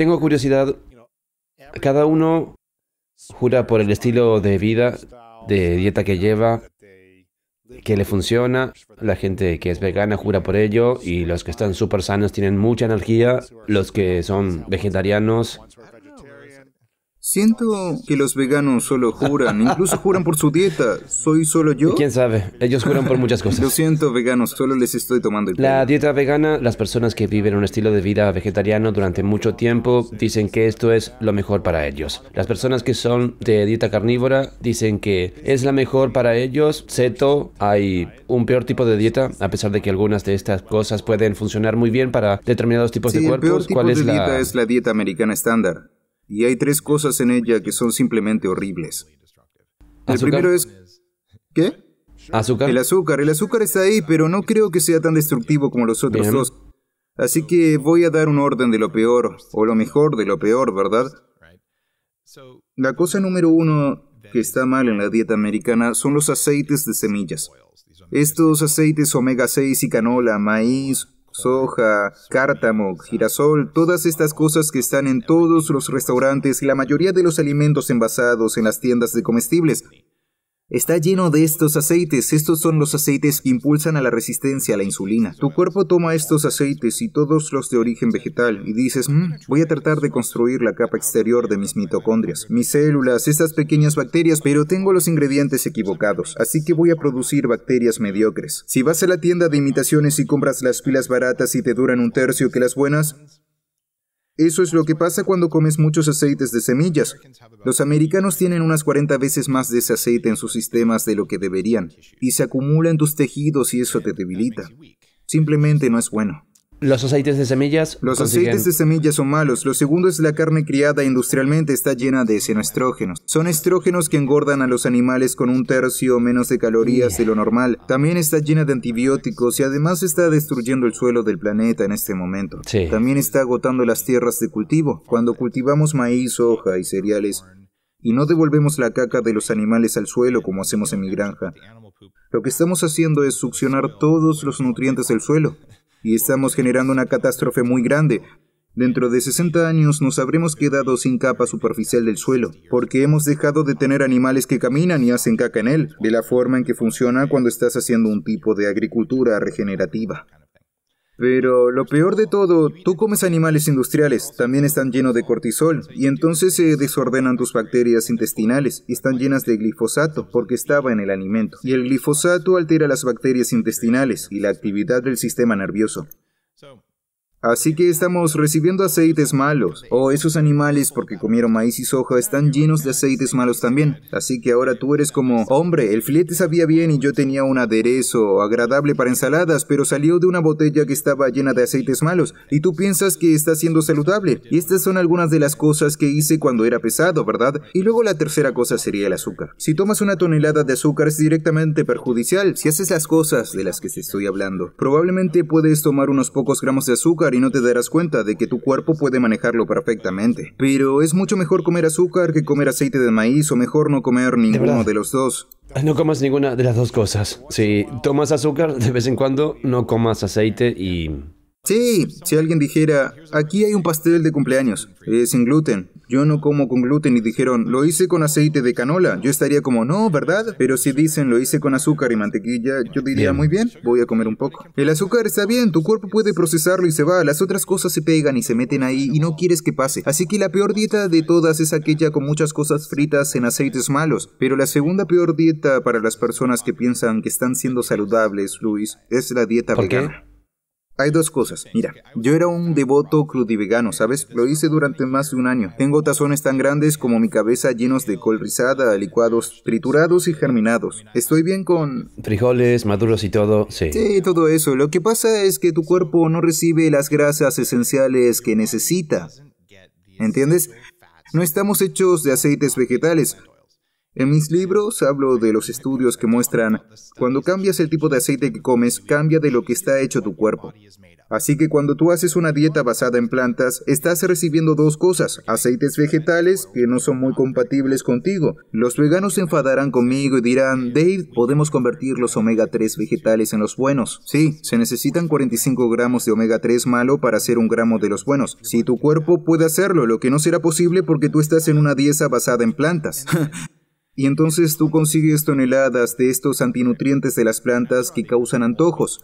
Tengo curiosidad. Cada uno jura por el estilo de vida, de dieta que lleva, que le funciona. La gente que es vegana jura por ello y los que están súper sanos tienen mucha energía. Los que son vegetarianos Siento que los veganos solo juran, incluso juran por su dieta. ¿Soy solo yo? ¿Quién sabe? Ellos juran por muchas cosas. Lo siento, veganos, solo les estoy tomando el La dieta vegana, las personas que viven un estilo de vida vegetariano durante mucho tiempo dicen que esto es lo mejor para ellos. Las personas que son de dieta carnívora dicen que es la mejor para ellos. Ceto, hay un peor tipo de dieta, a pesar de que algunas de estas cosas pueden funcionar muy bien para determinados tipos de cuerpos. El peor tipo ¿Cuál de es dieta es la dieta americana estándar y hay tres cosas en ella que son simplemente horribles. El primero es... ¿Qué? ¿Azúcar? El azúcar. El azúcar está ahí, pero no creo que sea tan destructivo como los otros dos. Así que voy a dar un orden de lo peor, o lo mejor de lo peor, ¿verdad? La cosa número uno que está mal en la dieta americana son los aceites de semillas. Estos aceites omega 6 y canola, maíz, soja, cártamo, girasol, todas estas cosas que están en todos los restaurantes y la mayoría de los alimentos envasados en las tiendas de comestibles. Está lleno de estos aceites. Estos son los aceites que impulsan a la resistencia a la insulina. Tu cuerpo toma estos aceites y todos los de origen vegetal y dices, mm, voy a tratar de construir la capa exterior de mis mitocondrias, mis células, estas pequeñas bacterias, pero tengo los ingredientes equivocados, así que voy a producir bacterias mediocres. Si vas a la tienda de imitaciones y compras las pilas baratas y te duran un tercio que las buenas, eso es lo que pasa cuando comes muchos aceites de semillas. Los americanos tienen unas 40 veces más de ese aceite en sus sistemas de lo que deberían, y se acumula en tus tejidos y eso te debilita. Simplemente no es bueno. Los aceites de semillas. Los aceites de semillas son malos. Lo segundo es la carne criada industrialmente está llena de xenoestrógenos. Son estrógenos que engordan a los animales con un tercio menos de calorías de lo normal. También está llena de antibióticos y además está destruyendo el suelo del planeta en este momento. También está agotando las tierras de cultivo. Cuando cultivamos maíz, hoja y cereales y no devolvemos la caca de los animales al suelo como hacemos en mi granja, lo que estamos haciendo es succionar todos los nutrientes del suelo y estamos generando una catástrofe muy grande. Dentro de 60 años nos habremos quedado sin capa superficial del suelo, porque hemos dejado de tener animales que caminan y hacen caca en él, de la forma en que funciona cuando estás haciendo un tipo de agricultura regenerativa. Pero lo peor de todo, tú comes animales industriales, también están llenos de cortisol, y entonces se desordenan tus bacterias intestinales, y están llenas de glifosato, porque estaba en el alimento. Y el glifosato altera las bacterias intestinales y la actividad del sistema nervioso. Así que estamos recibiendo aceites malos. O oh, esos animales porque comieron maíz y soja están llenos de aceites malos también. Así que ahora tú eres como, hombre, el filete sabía bien y yo tenía un aderezo agradable para ensaladas, pero salió de una botella que estaba llena de aceites malos. Y tú piensas que está siendo saludable. Y estas son algunas de las cosas que hice cuando era pesado, ¿verdad? Y luego la tercera cosa sería el azúcar. Si tomas una tonelada de azúcar es directamente perjudicial. Si haces las cosas de las que te estoy hablando, probablemente puedes tomar unos pocos gramos de azúcar y no te darás cuenta de que tu cuerpo puede manejarlo perfectamente. Pero es mucho mejor comer azúcar que comer aceite de maíz o mejor no comer ninguno de los dos. No comas ninguna de las dos cosas. Si tomas azúcar de vez en cuando, no comas aceite y Sí, si alguien dijera, aquí hay un pastel de cumpleaños, es sin gluten. Yo no como con gluten y dijeron, lo hice con aceite de canola. Yo estaría como, no, ¿verdad? Pero si dicen, lo hice con azúcar y mantequilla, yo diría, muy bien, voy a comer un poco. El azúcar está bien, tu cuerpo puede procesarlo y se va. Las otras cosas se pegan y se meten ahí y no quieres que pase. Así que la peor dieta de todas es aquella con muchas cosas fritas en aceites malos. Pero la segunda peor dieta para las personas que piensan que están siendo saludables, Luis, es la dieta vegana. Hay dos cosas. Mira, yo era un devoto crudivegano, ¿sabes? Lo hice durante más de un año. Tengo tazones tan grandes como mi cabeza llenos de col rizada, licuados, triturados y germinados. Estoy bien con... Frijoles, maduros y todo, sí. Sí, todo eso. Lo que pasa es que tu cuerpo no recibe las grasas esenciales que necesita. ¿Entiendes? No estamos hechos de aceites vegetales, en mis libros hablo de los estudios que muestran, cuando cambias el tipo de aceite que comes, cambia de lo que está hecho tu cuerpo. Así que cuando tú haces una dieta basada en plantas, estás recibiendo dos cosas, aceites vegetales que no son muy compatibles contigo. Los veganos se enfadarán conmigo y dirán, Dave, podemos convertir los omega 3 vegetales en los buenos. Sí, se necesitan 45 gramos de omega 3 malo para hacer un gramo de los buenos. Si tu cuerpo puede hacerlo, lo que no será posible porque tú estás en una dieta basada en plantas. Y entonces tú consigues toneladas de estos antinutrientes de las plantas que causan antojos.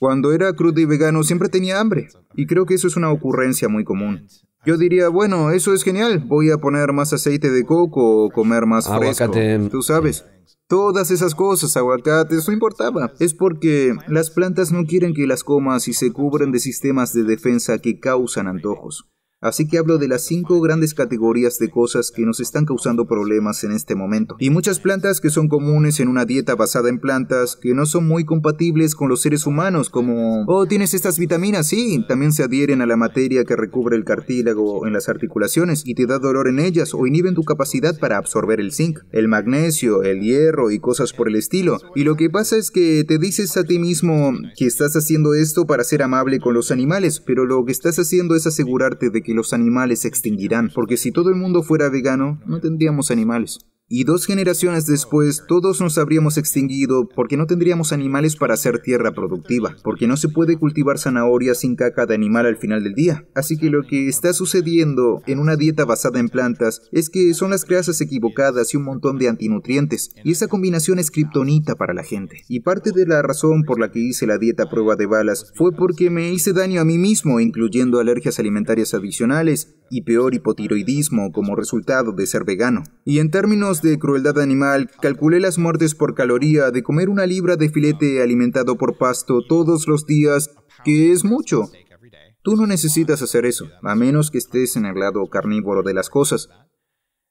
Cuando era crudo y vegano siempre tenía hambre, y creo que eso es una ocurrencia muy común. Yo diría, bueno, eso es genial, voy a poner más aceite de coco o comer más fresco. Aguacate. Tú sabes, todas esas cosas, aguacate no importaba. Es porque las plantas no quieren que las comas y se cubren de sistemas de defensa que causan antojos. Así que hablo de las cinco grandes categorías de cosas que nos están causando problemas en este momento. Y muchas plantas que son comunes en una dieta basada en plantas que no son muy compatibles con los seres humanos, como, oh, tienes estas vitaminas, sí, también se adhieren a la materia que recubre el cartílago en las articulaciones y te da dolor en ellas o inhiben tu capacidad para absorber el zinc, el magnesio, el hierro y cosas por el estilo. Y lo que pasa es que te dices a ti mismo que estás haciendo esto para ser amable con los animales, pero lo que estás haciendo es asegurarte de que que los animales se extinguirán, porque si todo el mundo fuera vegano, no tendríamos animales. Y dos generaciones después todos nos habríamos extinguido porque no tendríamos animales para hacer tierra productiva, porque no se puede cultivar zanahoria sin caca de animal al final del día. Así que lo que está sucediendo en una dieta basada en plantas es que son las grasas equivocadas y un montón de antinutrientes, y esa combinación es kriptonita para la gente. Y parte de la razón por la que hice la dieta prueba de balas fue porque me hice daño a mí mismo, incluyendo alergias alimentarias adicionales y peor hipotiroidismo como resultado de ser vegano. Y en términos de crueldad animal, calculé las muertes por caloría de comer una libra de filete alimentado por pasto todos los días, que es mucho. Tú no necesitas hacer eso, a menos que estés en el lado carnívoro de las cosas.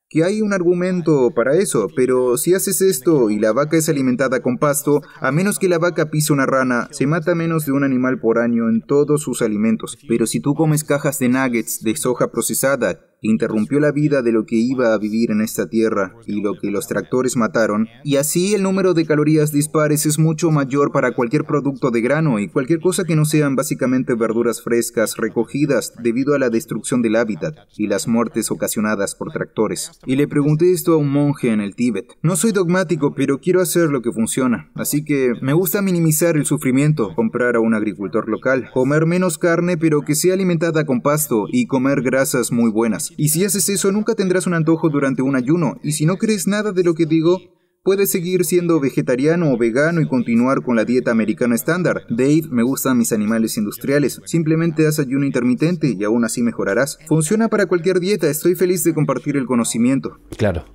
Que hay un argumento para eso, pero si haces esto y la vaca es alimentada con pasto, a menos que la vaca pise una rana, se mata menos de un animal por año en todos sus alimentos. Pero si tú comes cajas de nuggets de soja procesada, interrumpió la vida de lo que iba a vivir en esta tierra y lo que los tractores mataron, y así el número de calorías dispares es mucho mayor para cualquier producto de grano y cualquier cosa que no sean básicamente verduras frescas recogidas debido a la destrucción del hábitat y las muertes ocasionadas por tractores. Y le pregunté esto a un monje en el Tíbet. No soy dogmático, pero quiero hacer lo que funciona, así que me gusta minimizar el sufrimiento, comprar a un agricultor local, comer menos carne pero que sea alimentada con pasto y comer grasas muy buenas. Y si haces eso, nunca tendrás un antojo durante un ayuno. Y si no crees nada de lo que digo, puedes seguir siendo vegetariano o vegano y continuar con la dieta americana estándar. Dave, me gustan mis animales industriales. Simplemente haz ayuno intermitente y aún así mejorarás. Funciona para cualquier dieta. Estoy feliz de compartir el conocimiento. Claro.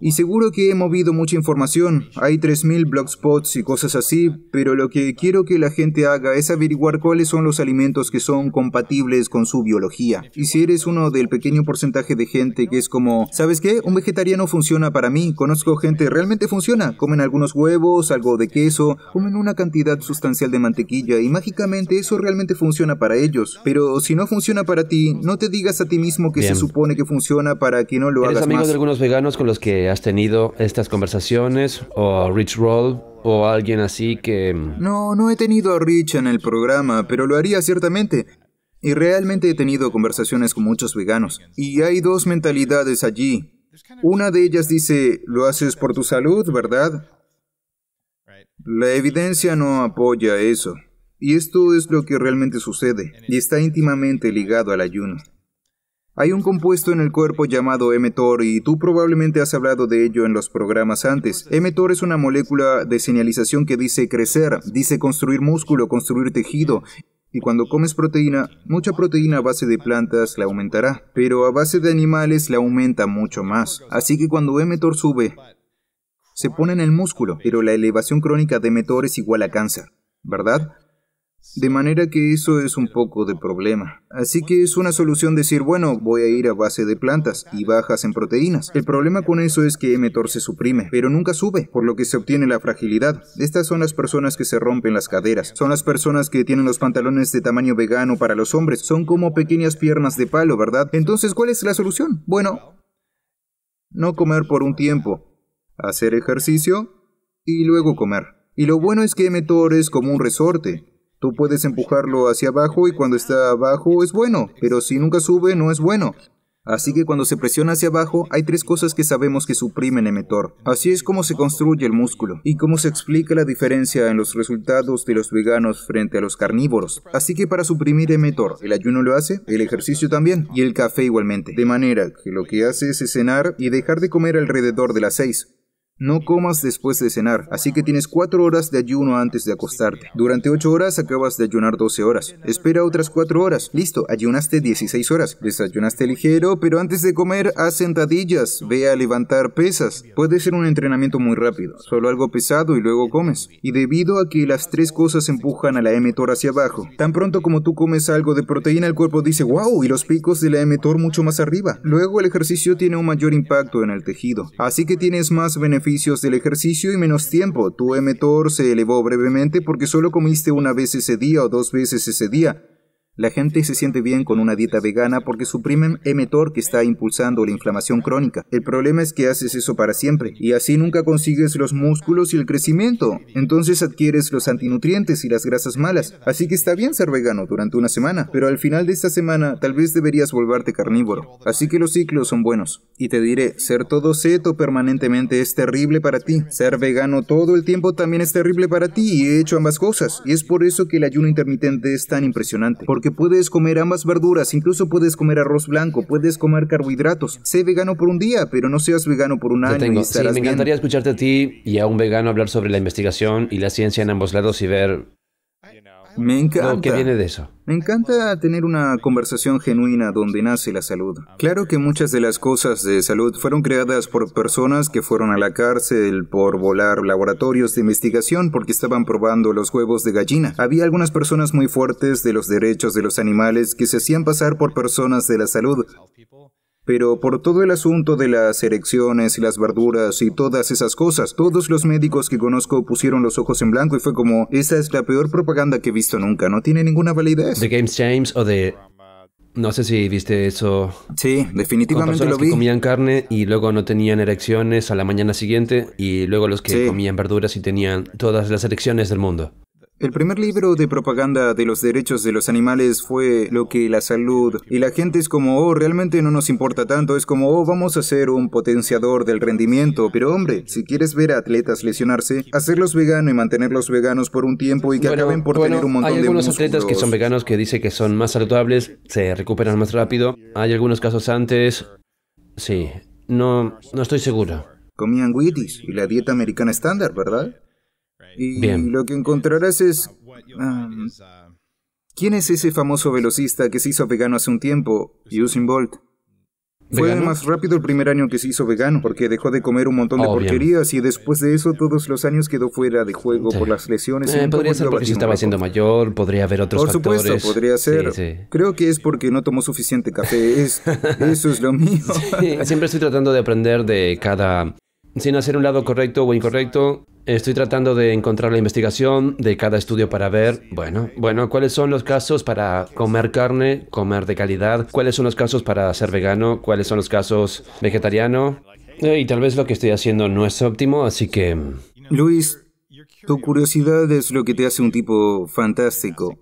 Y seguro que he movido mucha información, hay 3.000 blogspots y cosas así, pero lo que quiero que la gente haga es averiguar cuáles son los alimentos que son compatibles con su biología. Y si eres uno del pequeño porcentaje de gente que es como, ¿sabes qué? Un vegetariano funciona para mí, conozco gente, realmente funciona, comen algunos huevos, algo de queso, comen una cantidad sustancial de mantequilla y mágicamente eso realmente funciona para ellos. Pero si no funciona para ti, no te digas a ti mismo que se supone que funciona para que no lo ¿Eres hagas amigo de algunos veganos con los que has tenido estas conversaciones o Rich Roll o alguien así que... Mm, no, no he tenido a Rich en el programa, pero lo haría ciertamente. Y realmente he tenido conversaciones con muchos veganos. Y hay dos mentalidades allí. Una de ellas dice, lo haces por tu salud, ¿verdad? La evidencia no apoya eso. Y esto es lo que realmente sucede, y está íntimamente ligado al ayuno. Hay un compuesto en el cuerpo llamado mTOR y tú probablemente has hablado de ello en los programas antes. mTOR es una molécula de señalización que dice crecer, dice construir músculo, construir tejido. Y cuando comes proteína, mucha proteína a base de plantas la aumentará, pero a base de animales la aumenta mucho más. Así que cuando mTOR sube, se pone en el músculo, pero la elevación crónica de mTOR es igual a cáncer, ¿verdad? De manera que eso es un poco de problema. Así que es una solución decir, bueno, voy a ir a base de plantas y bajas en proteínas. El problema con eso es que mTOR se suprime, pero nunca sube, por lo que se obtiene la fragilidad. Estas son las personas que se rompen las caderas, son las personas que tienen los pantalones de tamaño vegano para los hombres, son como pequeñas piernas de palo, ¿verdad? Entonces, ¿cuál es la solución? Bueno, no comer por un tiempo, hacer ejercicio y luego comer. Y lo bueno es que mTOR es como un resorte. Tú puedes empujarlo hacia abajo y cuando está abajo es bueno, pero si nunca sube no es bueno. Así que cuando se presiona hacia abajo hay tres cosas que sabemos que suprimen el emetor. Así es como se construye el músculo y cómo se explica la diferencia en los resultados de los veganos frente a los carnívoros. Así que para suprimir emetor, el ayuno lo hace, el ejercicio también y el café igualmente. De manera que lo que hace es cenar y dejar de comer alrededor de las seis. No comas después de cenar, así que tienes cuatro horas de ayuno antes de acostarte. Durante ocho horas acabas de ayunar 12 horas. Espera otras cuatro horas. Listo, ayunaste 16 horas. Desayunaste ligero, pero antes de comer haz sentadillas, ve a levantar pesas. Puede ser un entrenamiento muy rápido, solo algo pesado y luego comes. Y debido a que las tres cosas empujan a la mTOR hacia abajo, tan pronto como tú comes algo de proteína el cuerpo dice wow y los picos de la mTOR mucho más arriba. Luego el ejercicio tiene un mayor impacto en el tejido, así que tienes más beneficios del ejercicio y menos tiempo. Tu emetor se elevó brevemente porque solo comiste una vez ese día o dos veces ese día. La gente se siente bien con una dieta vegana porque suprimen mTOR que está impulsando la inflamación crónica. El problema es que haces eso para siempre y así nunca consigues los músculos y el crecimiento. Entonces adquieres los antinutrientes y las grasas malas. Así que está bien ser vegano durante una semana, pero al final de esta semana tal vez deberías volverte carnívoro. Así que los ciclos son buenos. Y te diré, ser todo seto permanentemente es terrible para ti. Ser vegano todo el tiempo también es terrible para ti y he hecho ambas cosas. Y es por eso que el ayuno intermitente es tan impresionante. Porque puedes comer ambas verduras, incluso puedes comer arroz blanco, puedes comer carbohidratos. Sé vegano por un día, pero no seas vegano por un año. sí, me encantaría escucharte a ti y a un vegano hablar sobre la investigación y la ciencia en ambos lados y ver me encanta. viene de eso? Me encanta tener una conversación genuina donde nace la salud. Claro que muchas de las cosas de salud fueron creadas por personas que fueron a la cárcel por volar laboratorios de investigación porque estaban probando los huevos de gallina. Había algunas personas muy fuertes de los derechos de los animales que se hacían pasar por personas de la salud. Pero por todo el asunto de las erecciones y las verduras y todas esas cosas, todos los médicos que conozco pusieron los ojos en blanco y fue como, esa es la peor propaganda que he visto nunca, no tiene ninguna validez. The Games James o de no sé si viste eso. Sí, definitivamente lo vi. Que comían carne y luego no tenían erecciones a la mañana siguiente y luego los que comían verduras y tenían todas las erecciones del mundo. El primer libro de propaganda de los derechos de los animales fue lo que la salud y la gente es como, oh, realmente no nos importa tanto, es como, oh, vamos a ser un potenciador del rendimiento, pero hombre, si quieres ver a atletas lesionarse, hacerlos veganos y mantenerlos veganos por un tiempo y que acaben por tener un montón de Hay algunos atletas que son veganos que dicen que son más saludables, se recuperan más rápido, hay algunos casos antes, sí, no, no estoy seguro. Comían Wheaties y la dieta americana estándar, ¿verdad? Y Bien. lo que encontrarás es... Um, ¿Quién es ese famoso velocista que se hizo vegano hace un tiempo, Usain Bolt? Fue el más rápido el primer año que se hizo vegano porque dejó de comer un montón de oh, porquerías y después de eso todos los años quedó fuera de juego por las lesiones. Eh, podría ser porque se estaba siendo mayor, podría haber otros factores. Por supuesto, podría ser. Creo que es porque no tomó suficiente café. eso es lo mío. siempre estoy tratando de aprender de cada sin hacer un lado correcto o incorrecto, estoy tratando de encontrar la investigación de cada estudio para ver, bueno, bueno, cuáles son los casos para comer carne, comer de calidad, cuáles son los casos para ser vegano, cuáles son los casos vegetariano. y tal vez lo que estoy haciendo no es óptimo, así que... Mm. Luis, tu curiosidad es lo que te hace un tipo fantástico.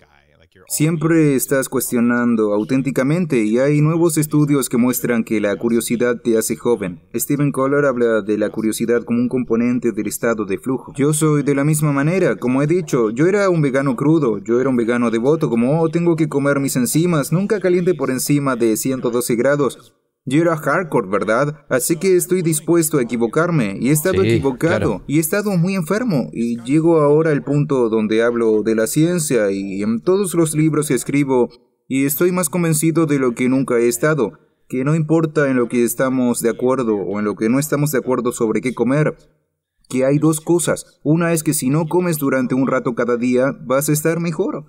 Siempre estás cuestionando auténticamente y hay nuevos estudios que muestran que la curiosidad te hace joven. Stephen Kohler habla de la curiosidad como un componente del estado de flujo. Yo soy de la misma manera, como he dicho, yo era un vegano crudo, yo era un vegano devoto, como oh, tengo que comer mis enzimas, nunca caliente por encima de 112 grados. Yo era hardcore, ¿verdad? Así que estoy dispuesto a equivocarme y he estado equivocado y he estado muy enfermo y llego ahora al punto donde hablo de la ciencia y en todos los libros escribo y estoy más convencido de lo que nunca he estado, que no importa en lo que estamos de acuerdo o en lo que no estamos de acuerdo sobre qué comer, que hay dos cosas. Una es que si no comes durante un rato cada día, vas a estar mejor.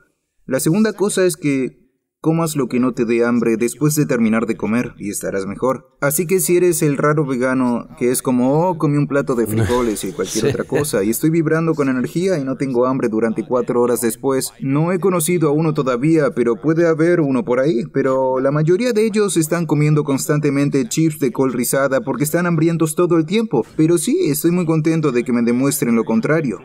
La segunda cosa es que comas lo que no te dé hambre después de terminar de comer y estarás mejor. Así que si eres el raro vegano que es como, oh, comí un plato de frijoles y cualquier otra cosa y estoy vibrando con energía y no tengo hambre durante cuatro horas después, no he conocido a uno todavía, pero puede haber uno por ahí, pero la mayoría de ellos están comiendo constantemente chips de col rizada porque están hambrientos todo el tiempo, pero sí, estoy muy contento de que me demuestren lo contrario.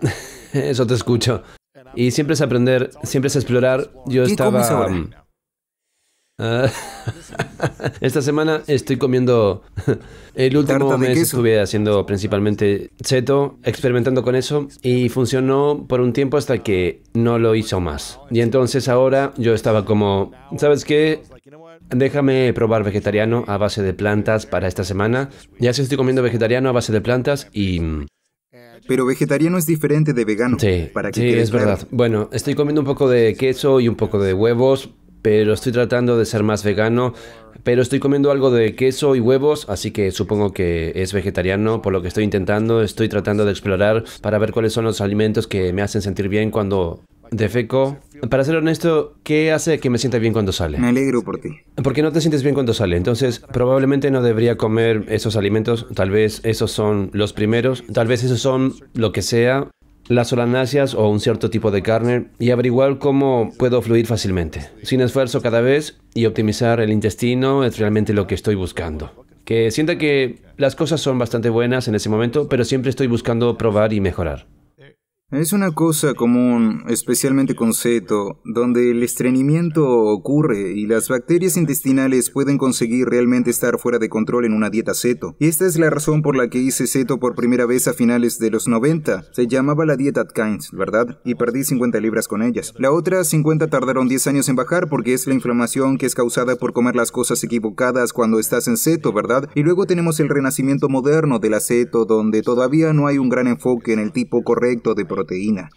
Eso te escucho. Y siempre es aprender, siempre es explorar. Yo estaba... Ah, esta semana estoy comiendo... El último mes estuve haciendo principalmente seto, experimentando con eso y funcionó por un tiempo hasta que no lo hizo más. Y entonces ahora yo estaba como, ¿sabes qué? Déjame probar vegetariano a base de plantas para esta semana. Ya estoy comiendo vegetariano a base de plantas y mm, pero vegetariano es diferente de vegano. Sí, es verdad. Bueno, estoy comiendo un poco de queso y un poco de huevos, pero estoy tratando de ser más vegano, pero estoy comiendo algo de queso y huevos, así que supongo que es vegetariano, por lo que estoy intentando, estoy tratando de explorar para ver cuáles son los alimentos que me hacen sentir bien cuando defeco. Para ser honesto, ¿qué hace que me sienta bien cuando sale? Me alegro por ti. Porque no te sientes bien cuando sale, entonces probablemente no debería comer esos alimentos, tal vez esos son los primeros, tal vez esos son lo que sea, las solanáceas o un cierto tipo de carne y averiguar cómo puedo fluir fácilmente, sin esfuerzo cada vez y optimizar el intestino es realmente lo que estoy buscando. Que sienta que las cosas son bastante buenas en ese momento, pero siempre estoy buscando probar y mejorar. Es una cosa común, especialmente con seto, donde el estreñimiento ocurre y las bacterias intestinales pueden conseguir realmente estar fuera de control en una dieta seto. Y esta es la razón por la que hice seto por primera vez a finales de los 90. Se llamaba la dieta Atkins, ¿verdad? Y perdí 50 libras con ellas. La otra 50 tardaron 10 años en bajar porque es la inflamación que es causada por comer las cosas equivocadas cuando estás en seto, ¿verdad? Y luego tenemos el renacimiento moderno del aceto, donde todavía no hay un gran enfoque en el tipo correcto de proteína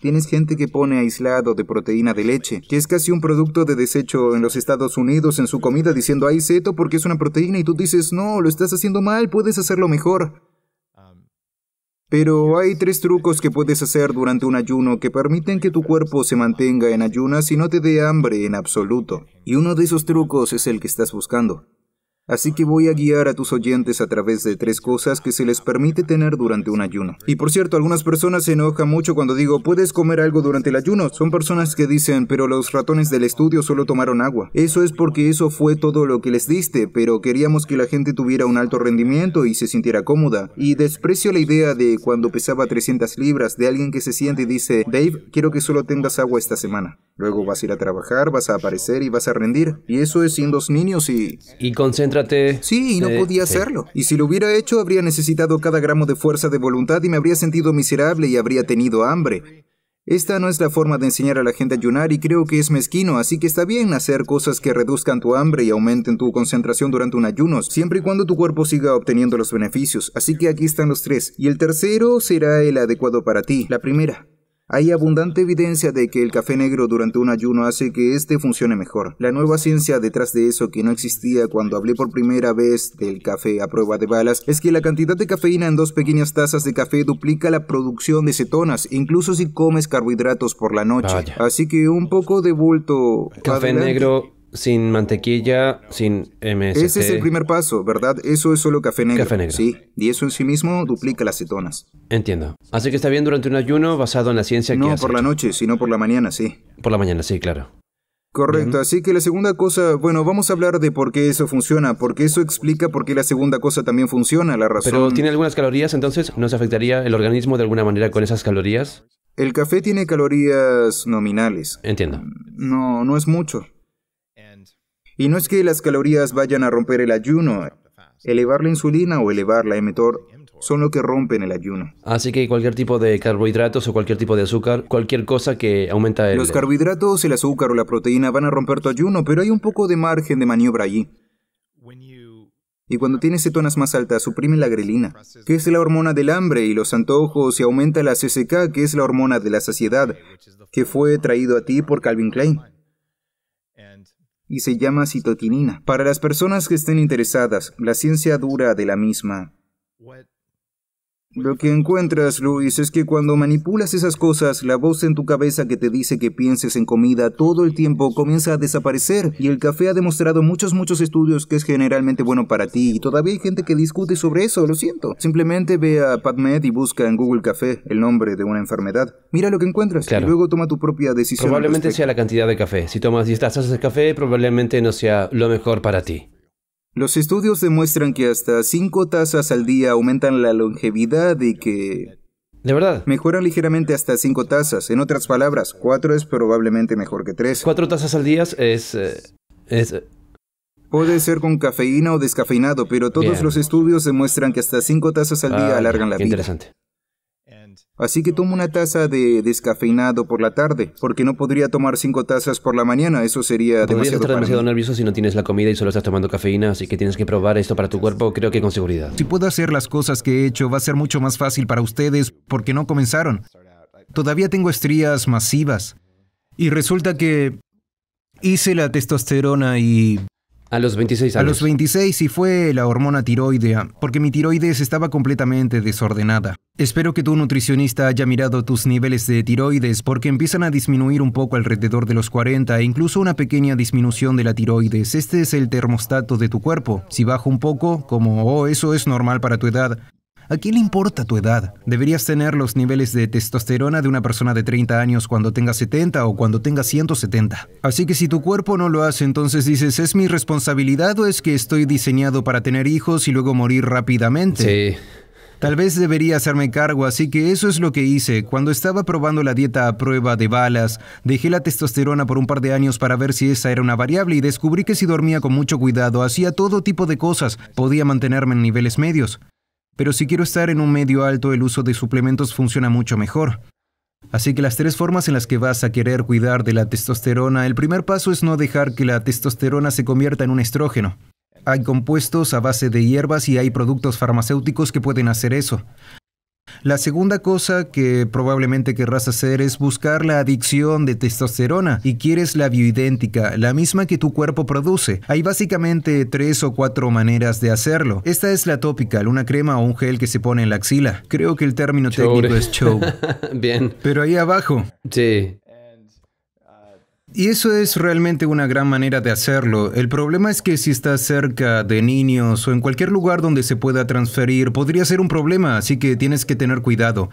Tienes gente que pone aislado de proteína de leche, que es casi un producto de desecho en los Estados Unidos en su comida diciendo, ay, seto porque es una proteína y tú dices, no, lo estás haciendo mal, puedes hacerlo mejor. Pero hay tres trucos que puedes hacer durante un ayuno que permiten que tu cuerpo se mantenga en ayunas y no te dé hambre en absoluto. Y uno de esos trucos es el que estás buscando. Así que voy a guiar a tus oyentes a través de tres cosas que se les permite tener durante un ayuno. Y por cierto, algunas personas se enojan mucho cuando digo, puedes comer algo durante el ayuno. Son personas que dicen, pero los ratones del estudio solo tomaron agua. Eso es porque eso fue todo lo que les diste, pero queríamos que la gente tuviera un alto rendimiento y se sintiera cómoda. Y desprecio la idea de cuando pesaba 300 libras de alguien que se siente y dice, Dave, quiero que solo tengas agua esta semana. Luego vas a ir a trabajar, vas a aparecer y vas a rendir. Y eso es sin dos niños y... Y Sí, y no eh, podía hacerlo. Y si lo hubiera hecho, habría necesitado cada gramo de fuerza de voluntad y me habría sentido miserable y habría tenido hambre. Esta no es la forma de enseñar a la gente a ayunar y creo que es mezquino, así que está bien hacer cosas que reduzcan tu hambre y aumenten tu concentración durante un ayuno, siempre y cuando tu cuerpo siga obteniendo los beneficios. Así que aquí están los tres. Y el tercero será el adecuado para ti, la primera. Hay abundante evidencia de que el café negro durante un ayuno hace que éste funcione mejor. La nueva ciencia detrás de eso que no existía cuando hablé por primera vez del café a prueba de balas es que la cantidad de cafeína en dos pequeñas tazas de café duplica la producción de cetonas, incluso si comes carbohidratos por la noche. Así que un poco de bulto. Café negro sin mantequilla, sin MS. Ese es el primer paso, ¿verdad? Eso es solo café negro. Café negro. Sí, y eso en sí mismo duplica las cetonas. Entiendo. Así que está bien durante un ayuno basado en la ciencia no que No por la noche, sino por la mañana, sí. Por la mañana, sí, claro. Correcto, así que la segunda cosa, bueno, vamos a hablar de por qué eso funciona, porque eso explica por qué la segunda cosa también funciona, la razón... Pero tiene algunas calorías, entonces, ¿No se afectaría el organismo de alguna manera con esas calorías? El café tiene calorías nominales. Entiendo. No, no es mucho. Y no es que las calorías vayan a romper el ayuno. Elevar la insulina o elevar la mTOR son lo que rompen el ayuno. Así que cualquier tipo de carbohidratos o cualquier tipo de azúcar, cualquier cosa que aumenta el... Los carbohidratos, el azúcar o la proteína van a romper tu ayuno, pero hay un poco de margen de maniobra allí. Y cuando tienes cetonas más altas, suprime la grelina, que es la hormona del hambre y los antojos, y aumenta la CCK, que es la hormona de la saciedad, que fue traído a ti por Calvin Klein y se llama citotinina. Para las personas que estén interesadas, la ciencia dura de la misma. Lo que encuentras, Luis, es que cuando manipulas esas cosas, la voz en tu cabeza que te dice que pienses en comida todo el tiempo comienza a desaparecer y el café ha demostrado muchos, muchos estudios que es generalmente bueno para ti y todavía hay gente que discute sobre eso, lo siento. Simplemente ve a PubMed y busca en Google Café el nombre de una enfermedad. Mira lo que encuentras y luego toma tu propia decisión. Probablemente sea la cantidad de café. Si tomas 10 tazas de café, probablemente no sea lo mejor para ti. Los estudios demuestran que hasta 5 tazas al día aumentan la longevidad y que... ¿De verdad? Mejoran ligeramente hasta 5 tazas. En otras palabras, 4 es probablemente mejor que 3. 4 tazas al día es... Eh, es... Eh. Puede ser con cafeína o descafeinado, pero todos los estudios demuestran que hasta 5 tazas al día alargan la vida. Interesante. Así que tomo una taza de descafeinado por la tarde, porque no podría tomar cinco tazas por la mañana, eso sería Podrías demasiado. estar demasiado nervioso si no tienes la comida y solo estás tomando cafeína, así que tienes que probar esto para tu cuerpo, creo que con seguridad. Si puedo hacer las cosas que he hecho, va a ser mucho más fácil para ustedes, porque no comenzaron. Todavía tengo estrías masivas. Y resulta que hice la testosterona y a los 26 años. A los 26 y fue la hormona tiroidea, porque mi tiroides estaba completamente desordenada. Espero que tu nutricionista haya mirado tus niveles de tiroides porque empiezan a disminuir un poco alrededor de los 40 e incluso una pequeña disminución de la tiroides. Este es el termostato de tu cuerpo. Si baja un poco, como, oh, eso es normal para tu edad, ¿A quién le importa tu edad? Deberías tener los niveles de testosterona de una persona de 30 años cuando tenga 70 o cuando tenga 170. Así que si tu cuerpo no lo hace, entonces dices, ¿es mi responsabilidad o es que estoy diseñado para tener hijos y luego morir rápidamente? Sí. Tal vez debería hacerme cargo, así que eso es lo que hice. Cuando estaba probando la dieta a prueba de balas, dejé la testosterona por un par de años para ver si esa era una variable y descubrí que si dormía con mucho cuidado, hacía todo tipo de cosas, podía mantenerme en niveles medios. Pero si quiero estar en un medio alto, el uso de suplementos funciona mucho mejor. Así que las tres formas en las que vas a querer cuidar de la testosterona, el primer paso es no dejar que la testosterona se convierta en un estrógeno. Hay compuestos a base de hierbas y hay productos farmacéuticos que pueden hacer eso. La segunda cosa que probablemente querrás hacer es buscar la adicción de testosterona y quieres la bioidéntica, la misma que tu cuerpo produce. Hay básicamente tres o cuatro maneras de hacerlo. Esta es la tópica, una crema o un gel que se pone en la axila. Creo que el término técnico es show. Bien. Pero ahí abajo. Sí. Y eso es realmente una gran manera de hacerlo. El problema es que si estás cerca de niños o en cualquier lugar donde se pueda transferir, podría ser un problema, así que tienes que tener cuidado.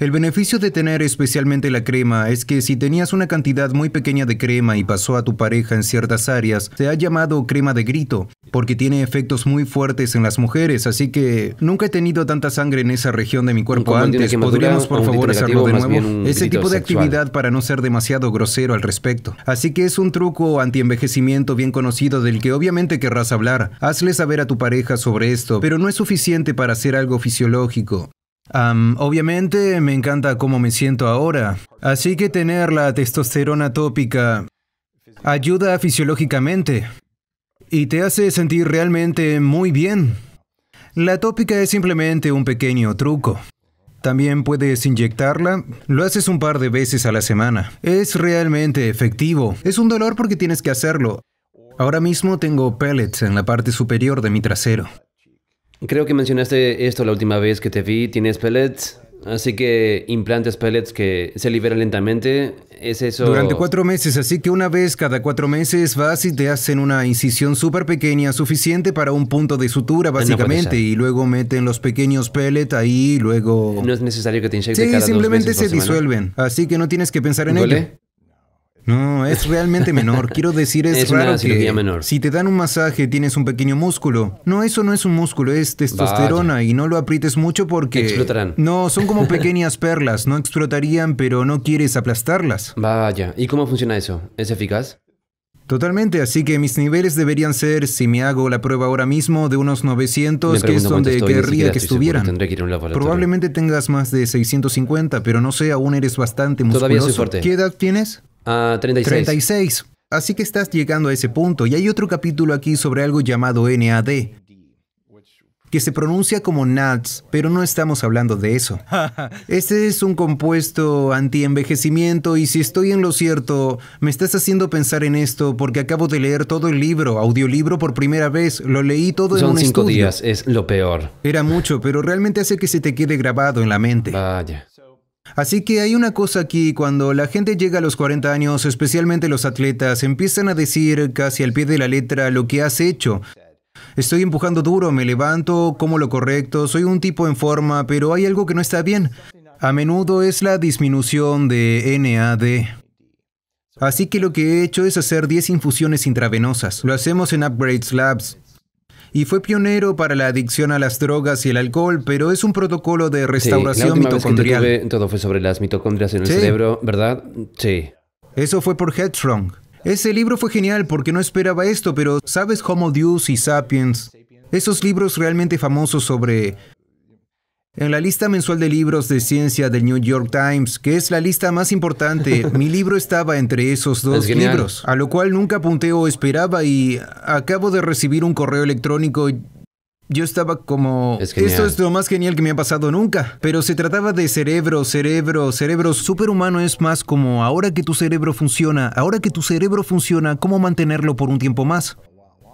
El beneficio de tener especialmente la crema es que si tenías una cantidad muy pequeña de crema y pasó a tu pareja en ciertas áreas, se ha llamado crema de grito, porque tiene efectos muy fuertes en las mujeres, así que nunca he tenido tanta sangre en esa región de mi cuerpo antes. ¿Podríamos por favor hacerlo de nuevo? Ese tipo de actividad para no ser demasiado grosero al respecto. Así que es un truco antienvejecimiento bien conocido del que obviamente querrás hablar. Hazle saber a tu pareja sobre esto, pero no es suficiente para hacer algo fisiológico obviamente me encanta cómo me siento ahora, así que tener la testosterona tópica ayuda fisiológicamente y te hace sentir realmente muy bien. La tópica es simplemente un pequeño truco. También puedes inyectarla, lo haces un par de veces a la semana. Es realmente efectivo. Es un dolor porque tienes que hacerlo. Ahora mismo tengo pellets en la parte superior de mi trasero. Creo que mencionaste esto la última vez que te vi. Tienes pellets, así que implantes pellets que se liberan lentamente. ¿Es eso? Durante cuatro meses, así que una vez cada cuatro meses vas y te hacen una incisión súper pequeña, suficiente para un punto de sutura, básicamente, y luego meten los pequeños pellets ahí, luego. No es necesario que te inyecten sí, cada simplemente dos se disuelven, así que no tienes que pensar en ello. No, es realmente menor. Quiero decir, es, raro que menor. si te dan un masaje tienes un pequeño músculo. No, eso no es un músculo, es testosterona y no lo aprietes mucho porque explotarán. No, son como pequeñas perlas, no explotarían, pero no quieres aplastarlas. Vaya, ¿y cómo funciona eso? ¿Es eficaz? Totalmente, así que mis niveles deberían ser, si me hago la prueba ahora mismo, de unos 900, que es donde querría que estuvieran. Probablemente tengas más de 650, pero no sé, aún eres bastante musculoso. Todavía soy ¿Qué edad tienes? 36. Ah, Así que estás llegando a ese punto. Y hay otro capítulo aquí sobre algo llamado NAD, que se pronuncia como NADS, pero no estamos hablando de eso. Este es un compuesto antienvejecimiento y si estoy en lo cierto, me estás haciendo pensar en esto porque acabo de leer todo el libro, audiolibro por primera vez, lo leí todo en un cinco días, es lo peor. Era mucho, pero realmente hace que se te quede grabado en la mente. Vaya. Así que hay una cosa aquí, cuando la gente llega a los 40 años, especialmente los atletas, empiezan a decir casi al pie de la letra lo que has hecho. Estoy empujando duro, me levanto, como lo correcto, soy un tipo en forma, pero hay algo que no está bien. A menudo es la disminución de NAD. Así que lo que he hecho es hacer 10 infusiones intravenosas. Lo hacemos en Upgrades Labs y fue pionero para la adicción a las drogas y el alcohol, pero es un protocolo de restauración mitocondrial. todo fue sobre las mitocondrias en el cerebro, ¿verdad? Sí. Eso fue por Headstrong. Ese libro fue genial porque no esperaba esto, pero ¿sabes Homo Deus y Sapiens? Esos libros realmente famosos sobre en la lista mensual de libros de ciencia del New York Times, que es la lista más importante, mi libro estaba entre esos dos libros, a lo cual nunca apunté o esperaba y acabo de recibir un correo electrónico. Yo estaba como... Esto es lo más genial que me ha pasado nunca. Pero se trataba de cerebro, cerebro, cerebro superhumano. Es más como ahora que tu cerebro funciona, ahora que tu cerebro funciona, ¿cómo mantenerlo por un tiempo más?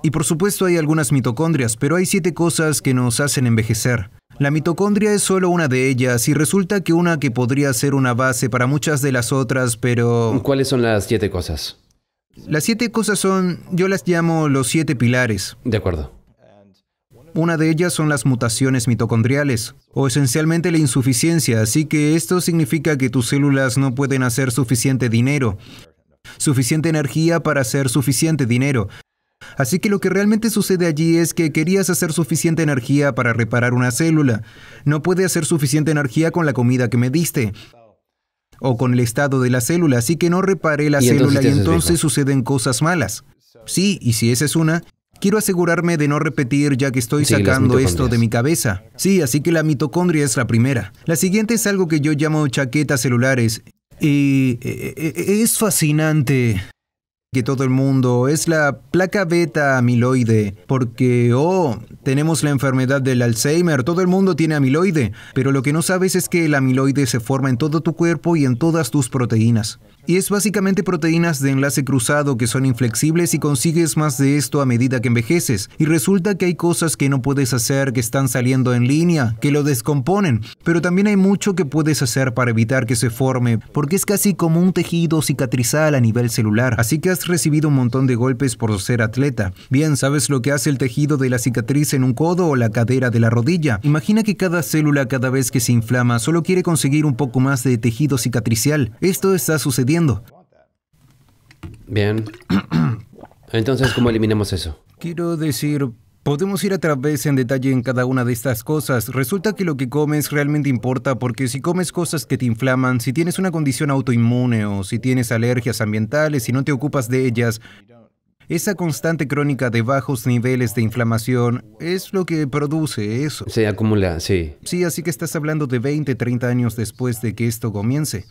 Y por supuesto hay algunas mitocondrias, pero hay siete cosas que nos hacen envejecer. La mitocondria es solo una de ellas y resulta que una que podría ser una base para muchas de las otras, pero... ¿Cuáles son las siete cosas? Las siete cosas son, yo las llamo los siete pilares. De acuerdo. Una de ellas son las mutaciones mitocondriales, o esencialmente la insuficiencia, así que esto significa que tus células no pueden hacer suficiente dinero, suficiente energía para hacer suficiente dinero. Así que lo que realmente sucede allí es que querías hacer suficiente energía para reparar una célula. No puede hacer suficiente energía con la comida que me diste o con el estado de la célula, así que no reparé la célula y entonces suceden cosas malas. Sí, y si esa es una, Quiero asegurarme de no repetir ya que estoy sacando esto de mi cabeza. Sí, así que la mitocondria es la primera. La siguiente es algo que yo llamo chaquetas celulares. Y eh, eh, eh, es fascinante que todo el mundo es la placa beta amiloide, porque, oh, tenemos la enfermedad del Alzheimer, todo el mundo tiene amiloide, pero lo que no sabes es que el amiloide se forma en todo tu cuerpo y en todas tus proteínas. Y es básicamente proteínas de enlace cruzado que son inflexibles y consigues más de esto a medida que envejeces. Y resulta que hay cosas que no puedes hacer que están saliendo en línea, que lo descomponen. Pero también hay mucho que puedes hacer para evitar que se forme, porque es casi como un tejido cicatrizal a nivel celular. Así que recibido un montón de golpes por ser atleta. Bien, sabes lo que hace el tejido de la cicatriz en un codo o la cadera de la rodilla. Imagina que cada célula cada vez que se inflama solo quiere conseguir un poco más de tejido cicatricial. Esto está sucediendo. Bien. Entonces, ¿cómo eliminamos eso? Quiero decir, Podemos ir a través en detalle en cada una de estas cosas. Resulta que lo que comes realmente importa porque si comes cosas que te inflaman, si tienes una condición autoinmune o si tienes alergias ambientales y no te ocupas de ellas, esa constante crónica de bajos niveles de inflamación es lo que produce eso. Se acumula, sí. Sí, así que estás hablando de 20, 30 años después de que esto comience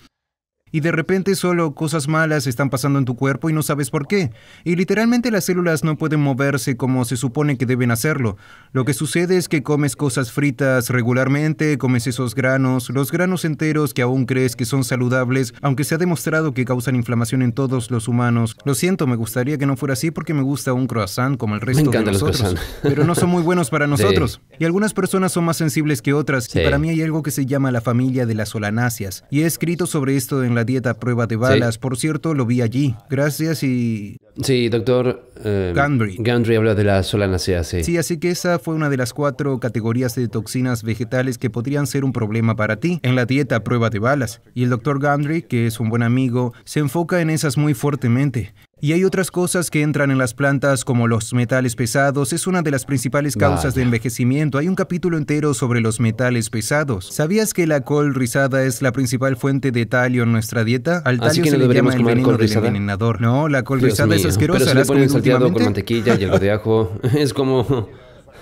y de repente solo cosas malas están pasando en tu cuerpo y no sabes por qué. Y literalmente las células no pueden moverse como se supone que deben hacerlo. Lo que sucede es que comes cosas fritas regularmente, comes esos granos, los granos enteros que aún crees que son saludables, aunque se ha demostrado que causan inflamación en todos los humanos. Lo siento, me gustaría que no fuera así porque me gusta un croissant como el resto me de nosotros, los pero no son muy buenos para nosotros. Y algunas personas son más sensibles que otras, y para mí hay algo que se llama la familia de las solanáceas, y he escrito sobre esto en la dieta prueba de balas. Por cierto, lo vi allí. Gracias y... Sí, doctor eh, Gundry. Gundry habla de la solanácea, sí. Sí, así que esa fue una de las cuatro categorías de toxinas vegetales que podrían ser un problema para ti en la dieta prueba de balas. Y el doctor Gundry, que es un buen amigo, se enfoca en esas muy fuertemente. Y hay otras cosas que entran en las plantas como los metales pesados, es una de las principales causas de envejecimiento. Hay un capítulo entero sobre los metales pesados. ¿Sabías que la col rizada es la principal fuente de talio en nuestra dieta? Al talio se le llama el veneno del envenenador. No, la col rizada es asquerosa. Pero salteado con mantequilla y de ajo. es como...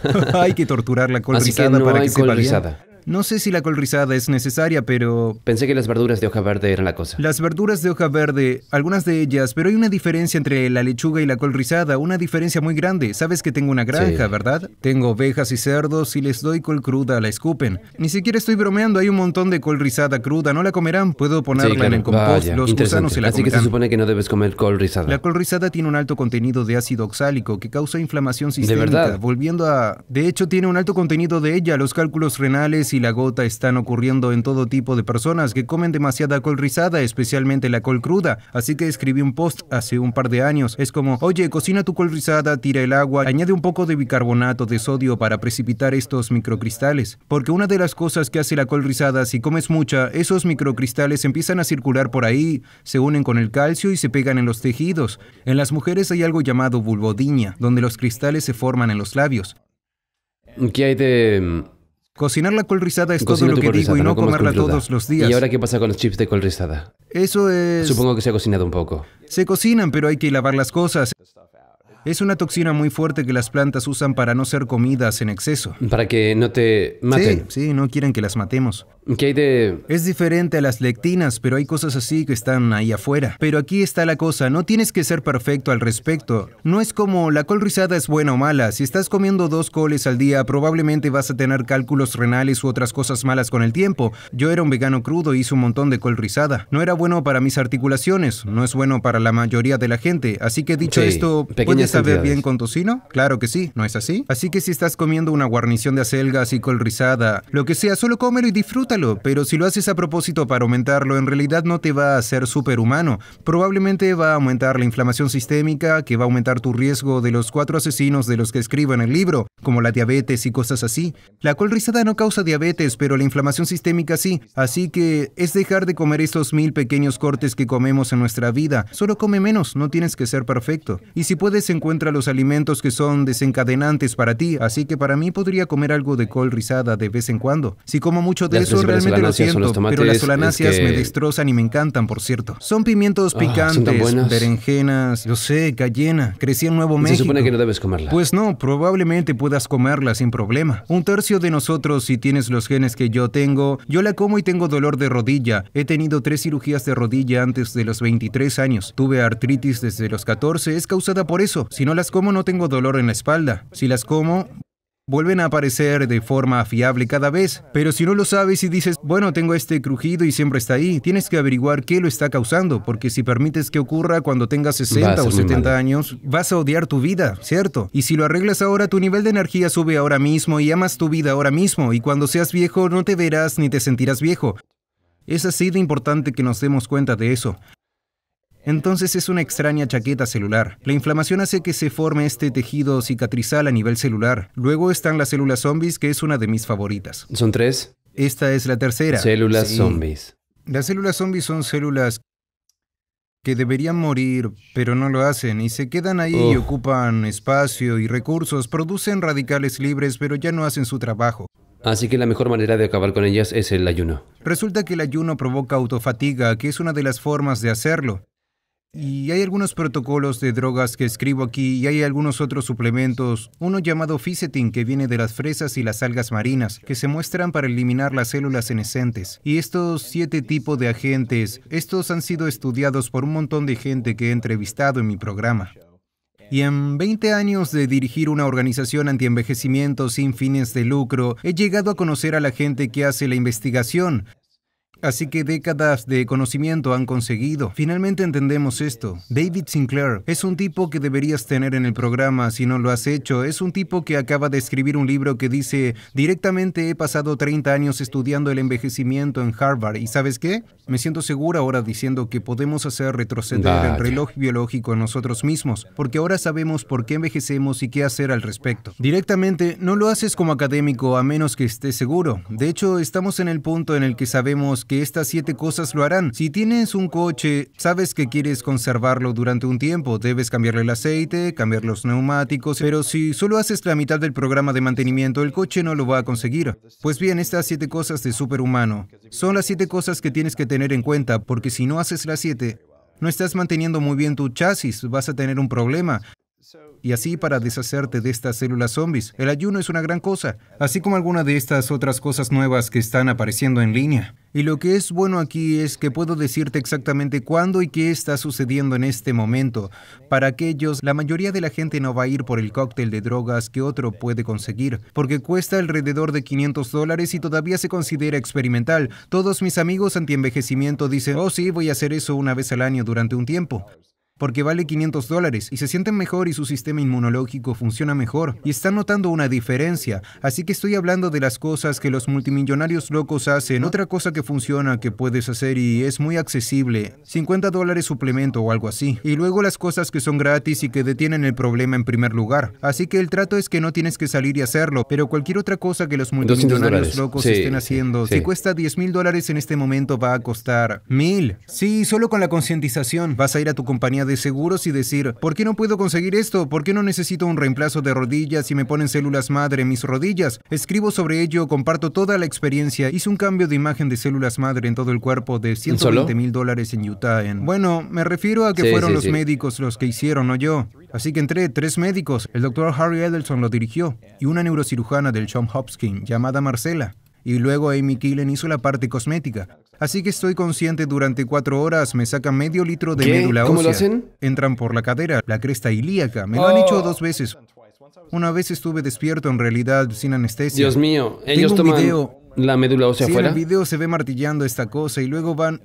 hay que torturar la col rizada para que rizada. No sé si la col rizada es necesaria, pero... Pensé que las verduras de hoja verde eran la cosa. Las verduras de hoja verde, algunas de ellas, pero hay una diferencia entre la lechuga y la col rizada, una diferencia muy grande. Sabes que tengo una granja, ¿verdad? Tengo ovejas y cerdos y les doy col cruda, la escupen. Ni siquiera estoy bromeando, hay un montón de col rizada cruda, no la comerán. Puedo ponerla en el compost, los gusanos se la Así que se supone que no debes comer col rizada. La col rizada tiene un alto contenido de ácido oxálico que causa inflamación sistémica, ¿De verdad? volviendo a... De hecho, tiene un alto contenido de ella, los cálculos renales y y la gota están ocurriendo en todo tipo de personas que comen demasiada col rizada, especialmente la col cruda. Así que escribí un post hace un par de años. Es como, oye, cocina tu col rizada, tira el agua, añade un poco de bicarbonato de sodio para precipitar estos microcristales. Porque una de las cosas que hace la col rizada, si comes mucha, esos microcristales empiezan a circular por ahí, se unen con el calcio y se pegan en los tejidos. En las mujeres hay algo llamado vulvodiña, donde los cristales se forman en los labios. ¿Qué hay de mm, Cocinar la col rizada es todo lo que digo y no, no comerla todos los días. ¿Y ahora qué pasa con los chips de col rizada? Eso Supongo que se ha cocinado un poco. Se cocinan, pero hay que lavar las cosas. Es una toxina muy fuerte que las plantas usan para no ser comidas en exceso. Para que no te maten. Sí, sí, no quieren que las matemos. ¿Qué hay de...? Es diferente a las lectinas, pero hay cosas así que están ahí afuera. Pero aquí está la cosa, no tienes que ser perfecto al respecto. No es como la col rizada es buena o mala. Si estás comiendo dos coles al día, probablemente vas a tener cálculos renales u otras cosas malas con el tiempo. Yo era un vegano crudo y hice un montón de col rizada. No era bueno para mis articulaciones, no es bueno para la mayoría de la gente. Así que dicho esto, puedes ver bien con tocino? Claro que sí, ¿no es así? Así que si estás comiendo una guarnición de acelgas y col rizada, lo que sea, solo cómelo y disfrútalo. Pero si lo haces a propósito para aumentarlo, en realidad no te va a hacer superhumano. Probablemente va a aumentar la inflamación sistémica, que va a aumentar tu riesgo de los cuatro asesinos de los que escribo en el libro, como la diabetes y cosas así. La col rizada no causa diabetes, pero la inflamación sistémica sí. Así que es dejar de comer estos mil pequeños cortes que comemos en nuestra vida. Solo come menos, no tienes que ser perfecto. Y si puedes encuentra los alimentos que son desencadenantes para ti, así que para mí podría comer algo de col rizada de vez en cuando. Si como mucho de eso, realmente lo siento, pero las solanáceas me destrozan y me encantan, por cierto. Son pimientos ah, picantes, berenjenas, yo sé, cayena, crecí en Nuevo México. Se supone que no debes comerla. Pues no, probablemente puedas comerla sin problema. Un tercio de nosotros, si tienes los genes que yo tengo, yo la como y tengo dolor de rodilla. He tenido tres cirugías de rodilla antes de los 23 años. Tuve artritis desde los 14, es causada por eso. Si no las como no tengo dolor en la espalda. Si las como, vuelven a aparecer de forma fiable cada vez. Pero si no lo sabes y dices, bueno, tengo este crujido y siempre está ahí, tienes que averiguar qué lo está causando, porque si permites que ocurra cuando tengas 60 o 70 años, vas a odiar tu vida, ¿cierto? Y si lo arreglas ahora, tu nivel de energía sube ahora mismo y amas tu vida ahora mismo, y cuando seas viejo no te verás ni te sentirás viejo. Es así de importante que nos demos cuenta de eso. Entonces es una extraña chaqueta celular. La inflamación hace que se forme este tejido cicatrizal a nivel celular. Luego están las células zombies, que es una de mis favoritas. ¿Son tres? Esta es la tercera. Células zombies. Las células zombies son células que deberían morir, pero no lo hacen, y se quedan ahí y ocupan espacio y recursos, producen radicales libres, pero ya no hacen su trabajo. Así que la mejor manera de acabar con ellas es el ayuno. Resulta que el ayuno provoca autofatiga, que es una de las formas de hacerlo. Y hay algunos protocolos de drogas que escribo aquí y hay algunos otros suplementos, uno llamado fisetin que viene de las fresas y las algas marinas, que se muestran para eliminar las células senescentes. Y estos siete tipos de agentes, estos han sido estudiados por un montón de gente que he entrevistado en mi programa. Y en 20 años de dirigir una organización antienvejecimiento sin fines de lucro, he llegado a conocer a la gente que hace la investigación, Así que décadas de conocimiento han conseguido. Finalmente entendemos esto. David Sinclair es un tipo que deberías tener en el programa si no lo has hecho. Es un tipo que acaba de escribir un libro que dice, directamente he pasado 30 años estudiando el envejecimiento en Harvard. ¿Y sabes qué? Me siento seguro ahora diciendo que podemos hacer retroceder el reloj biológico nosotros mismos, porque ahora sabemos por qué envejecemos y qué hacer al respecto. Directamente, no lo haces como académico a menos que estés seguro. De hecho, estamos en el punto en el que sabemos que estas siete cosas lo harán. Si tienes un coche, sabes que quieres conservarlo durante un tiempo, debes cambiarle el aceite, cambiar los neumáticos, pero si solo haces la mitad del programa de mantenimiento, el coche no lo va a conseguir. Pues bien, estas siete cosas de superhumano son las siete cosas que tienes que tener en cuenta, porque si no haces las siete, no estás manteniendo muy bien tu chasis, vas a tener un problema y así para deshacerte de estas células zombies. El ayuno es una gran cosa, así como alguna de estas otras cosas nuevas que están apareciendo en línea. Y lo que es bueno aquí es que puedo decirte exactamente cuándo y qué está sucediendo en este momento. Para aquellos, la mayoría de la gente no va a ir por el cóctel de drogas que otro puede conseguir, porque cuesta alrededor de 500 dólares y todavía se considera experimental. Todos mis amigos anti-envejecimiento dicen, oh sí, voy a hacer eso una vez al año durante un tiempo porque vale 500 dólares y se sienten mejor y su sistema inmunológico funciona mejor y están notando una diferencia. Así que estoy hablando de las cosas que los multimillonarios locos hacen. Otra cosa que funciona, que puedes hacer y es muy accesible, 50 dólares suplemento o algo así. Y luego las cosas que son gratis y que detienen el problema en primer lugar. Así que el trato es que no tienes que salir y hacerlo, pero cualquier otra cosa que los multimillonarios locos estén haciendo, si cuesta 10 mil dólares en este momento va a costar mil. Sí, solo con la concientización vas a ir a tu compañía de seguros y decir, ¿por qué no puedo conseguir esto? ¿Por qué no necesito un reemplazo de rodillas si me ponen células madre en mis rodillas? Escribo sobre ello, comparto toda la experiencia. Hice un cambio de imagen de células madre en todo el cuerpo de 120 mil dólares en Utah. Bueno, me refiero a que fueron los médicos los que hicieron, no yo. Así que entré tres médicos, el doctor Harry Edelson lo dirigió, y una neurocirujana del John Hopkins llamada Marcela y luego Amy Killen hizo la parte cosmética. Así que estoy consciente durante cuatro horas, me sacan medio litro de médula ósea. ¿Cómo lo hacen? Entran por la cadera, la cresta ilíaca. Me lo han hecho oh. dos veces. Una vez estuve despierto en realidad sin anestesia. Dios mío, ellos un video. la médula ósea sí, En el video se ve martillando esta cosa y luego van.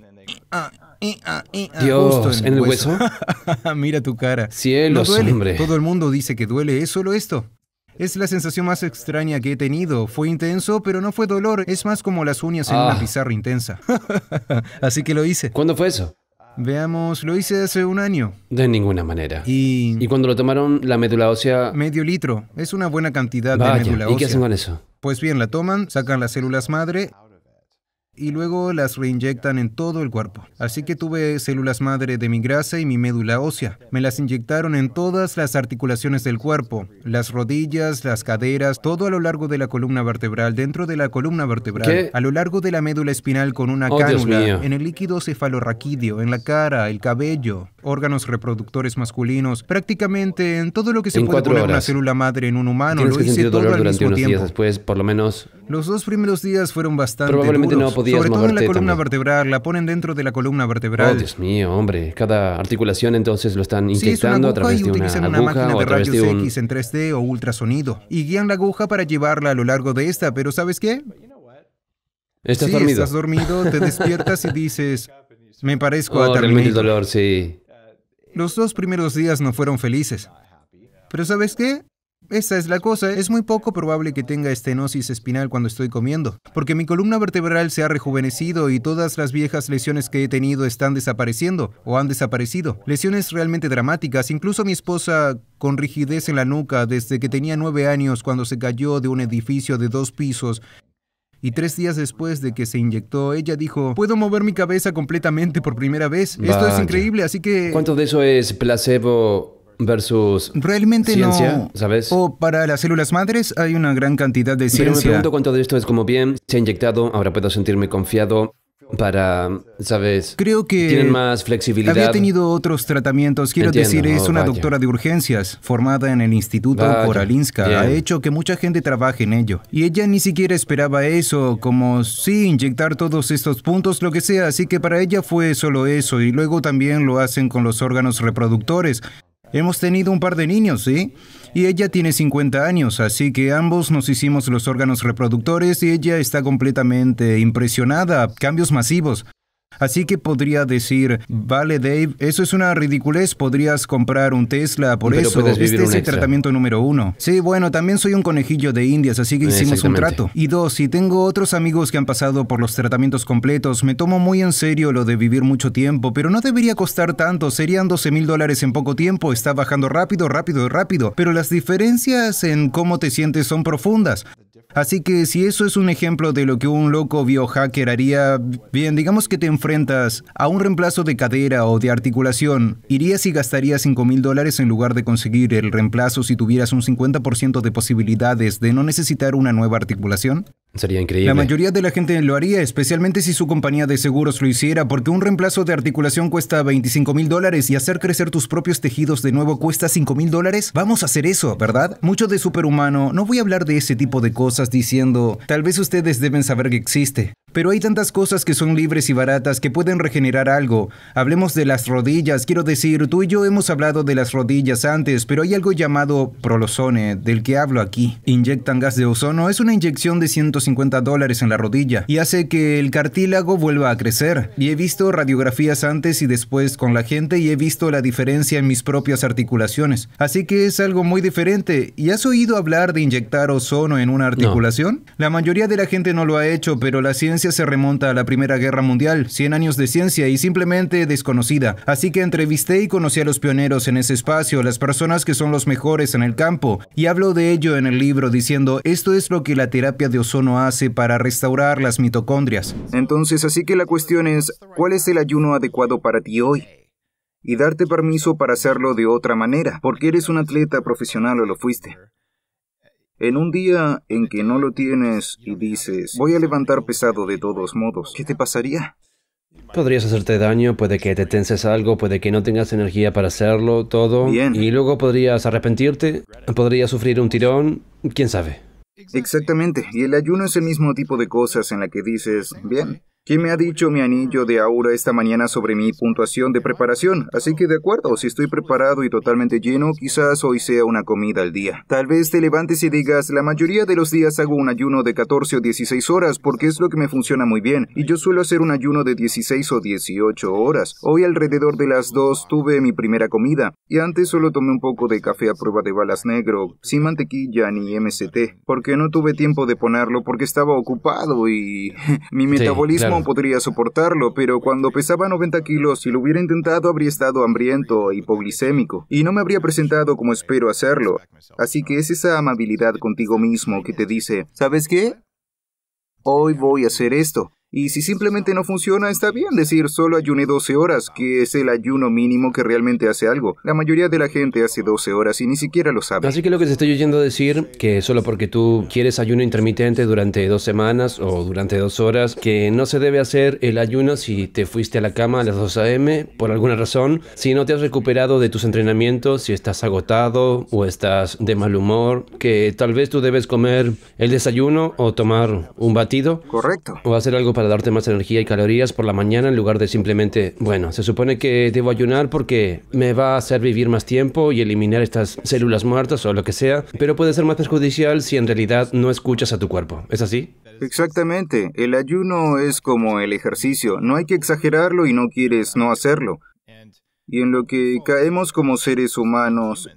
Ah, eh, ah, eh, ah, Dios, en el, hueso. Mira tu cara. Cielos, hombre. Todo el mundo dice que duele, es solo esto. Es la sensación más extraña que he tenido. Fue intenso, pero no fue dolor. Es más como las uñas en una ah. pizarra intensa. Así que lo hice. ¿Cuándo fue eso? Veamos, lo hice hace un año. De ninguna manera. Y... cuando lo tomaron la médula ósea? Medio litro. Es una buena cantidad de médula ósea. ¿Y qué hacen con eso? Pues bien, la toman, sacan las células madre, y luego las reinyectan en todo el cuerpo. Así que tuve células madre de mi grasa y mi médula ósea. Me las inyectaron en todas las articulaciones del cuerpo, las rodillas, las caderas, todo a lo largo de la columna vertebral, dentro de la columna vertebral, a lo largo de la médula espinal con una oh, cánula, en el líquido cefalorraquídeo, en la cara, el cabello, órganos reproductores masculinos, prácticamente en todo lo que se puede poner una célula madre en un humano. lo hice todo durante días después, por lo menos. Los dos primeros días fueron bastante Probablemente No sobre todo en la columna vertebral, la ponen dentro de la columna vertebral. Oh, Dios mío, hombre. Cada articulación entonces lo están inyectando a través de una aguja una máquina o de rayos X en 3D o ultrasonido. Y guían la aguja para llevarla a lo largo de esta, pero ¿sabes qué? Estás sí, dormido. estás dormido, te despiertas y dices, me parezco oh, a el dolor, sí. Los dos primeros días no fueron felices. Pero ¿sabes qué? Esa es la cosa, es muy poco probable que tenga estenosis espinal cuando estoy comiendo, porque mi columna vertebral se ha rejuvenecido y todas las viejas lesiones que he tenido están desapareciendo o han desaparecido. Lesiones realmente dramáticas, incluso mi esposa con rigidez en la nuca desde que tenía nueve años cuando se cayó de un edificio de dos pisos y tres días después de que se inyectó, ella dijo, puedo mover mi cabeza completamente por primera vez. Esto es increíble, así que... ¿Cuánto de eso es placebo versus Realmente no. ¿sabes? O para las células madres hay una gran cantidad de ciencia. Pero me pregunto cuánto de esto es como bien se ha inyectado, ahora puedo sentirme confiado para, ¿sabes? Creo que... Tienen más flexibilidad. Había tenido otros tratamientos. Quiero decir, es una doctora de urgencias, formada en el Instituto Koralinska. Ha hecho que mucha gente trabaje en ello. Y ella ni siquiera esperaba eso, como, sí, inyectar todos estos puntos, lo que sea. Así que para ella fue solo eso. Y luego también lo hacen con los órganos reproductores. Hemos tenido un par de niños, ¿sí? Y ella tiene 50 años, así que ambos nos hicimos los órganos reproductores y ella está completamente impresionada. Cambios masivos. Así que podría decir, vale Dave, eso es una ridiculez, podrías comprar un Tesla por eso. Este es el tratamiento número uno. Sí, bueno, también soy un conejillo de indias, así que hicimos un trato. Y dos, si tengo otros amigos que han pasado por los tratamientos completos, me tomo muy en serio lo de vivir mucho tiempo, pero no debería costar tanto, serían 12 mil dólares en poco tiempo, está bajando rápido, rápido, rápido, pero las diferencias en cómo te sientes son profundas. Así que si eso es un ejemplo de lo que un loco biohacker haría, bien, digamos que te enfrentas a un reemplazo de cadera o de articulación, irías y gastarías 5 mil dólares en lugar de conseguir el reemplazo si tuvieras un 50% de posibilidades de no necesitar una nueva articulación? Sería increíble. La mayoría de la gente lo haría, especialmente si su compañía de seguros lo hiciera, porque un reemplazo de articulación cuesta 25 mil dólares y hacer crecer tus propios tejidos de nuevo cuesta 5 mil dólares. Vamos a hacer eso, ¿verdad? Mucho de superhumano, no voy a hablar de ese tipo de cosas diciendo, tal vez ustedes deben saber que existe, pero hay tantas cosas que son libres y baratas que pueden regenerar algo. Hablemos de las rodillas. Quiero decir, tú y yo hemos hablado de las rodillas antes, pero hay algo llamado prolozone, del que hablo aquí. Inyectan gas de ozono, es una inyección de 150 dólares en la rodilla y hace que el cartílago vuelva a crecer. Y he visto radiografías antes y después con la gente y he visto la diferencia en mis propias articulaciones. Así que es algo muy diferente. ¿Y has oído hablar de inyectar ozono en una articulación? La mayoría de la gente no lo ha hecho, pero la ciencia se remonta a la Primera Guerra Mundial, 100 años de ciencia y simplemente desconocida. Así que entrevisté y conocí a los pioneros en ese espacio, las personas que son los mejores en el campo, y hablo de ello en el libro diciendo, esto es lo que la terapia de ozono hace para restaurar las mitocondrias. Entonces, así que la cuestión es, ¿cuál es el ayuno adecuado para ti hoy? Y darte permiso para hacerlo de otra manera, porque eres un atleta profesional o lo fuiste. En un día en que no lo tienes y dices, voy a levantar pesado de todos modos, ¿qué te pasaría? Podrías hacerte daño, puede que te tenses algo, puede que no tengas energía para hacerlo, todo. Bien. Y luego podrías arrepentirte, podrías sufrir un tirón, quién sabe. Exactamente, y el ayuno es el mismo tipo de cosas en la que dices, bien, ¿Qué me ha dicho mi anillo de aura esta mañana sobre mi puntuación de preparación? Así que de acuerdo, si estoy preparado y totalmente lleno, quizás hoy sea una comida al día. Tal vez te levantes y digas, la mayoría de los días hago un ayuno de 14 o 16 horas porque es lo que me funciona muy bien, y yo suelo hacer un ayuno de 16 o 18 horas. Hoy alrededor de las 2 tuve mi primera comida, y antes solo tomé un poco de café a prueba de balas negro, sin mantequilla ni MCT, porque no tuve tiempo de ponerlo porque estaba ocupado y mi metabolismo podría soportarlo, pero cuando pesaba 90 kilos, si lo hubiera intentado, habría estado hambriento e hipoglicémico, y no me habría presentado como espero hacerlo. Así que es esa amabilidad contigo mismo que te dice, ¿sabes qué? Hoy voy a hacer esto. Y si simplemente no funciona, está bien decir solo ayune 12 horas, que es el ayuno mínimo que realmente hace algo. La mayoría de la gente hace 12 horas y ni siquiera lo sabe. Así que lo que te estoy oyendo decir, que solo porque tú quieres ayuno intermitente durante dos semanas o durante dos horas, que no se debe hacer el ayuno si te fuiste a la cama a las 2 a.m. por alguna razón, si no te has recuperado de tus entrenamientos, si estás agotado o estás de mal humor, que tal vez tú debes comer el desayuno o tomar un batido. Correcto. O hacer algo para para darte más energía y calorías por la mañana en lugar de simplemente, bueno, se supone que debo ayunar porque me va a hacer vivir más tiempo y eliminar estas células muertas o lo que sea, pero puede ser más perjudicial si en realidad no escuchas a tu cuerpo. ¿Es así? Exactamente. El ayuno es como el ejercicio. No hay que exagerarlo y no quieres no hacerlo. Y en lo que caemos como seres humanos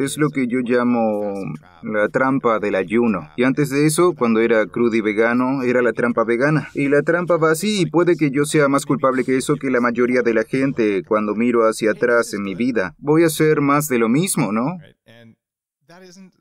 es lo que yo llamo la trampa del ayuno. Y antes de eso, cuando era crudo y vegano, era la trampa vegana. Y la trampa va así, y puede que yo sea más culpable que eso que la mayoría de la gente cuando miro hacia atrás en mi vida. Voy a ser más de lo mismo, ¿no?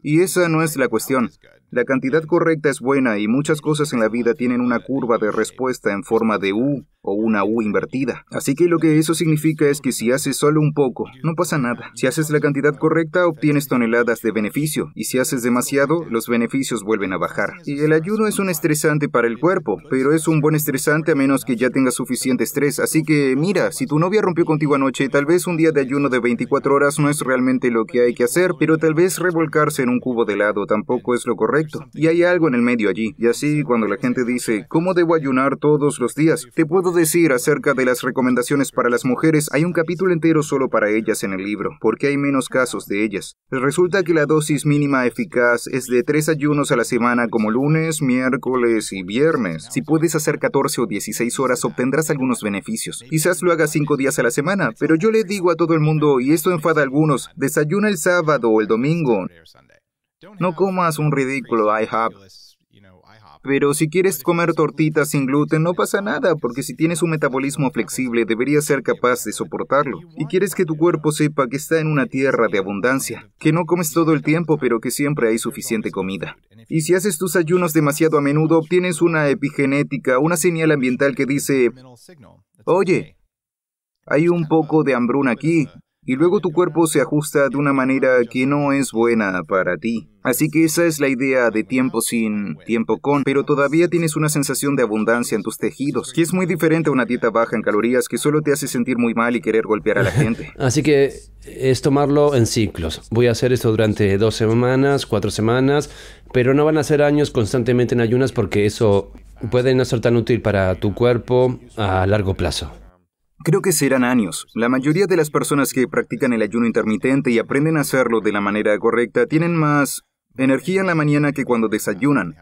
Y esa no es la cuestión. La cantidad correcta es buena y muchas cosas en la vida tienen una curva de respuesta en forma de U o una U invertida. Así que lo que eso significa es que si haces solo un poco, no pasa nada. Si haces la cantidad correcta, obtienes toneladas de beneficio, y si haces demasiado, los beneficios vuelven a bajar. Y el ayuno es un estresante para el cuerpo, pero es un buen estresante a menos que ya tengas suficiente estrés. Así que mira, si tu novia rompió contigo anoche, tal vez un día de ayuno de 24 horas no es realmente lo que hay que hacer, pero tal vez revolcarse en un cubo de helado tampoco es lo correcto y hay algo en el medio allí. Y así cuando la gente dice, ¿cómo debo ayunar todos los días? Te puedo decir acerca de las recomendaciones para las mujeres, hay un capítulo entero solo para ellas en el libro, porque hay menos casos de ellas. Resulta que la dosis mínima eficaz es de tres ayunos a la semana como lunes, miércoles y viernes. Si puedes hacer 14 o 16 horas obtendrás algunos beneficios. Quizás lo hagas cinco días a la semana, pero yo le digo a todo el mundo, y esto enfada a algunos, desayuna el sábado o el domingo. No comas un ridículo IHOP. Pero si quieres comer tortitas sin gluten no pasa nada, porque si tienes un metabolismo flexible deberías ser capaz de soportarlo. Y quieres que tu cuerpo sepa que está en una tierra de abundancia, que no comes todo el tiempo, pero que siempre hay suficiente comida. Y si haces tus ayunos demasiado a menudo, obtienes una epigenética, una señal ambiental que dice, oye, hay un poco de hambruna aquí, y luego tu cuerpo se ajusta de una manera que no es buena para ti. Así que esa es la idea de tiempo sin, tiempo con, pero todavía tienes una sensación de abundancia en tus tejidos, que es muy diferente a una dieta baja en calorías que solo te hace sentir muy mal y querer golpear a la gente. Así que es tomarlo en ciclos. Voy a hacer esto durante dos semanas, cuatro semanas, pero no van a ser años constantemente en ayunas porque eso puede no ser tan útil para tu cuerpo a largo plazo. Creo que serán años. La mayoría de las personas que practican el ayuno intermitente y aprenden a hacerlo de la manera correcta tienen más energía en la mañana que cuando desayunan.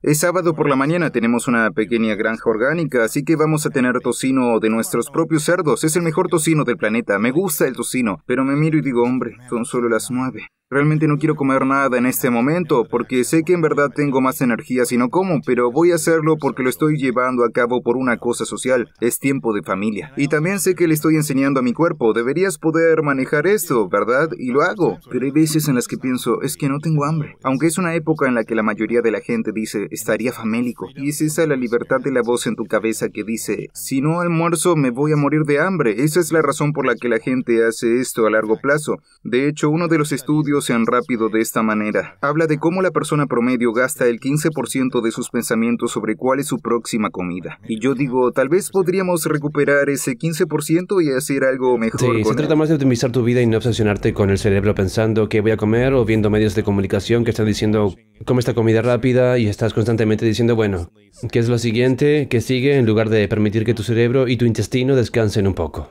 Es sábado por la mañana, tenemos una pequeña granja orgánica, así que vamos a tener tocino de nuestros propios cerdos. Es el mejor tocino del planeta. Me gusta el tocino, pero me miro y digo, hombre, son solo las nueve. Realmente no quiero comer nada en este momento, porque sé que en verdad tengo más energía si no como, pero voy a hacerlo porque lo estoy llevando a cabo por una cosa social. Es tiempo de familia. Y también sé que le estoy enseñando a mi cuerpo, deberías poder manejar esto, ¿verdad? Y lo hago. Pero hay veces en las que pienso, es que no tengo hambre. Aunque es una época en la que la mayoría de la gente dice, estaría famélico. Y es esa la libertad de la voz en tu cabeza que dice, si no almuerzo me voy a morir de hambre. Esa es la razón por la que la gente hace esto a largo plazo. De hecho, uno de los estudios sean rápido de esta manera habla de cómo la persona promedio gasta el 15% de sus pensamientos sobre cuál es su próxima comida. Y yo digo, tal vez podríamos recuperar ese 15% y hacer algo mejor. Sí, se trata más de optimizar tu vida y no obsesionarte con el cerebro pensando qué voy a comer o viendo medios de comunicación que están diciendo come esta comida rápida y estás constantemente diciendo, bueno, ¿qué es lo siguiente? ¿Qué sigue? En lugar de permitir que tu cerebro y tu intestino descansen un poco.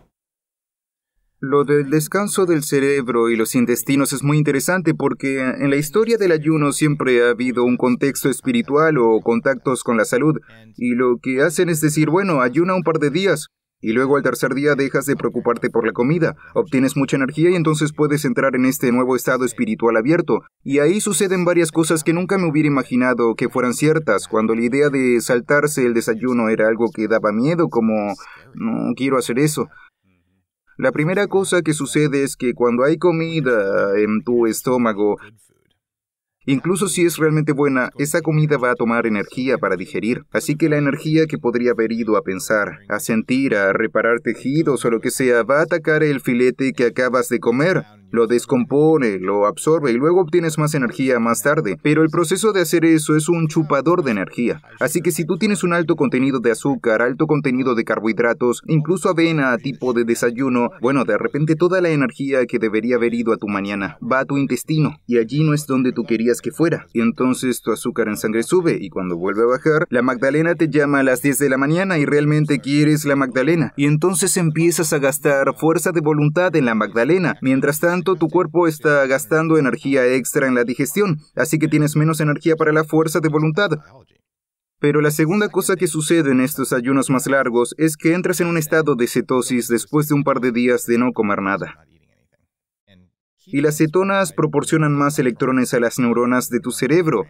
Lo del descanso del cerebro y los intestinos es muy interesante porque en la historia del ayuno siempre ha habido un contexto espiritual o contactos con la salud, y lo que hacen es decir, bueno, ayuna un par de días, y luego al tercer día dejas de preocuparte por la comida, obtienes mucha energía y entonces puedes entrar en este nuevo estado espiritual abierto, y ahí suceden varias cosas que nunca me hubiera imaginado que fueran ciertas, cuando la idea de saltarse el desayuno era algo que daba miedo, como no quiero hacer eso. La primera cosa que sucede es que cuando hay comida en tu estómago, Incluso si es realmente buena, esa comida va a tomar energía para digerir, así que la energía que podría haber ido a pensar, a sentir, a reparar tejidos o lo que sea, va a atacar el filete que acabas de comer lo descompone, lo absorbe y luego obtienes más energía más tarde. Pero el proceso de hacer eso es un chupador de energía. Así que si tú tienes un alto contenido de azúcar, alto contenido de carbohidratos, incluso avena tipo de desayuno, bueno, de repente toda la energía que debería haber ido a tu mañana va a tu intestino y allí no es donde tú querías que fuera. Y entonces tu azúcar en sangre sube y cuando vuelve a bajar, la Magdalena te llama a las 10 de la mañana y realmente quieres la Magdalena. Y entonces empiezas a gastar fuerza de voluntad en la Magdalena. Mientras tanto, tanto, tu cuerpo está gastando energía extra en la digestión, así que tienes menos energía para la fuerza de voluntad. Pero la segunda cosa que sucede en estos ayunos más largos es que entras en un estado de cetosis después de un par de días de no comer nada. Y las cetonas proporcionan más electrones a las neuronas de tu cerebro,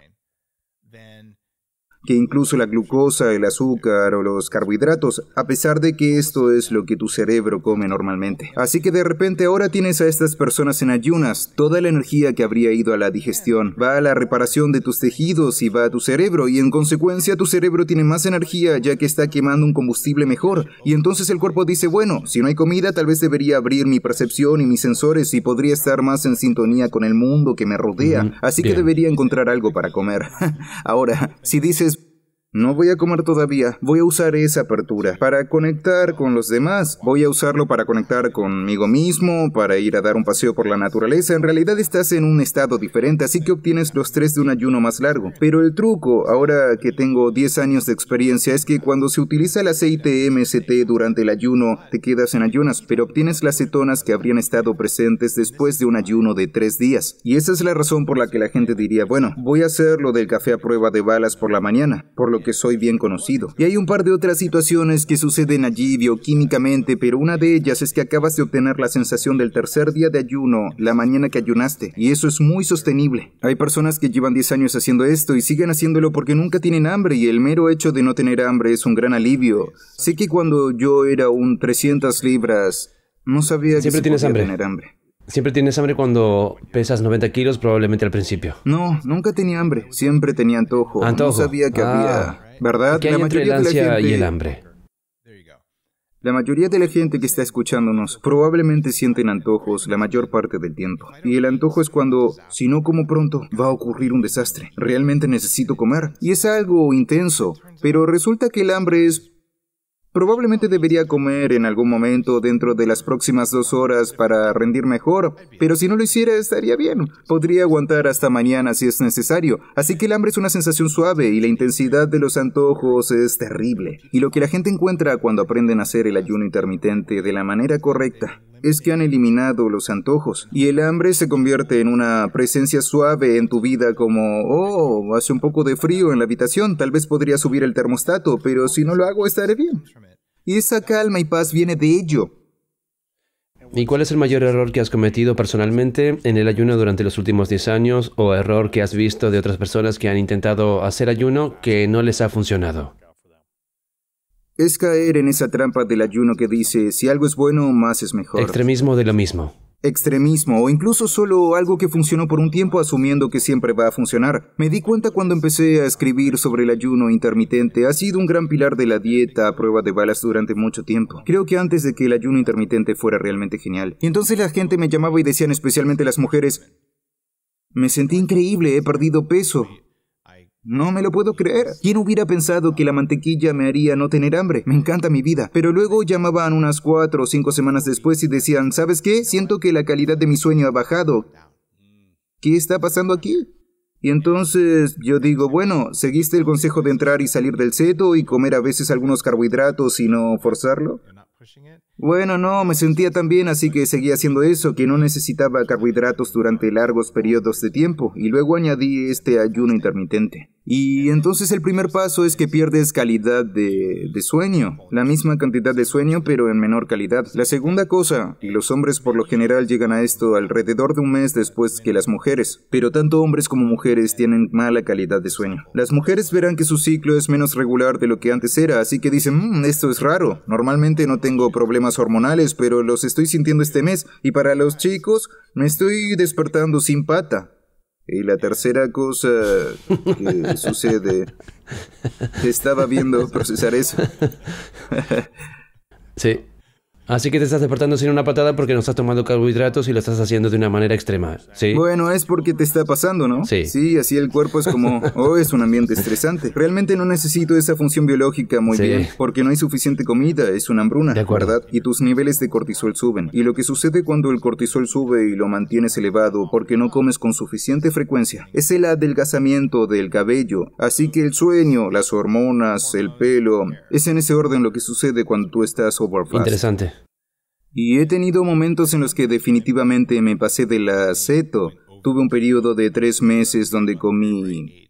que incluso la glucosa, el azúcar o los carbohidratos, a pesar de que esto es lo que tu cerebro come normalmente. Así que de repente ahora tienes a estas personas en ayunas, toda la energía que habría ido a la digestión va a la reparación de tus tejidos y va a tu cerebro y en consecuencia tu cerebro tiene más energía ya que está quemando un combustible mejor y entonces el cuerpo dice, bueno, si no hay comida tal vez debería abrir mi percepción y mis sensores y podría estar más en sintonía con el mundo que me rodea, así que debería encontrar algo para comer. ahora, si dices no voy a comer todavía, voy a usar esa apertura para conectar con los demás, voy a usarlo para conectar conmigo mismo, para ir a dar un paseo por la naturaleza, en realidad estás en un estado diferente, así que obtienes los tres de un ayuno más largo. Pero el truco, ahora que tengo 10 años de experiencia, es que cuando se utiliza el aceite MST durante el ayuno, te quedas en ayunas, pero obtienes las cetonas que habrían estado presentes después de un ayuno de tres días. Y esa es la razón por la que la gente diría, bueno, voy a hacer lo del café a prueba de balas por la mañana, por lo que soy bien conocido. Y hay un par de otras situaciones que suceden allí bioquímicamente, pero una de ellas es que acabas de obtener la sensación del tercer día de ayuno, la mañana que ayunaste, y eso es muy sostenible. Hay personas que llevan 10 años haciendo esto y siguen haciéndolo porque nunca tienen hambre y el mero hecho de no tener hambre es un gran alivio. Sé que cuando yo era un 300 libras, no sabía Siempre que podía tener hambre. ¿Siempre tienes hambre cuando pesas 90 kilos? Probablemente al principio. No, nunca tenía hambre. Siempre tenía antojo. Antojo. No sabía que había. Ah. ¿Verdad? la entre el y el hambre? La mayoría de la gente que está escuchándonos probablemente sienten antojos la mayor parte del tiempo. Y el antojo es cuando, si no como pronto, va a ocurrir un desastre. Realmente necesito comer. Y es algo intenso. Pero resulta que el hambre es Probablemente debería comer en algún momento dentro de las próximas dos horas para rendir mejor, pero si no lo hiciera estaría bien. Podría aguantar hasta mañana si es necesario, así que el hambre es una sensación suave y la intensidad de los antojos es terrible. Y lo que la gente encuentra cuando aprenden a hacer el ayuno intermitente de la manera correcta es que han eliminado los antojos y el hambre se convierte en una presencia suave en tu vida como, oh, hace un poco de frío en la habitación, tal vez podría subir el termostato, pero si no lo hago estaré bien. Y esa calma y paz viene de ello. ¿Y cuál es el mayor error que has cometido personalmente en el ayuno durante los últimos 10 años o error que has visto de otras personas que han intentado hacer ayuno que no les ha funcionado? Es caer en esa trampa del ayuno que dice, si algo es bueno, más es mejor. Extremismo de lo mismo. Extremismo, o incluso solo algo que funcionó por un tiempo asumiendo que siempre va a funcionar. Me di cuenta cuando empecé a escribir sobre el ayuno intermitente. Ha sido un gran pilar de la dieta a prueba de balas durante mucho tiempo. Creo que antes de que el ayuno intermitente fuera realmente genial. Y entonces la gente me llamaba y decían, especialmente las mujeres, me sentí increíble, he perdido peso. No me lo puedo creer. ¿Quién hubiera pensado que la mantequilla me haría no tener hambre? Me encanta mi vida. Pero luego llamaban unas cuatro o cinco semanas después y decían, ¿sabes qué? Siento que la calidad de mi sueño ha bajado. ¿Qué está pasando aquí? Y entonces yo digo, bueno, ¿seguiste el consejo de entrar y salir del seto y comer a veces algunos carbohidratos y no forzarlo? Bueno, no, me sentía tan bien, así que seguí haciendo eso, que no necesitaba carbohidratos durante largos periodos de tiempo, y luego añadí este ayuno intermitente. Y entonces el primer paso es que pierdes calidad de, sueño, la misma cantidad de sueño pero en menor calidad. La segunda cosa, y los hombres por lo general llegan a esto alrededor de un mes después que las mujeres, pero tanto hombres como mujeres tienen mala calidad de sueño. Las mujeres verán que su ciclo es menos regular de lo que antes era, así que dicen, mmm, esto es raro, normalmente no tengo problemas hormonales, pero los estoy sintiendo este mes. Y para los chicos, me estoy despertando sin pata. Y la tercera cosa que sucede, estaba viendo procesar eso. sí, Así que te estás despertando sin una patada porque no estás tomando carbohidratos y lo estás haciendo de una manera extrema, ¿sí? Bueno, es porque te está pasando, ¿no? Sí. Sí, así el cuerpo es como, oh, es un ambiente estresante. Realmente no necesito esa función biológica muy bien, porque no hay suficiente comida, es una hambruna, de acuerdo. ¿verdad? Y tus niveles de cortisol suben. Y lo que sucede cuando el cortisol sube y lo mantienes elevado porque no comes con suficiente frecuencia es el adelgazamiento del cabello. Así que el sueño, las hormonas, el pelo, es en ese orden lo que sucede cuando tú estás overfast. Interesante. Y he tenido momentos en los que definitivamente me pasé del aceto. Tuve un periodo de tres meses donde comí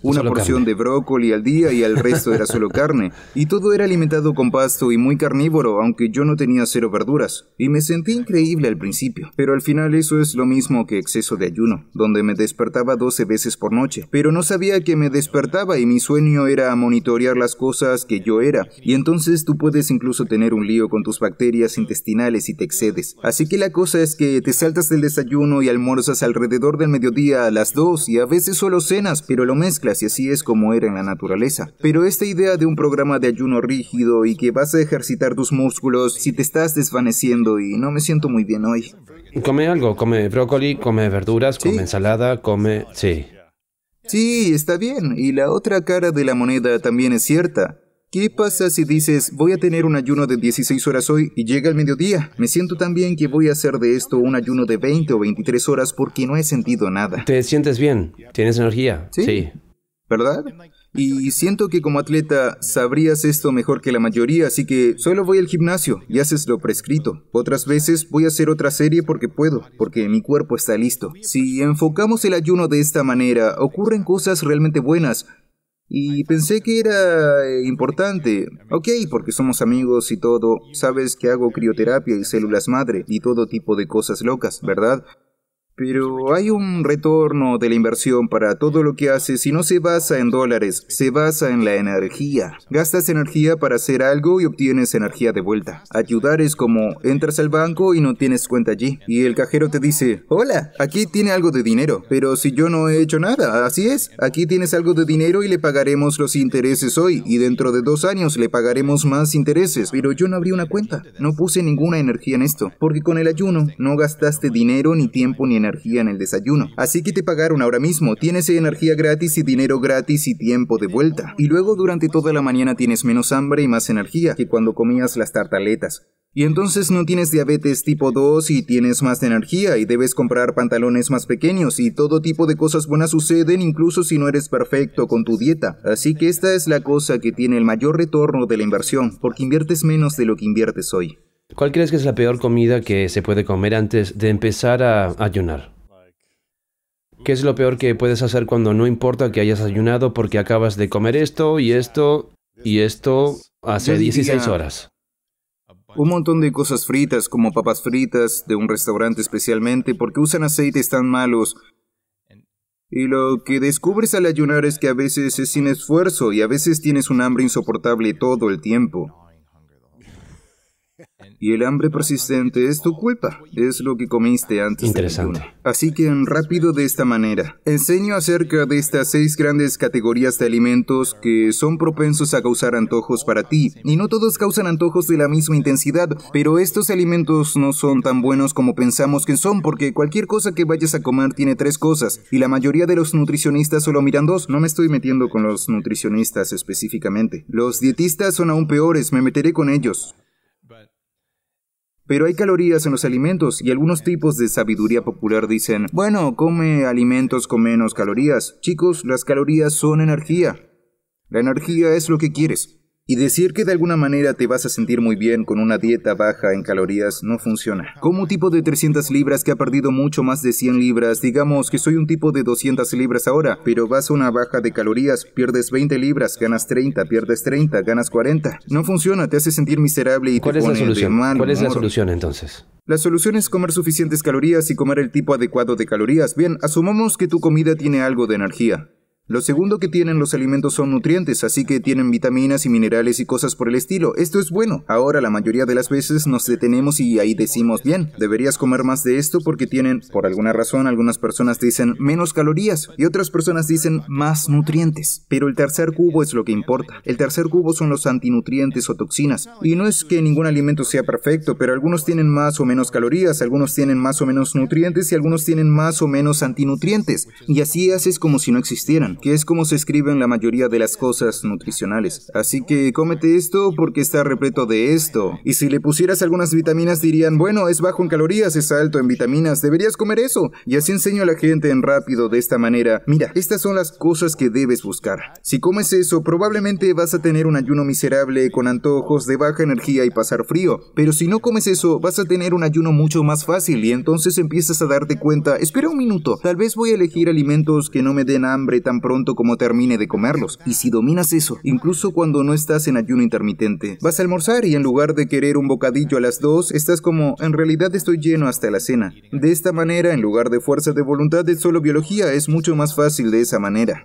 una porción de brócoli al día y al resto era solo carne. Y todo era alimentado con pasto y muy carnívoro, aunque yo no tenía cero verduras. Y me sentí increíble al principio. Pero al final eso es lo mismo que exceso de ayuno, donde me despertaba 12 veces por noche. Pero no sabía que me despertaba y mi sueño era monitorear las cosas que yo era. Y entonces tú puedes incluso tener un lío con tus bacterias intestinales y te excedes. Así que la cosa es que te saltas del desayuno y almorzas alrededor del mediodía a las 2 y a veces solo cenas, pero lo mezclas y así es como era en la naturaleza. Pero esta idea de un programa de ayuno rígido y que vas a ejercitar tus músculos si te estás desvaneciendo y no me siento muy bien hoy. Come algo, come brócoli, come verduras, come ensalada, come... Sí. Sí, está bien. Y la otra cara de la moneda también es cierta. ¿Qué pasa si dices, voy a tener un ayuno de 16 horas hoy y llega el mediodía? Me siento tan bien que voy a hacer de esto un ayuno de 20 o 23 horas porque no he sentido nada. ¿Te sientes bien? ¿Tienes energía? sí. ¿verdad? Y siento que como atleta sabrías esto mejor que la mayoría, así que solo voy al gimnasio y haces lo prescrito. Otras veces voy a hacer otra serie porque puedo, porque mi cuerpo está listo. Si enfocamos el ayuno de esta manera, ocurren cosas realmente buenas. Y pensé que era eh, importante. Ok, porque somos amigos y todo. Sabes que hago crioterapia y células madre y todo tipo de cosas locas, ¿verdad? Pero hay un retorno de la inversión para todo lo que haces y no se basa en dólares, se basa en la energía. Gastas energía para hacer algo y obtienes energía de vuelta. Ayudar es como entras al banco y no tienes cuenta allí. Y el cajero te dice, hola, aquí tiene algo de dinero. Pero si yo no he hecho nada, así es. Aquí tienes algo de dinero y le pagaremos los intereses hoy. Y dentro de dos años le pagaremos más intereses. Pero yo no abrí una cuenta. No puse ninguna energía en esto. Porque con el ayuno no gastaste dinero ni tiempo ni energía energía en el desayuno. Así que te pagaron ahora mismo, tienes energía gratis y dinero gratis y tiempo de vuelta. Y luego durante toda la mañana tienes menos hambre y más energía que cuando comías las tartaletas. Y entonces no tienes diabetes tipo 2 y tienes más energía y debes comprar pantalones más pequeños y todo tipo de cosas buenas suceden incluso si no eres perfecto con tu dieta. Así que esta es la cosa que tiene el mayor retorno de la inversión, porque inviertes menos de lo que inviertes hoy. ¿Cuál crees que es la peor comida que se puede comer antes de empezar a ayunar? ¿Qué es lo peor que puedes hacer cuando no importa que hayas ayunado porque acabas de comer esto y esto y esto hace 16 horas? Un montón de cosas fritas, como papas fritas de un restaurante especialmente, porque usan aceites tan malos. Y lo que descubres al ayunar es que a veces es sin esfuerzo y a veces tienes un hambre insoportable todo el tiempo. Y el hambre persistente es tu culpa. Es lo que comiste antes. Interesante. Así que en rápido de esta manera, enseño acerca de estas seis grandes categorías de alimentos que son propensos a causar antojos para ti. Y no todos causan antojos de la misma intensidad, pero estos alimentos no son tan buenos como pensamos que son porque cualquier cosa que vayas a comer tiene tres cosas y la mayoría de los nutricionistas solo miran dos. No me estoy metiendo con los nutricionistas específicamente. Los dietistas son aún peores, me meteré con ellos. Pero hay calorías en los alimentos y algunos tipos de sabiduría popular dicen, bueno, come alimentos con menos calorías. Chicos, las calorías son energía. La energía es lo que quieres. Y decir que de alguna manera te vas a sentir muy bien con una dieta baja en calorías no funciona. Como tipo de 300 libras que ha perdido mucho más de 100 libras, digamos que soy un tipo de 200 libras ahora, pero vas a una baja de calorías, pierdes 20 libras, ganas 30, pierdes 30, ganas 40. No funciona, te hace sentir miserable y te pone es la mal ¿Cuál es la solución entonces? La solución es comer suficientes calorías y comer el tipo adecuado de calorías. Bien, asumamos que tu comida tiene algo de energía. Lo segundo que tienen los alimentos son nutrientes, así que tienen vitaminas y minerales y cosas por el estilo. Esto es bueno. Ahora la mayoría de las veces nos detenemos y ahí decimos, bien, deberías comer más de esto porque tienen, por alguna razón, algunas personas dicen menos calorías y otras personas dicen más nutrientes. Pero el tercer cubo es lo que importa. El tercer cubo son los antinutrientes o toxinas. Y no es que ningún alimento sea perfecto, pero algunos tienen más o menos calorías, algunos tienen más o menos nutrientes y algunos tienen más o menos antinutrientes. Y así haces como si no existieran que es como se escribe en la mayoría de las cosas nutricionales. Así que cómete esto porque está repleto de esto. Y si le pusieras algunas vitaminas dirían, bueno, es bajo en calorías, es alto en vitaminas, deberías comer eso. Y así enseño a la gente en rápido de esta manera, mira, estas son las cosas que debes buscar. Si comes eso, probablemente vas a tener un ayuno miserable con antojos de baja energía y pasar frío. Pero si no comes eso, vas a tener un ayuno mucho más fácil y entonces empiezas a darte cuenta, espera un minuto, tal vez voy a elegir alimentos que no me den hambre tan pronto como termine de comerlos. Y si dominas eso, incluso cuando no estás en ayuno intermitente, vas a almorzar y en lugar de querer un bocadillo a las dos, estás como, en realidad estoy lleno hasta la cena. De esta manera, en lugar de fuerza de voluntad de solo biología, es mucho más fácil de esa manera.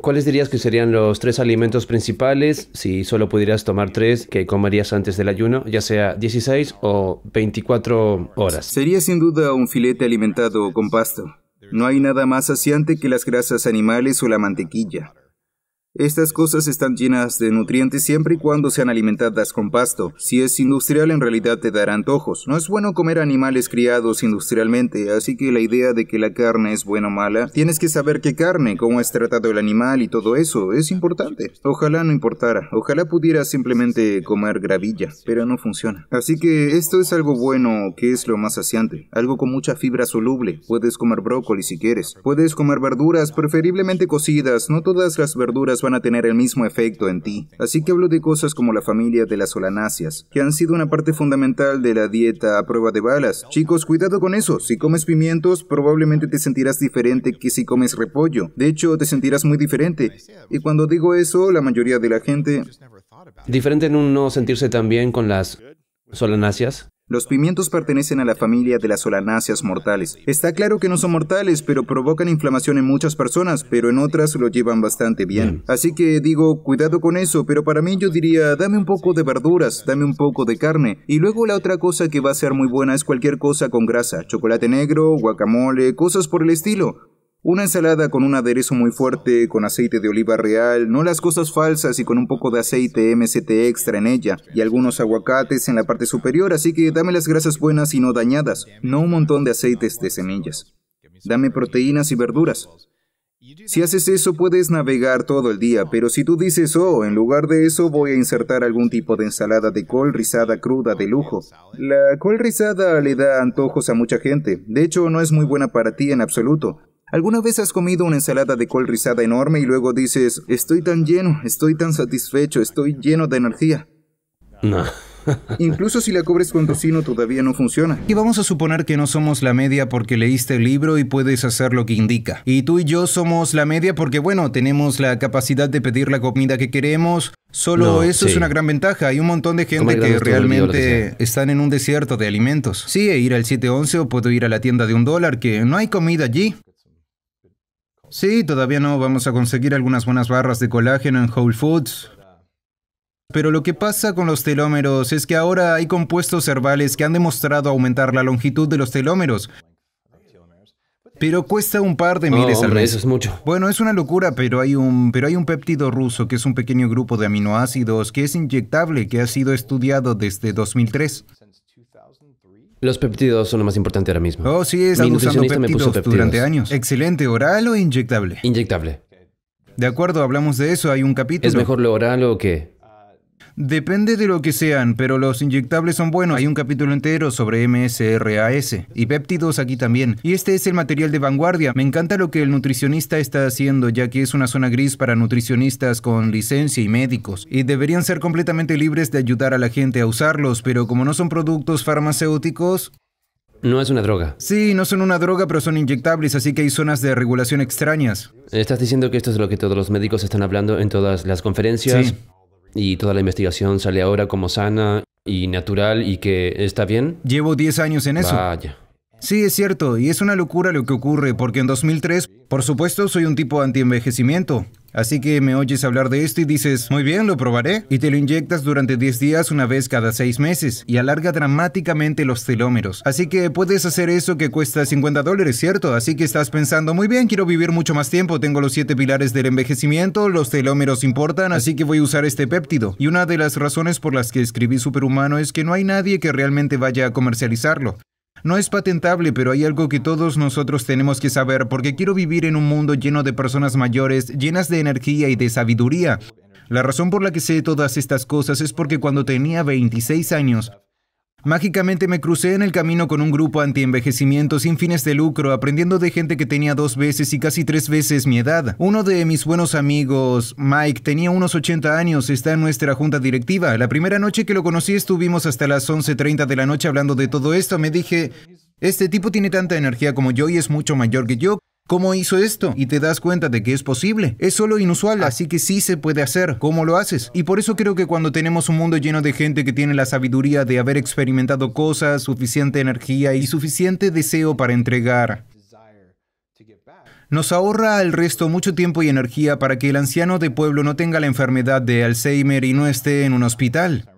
¿Cuáles dirías que serían los tres alimentos principales si solo pudieras tomar tres que comerías antes del ayuno, ya sea 16 o 24 horas? Sería sin duda un filete alimentado con pasto. No hay nada más saciante que las grasas animales o la mantequilla. Estas cosas están llenas de nutrientes siempre y cuando sean alimentadas con pasto. Si es industrial en realidad te darán antojos. No es bueno comer animales criados industrialmente, así que la idea de que la carne es buena o mala, tienes que saber qué carne, cómo es tratado el animal y todo eso, es importante. Ojalá no importara, ojalá pudiera simplemente comer gravilla, pero no funciona. Así que esto es algo bueno que es lo más saciante, algo con mucha fibra soluble. Puedes comer brócoli si quieres, puedes comer verduras, preferiblemente cocidas, no todas las verduras van a tener el mismo efecto en ti. Así que hablo de cosas como la familia de las solanáceas, que han sido una parte fundamental de la dieta a prueba de balas. Chicos, cuidado con eso. Si comes pimientos, probablemente te sentirás diferente que si comes repollo. De hecho, te sentirás muy diferente. Y cuando digo eso, la mayoría de la gente... Diferente en un no sentirse tan bien con las solanáceas. Los pimientos pertenecen a la familia de las solanáceas mortales. Está claro que no son mortales, pero provocan inflamación en muchas personas, pero en otras lo llevan bastante bien. Mm. Así que digo, cuidado con eso, pero para mí yo diría, dame un poco de verduras, dame un poco de carne. Y luego la otra cosa que va a ser muy buena es cualquier cosa con grasa, chocolate negro, guacamole, cosas por el estilo. Una ensalada con un aderezo muy fuerte, con aceite de oliva real, no las cosas falsas y con un poco de aceite MCT extra en ella, y algunos aguacates en la parte superior, así que dame las grasas buenas y no dañadas, no un montón de aceites de semillas. Dame proteínas y verduras. Si haces eso puedes navegar todo el día, pero si tú dices, oh, en lugar de eso voy a insertar algún tipo de ensalada de col rizada cruda de lujo. La col rizada le da antojos a mucha gente, de hecho no es muy buena para ti en absoluto, ¿Alguna vez has comido una ensalada de col rizada enorme y luego dices, estoy tan lleno, estoy tan satisfecho, estoy lleno de energía? No. Incluso si la cobres con tocino todavía no funciona. Y vamos a suponer que no somos la media porque leíste el libro y puedes hacer lo que indica. Y tú y yo somos la media porque, bueno, tenemos la capacidad de pedir la comida que queremos. Solo eso es una gran ventaja. Hay un montón de gente que realmente están en un desierto de alimentos. Sí, e ir al 711 o puedo ir a la tienda de un dólar que no hay comida allí. Sí, todavía no vamos a conseguir algunas buenas barras de colágeno en Whole Foods. Pero lo que pasa con los telómeros es que ahora hay compuestos herbales que han demostrado aumentar la longitud de los telómeros. Pero cuesta un par de miles oh, al Eso es mucho. Bueno, es una locura, pero hay un pero hay un péptido ruso que es un pequeño grupo de aminoácidos que es inyectable que ha sido estudiado desde 2003. Los peptidos son lo más importante ahora mismo. Oh, sí, es usando peptidos, peptidos, durante años. Excelente, ¿oral o inyectable? Inyectable. De acuerdo, hablamos de eso, hay un capítulo. ¿Es mejor lo oral o qué? Depende de lo que sean, pero los inyectables son buenos. Hay un capítulo entero sobre MSRAS y péptidos aquí también. Y este es el material de vanguardia. Me encanta lo que el nutricionista está haciendo, ya que es una zona gris para nutricionistas con licencia y médicos. Y deberían ser completamente libres de ayudar a la gente a usarlos, pero como no son productos farmacéuticos, no es una droga. Sí, no son una droga, pero son inyectables, así que hay zonas de regulación extrañas. ¿Estás diciendo que esto es lo que todos los médicos están hablando en todas las conferencias? Sí y toda la investigación sale ahora como sana y natural y que está bien. Llevo 10 años en eso. Sí, es cierto, y es una locura lo que ocurre, porque en 2003, por supuesto, soy un tipo anti-envejecimiento. Así que me oyes hablar de esto y dices, muy bien, lo probaré. Y te lo inyectas durante 10 días una vez cada 6 meses y alarga dramáticamente los telómeros. Así que puedes hacer eso que cuesta 50 dólares, ¿cierto? Así que estás pensando, muy bien, quiero vivir mucho más tiempo, tengo los 7 pilares del envejecimiento, los telómeros importan, así que voy a usar este péptido. Y una de las razones por las que escribí Superhumano es que no hay nadie que realmente vaya a comercializarlo. No es patentable, pero hay algo que todos nosotros tenemos que saber porque quiero vivir en un mundo lleno de personas mayores, llenas de energía y de sabiduría. La razón por la que sé todas estas cosas es porque cuando tenía 26 años, Mágicamente me crucé en el camino con un grupo anti-envejecimiento sin fines de lucro, aprendiendo de gente que tenía dos veces y casi tres veces mi edad. Uno de mis buenos amigos, Mike, tenía unos 80 años, está en nuestra junta directiva. La primera noche que lo conocí estuvimos hasta las 11.30 de la noche hablando de todo esto. Me dije, este tipo tiene tanta energía como yo y es mucho mayor que yo. ¿Cómo hizo esto? Y te das cuenta de que es posible. Es solo inusual, así que sí se puede hacer. ¿Cómo lo haces? Y por eso creo que cuando tenemos un mundo lleno de gente que tiene la sabiduría de haber experimentado cosas, suficiente energía y suficiente deseo para entregar, nos ahorra al resto mucho tiempo y energía para que el anciano de pueblo no tenga la enfermedad de Alzheimer y no esté en un hospital.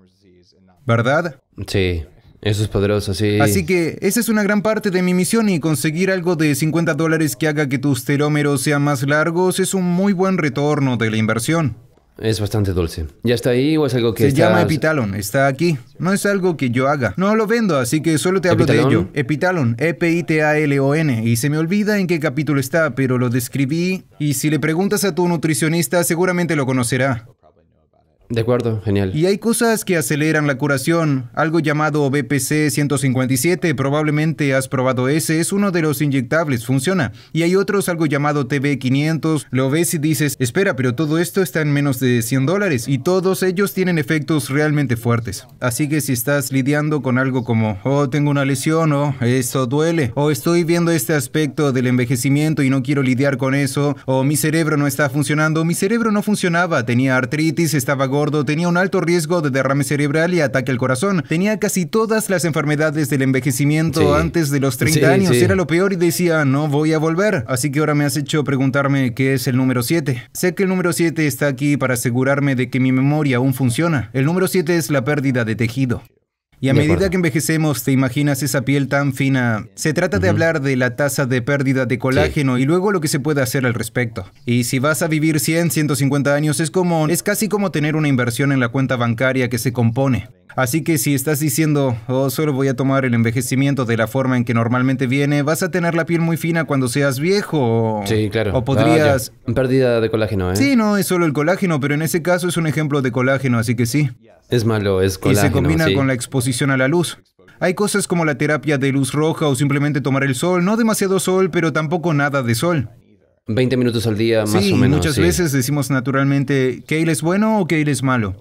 ¿Verdad? Sí. Eso es poderoso, sí. Así que esa es una gran parte de mi misión y conseguir algo de 50 dólares que haga que tus telómeros sean más largos es un muy buen retorno de la inversión. Es bastante dulce. ¿Ya está ahí o es algo que Se llama Epitalon, está aquí. No es algo que yo haga. No lo vendo, así que solo te hablo de ello. Epitalon, E-P-I-T-A-L-O-N. Y se me olvida en qué capítulo está, pero lo describí. Y si le preguntas a tu nutricionista, seguramente lo conocerá. De acuerdo, genial. Y hay cosas que aceleran la curación, algo llamado BPC 157, probablemente has probado ese, es uno de los inyectables, funciona. Y hay otros, algo llamado TB 500, lo ves y dices, espera, pero todo esto está en menos de 100 dólares y todos ellos tienen efectos realmente fuertes. Así que si estás lidiando con algo como, oh, tengo una lesión, o oh, eso duele, o estoy viendo este aspecto del envejecimiento y no quiero lidiar con eso, o mi cerebro no está funcionando, mi cerebro no funcionaba, tenía artritis, estaba tenía un alto riesgo de derrame cerebral y ataque al corazón. Tenía casi todas las enfermedades del envejecimiento antes de los 30 años. Era lo peor y decía, no voy a volver. Así que ahora me has hecho preguntarme qué es el número 7. Sé que el número 7 está aquí para asegurarme de que mi memoria aún funciona. El número 7 es la pérdida de tejido. Y a medida que envejecemos, te imaginas esa piel tan fina. Se trata de hablar de la tasa de pérdida de colágeno y luego lo que se puede hacer al respecto. Y si vas a vivir 100, 150 años, es como es casi como tener una inversión en la cuenta bancaria que se compone. Así que si estás diciendo, oh, solo voy a tomar el envejecimiento de la forma en que normalmente viene, vas a tener la piel muy fina cuando seas viejo. Sí, claro. O ah, podrías... pérdida de colágeno, ¿eh? Sí, no, es solo el colágeno, pero en ese caso es un ejemplo de colágeno, así que sí. Es malo, es colágeno. Y se combina con la exposición a la luz. Hay cosas como la terapia de luz roja o simplemente tomar el sol, no demasiado sol, pero tampoco nada de sol. 20 minutos al día, más o menos. Muchas veces decimos naturalmente, ¿Kale es bueno o Kale es malo?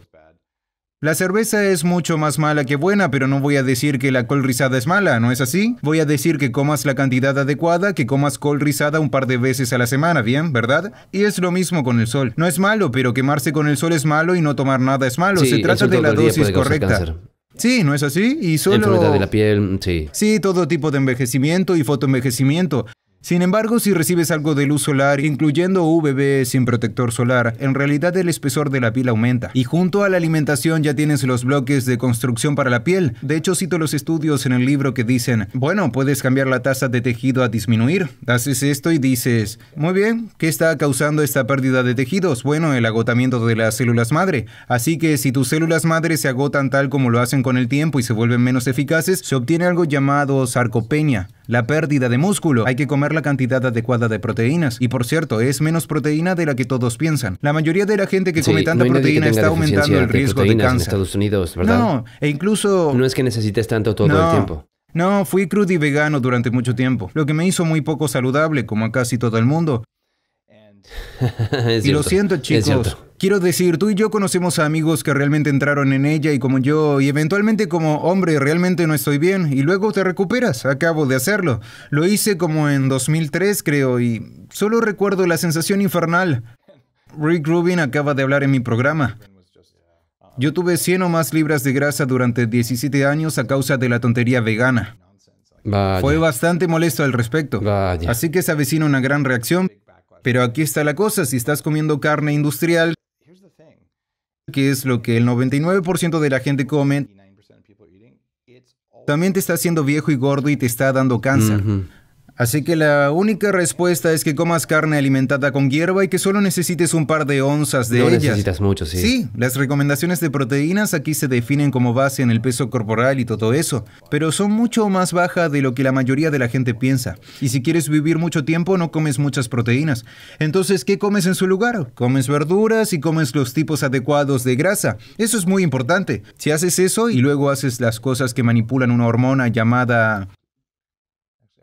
La cerveza es mucho más mala que buena, pero no voy a decir que la col rizada es mala, ¿no es así? Voy a decir que comas la cantidad adecuada, que comas col rizada un par de veces a la semana, ¿bien? ¿Verdad? Y es lo mismo con el sol. No es malo, pero quemarse con el sol es malo y no tomar nada es malo. Se trata de la dosis correcta. Sí, ¿no es así? Y solo... Enfermedad de la piel, sí. Sí, todo tipo de envejecimiento y fotoenvejecimiento. Sin embargo, si recibes algo de luz solar, incluyendo UVB sin protector solar, en realidad el espesor de la piel aumenta. Y junto a la alimentación ya tienes los bloques de construcción para la piel. De hecho, cito los estudios en el libro que dicen, bueno, puedes cambiar la tasa de tejido a disminuir. Haces esto y dices, muy bien, ¿qué está causando esta pérdida de tejidos? Bueno, el agotamiento de las células madre. Así que si tus células madre se agotan tal como lo hacen con el tiempo y se vuelven menos eficaces, se obtiene algo llamado sarcopenia, la pérdida de músculo. Hay que comer la cantidad adecuada de proteínas. Y por cierto, es menos proteína de la que todos piensan. La mayoría de la gente que come tanta proteína está aumentando el riesgo de, cáncer. En Estados Unidos, ¿verdad? No, e incluso... No es que necesites tanto todo el tiempo. No, fui crudo y vegano durante mucho tiempo, lo que me hizo muy poco saludable, como a casi todo el mundo. y lo siento, chicos. Quiero decir, tú y yo conocemos a amigos que realmente entraron en ella y como yo, y eventualmente como hombre, realmente no estoy bien, y luego te recuperas, acabo de hacerlo. Lo hice como en 2003 creo, y solo recuerdo la sensación infernal. Rick Rubin acaba de hablar en mi programa. Yo tuve 100 o más libras de grasa durante 17 años a causa de la tontería vegana. Fue bastante molesto al respecto. Así que se avecina una gran reacción. Pero aquí está la cosa, si estás comiendo carne industrial, que es lo que el 99% de la gente come, también te está haciendo viejo y gordo y te está dando cáncer. Así que la única respuesta es que comas carne alimentada con hierba y que solo necesites un par de onzas de no necesitas mucho, sí. Sí, las recomendaciones de proteínas aquí se definen como base en el peso corporal y todo eso, pero son mucho más bajas de lo que la mayoría de la gente piensa. Y si quieres vivir mucho tiempo, no comes muchas proteínas. Entonces, ¿qué comes en su lugar? Comes verduras y comes los tipos adecuados de grasa. Eso es muy importante. Si haces eso y luego haces las cosas que manipulan una hormona llamada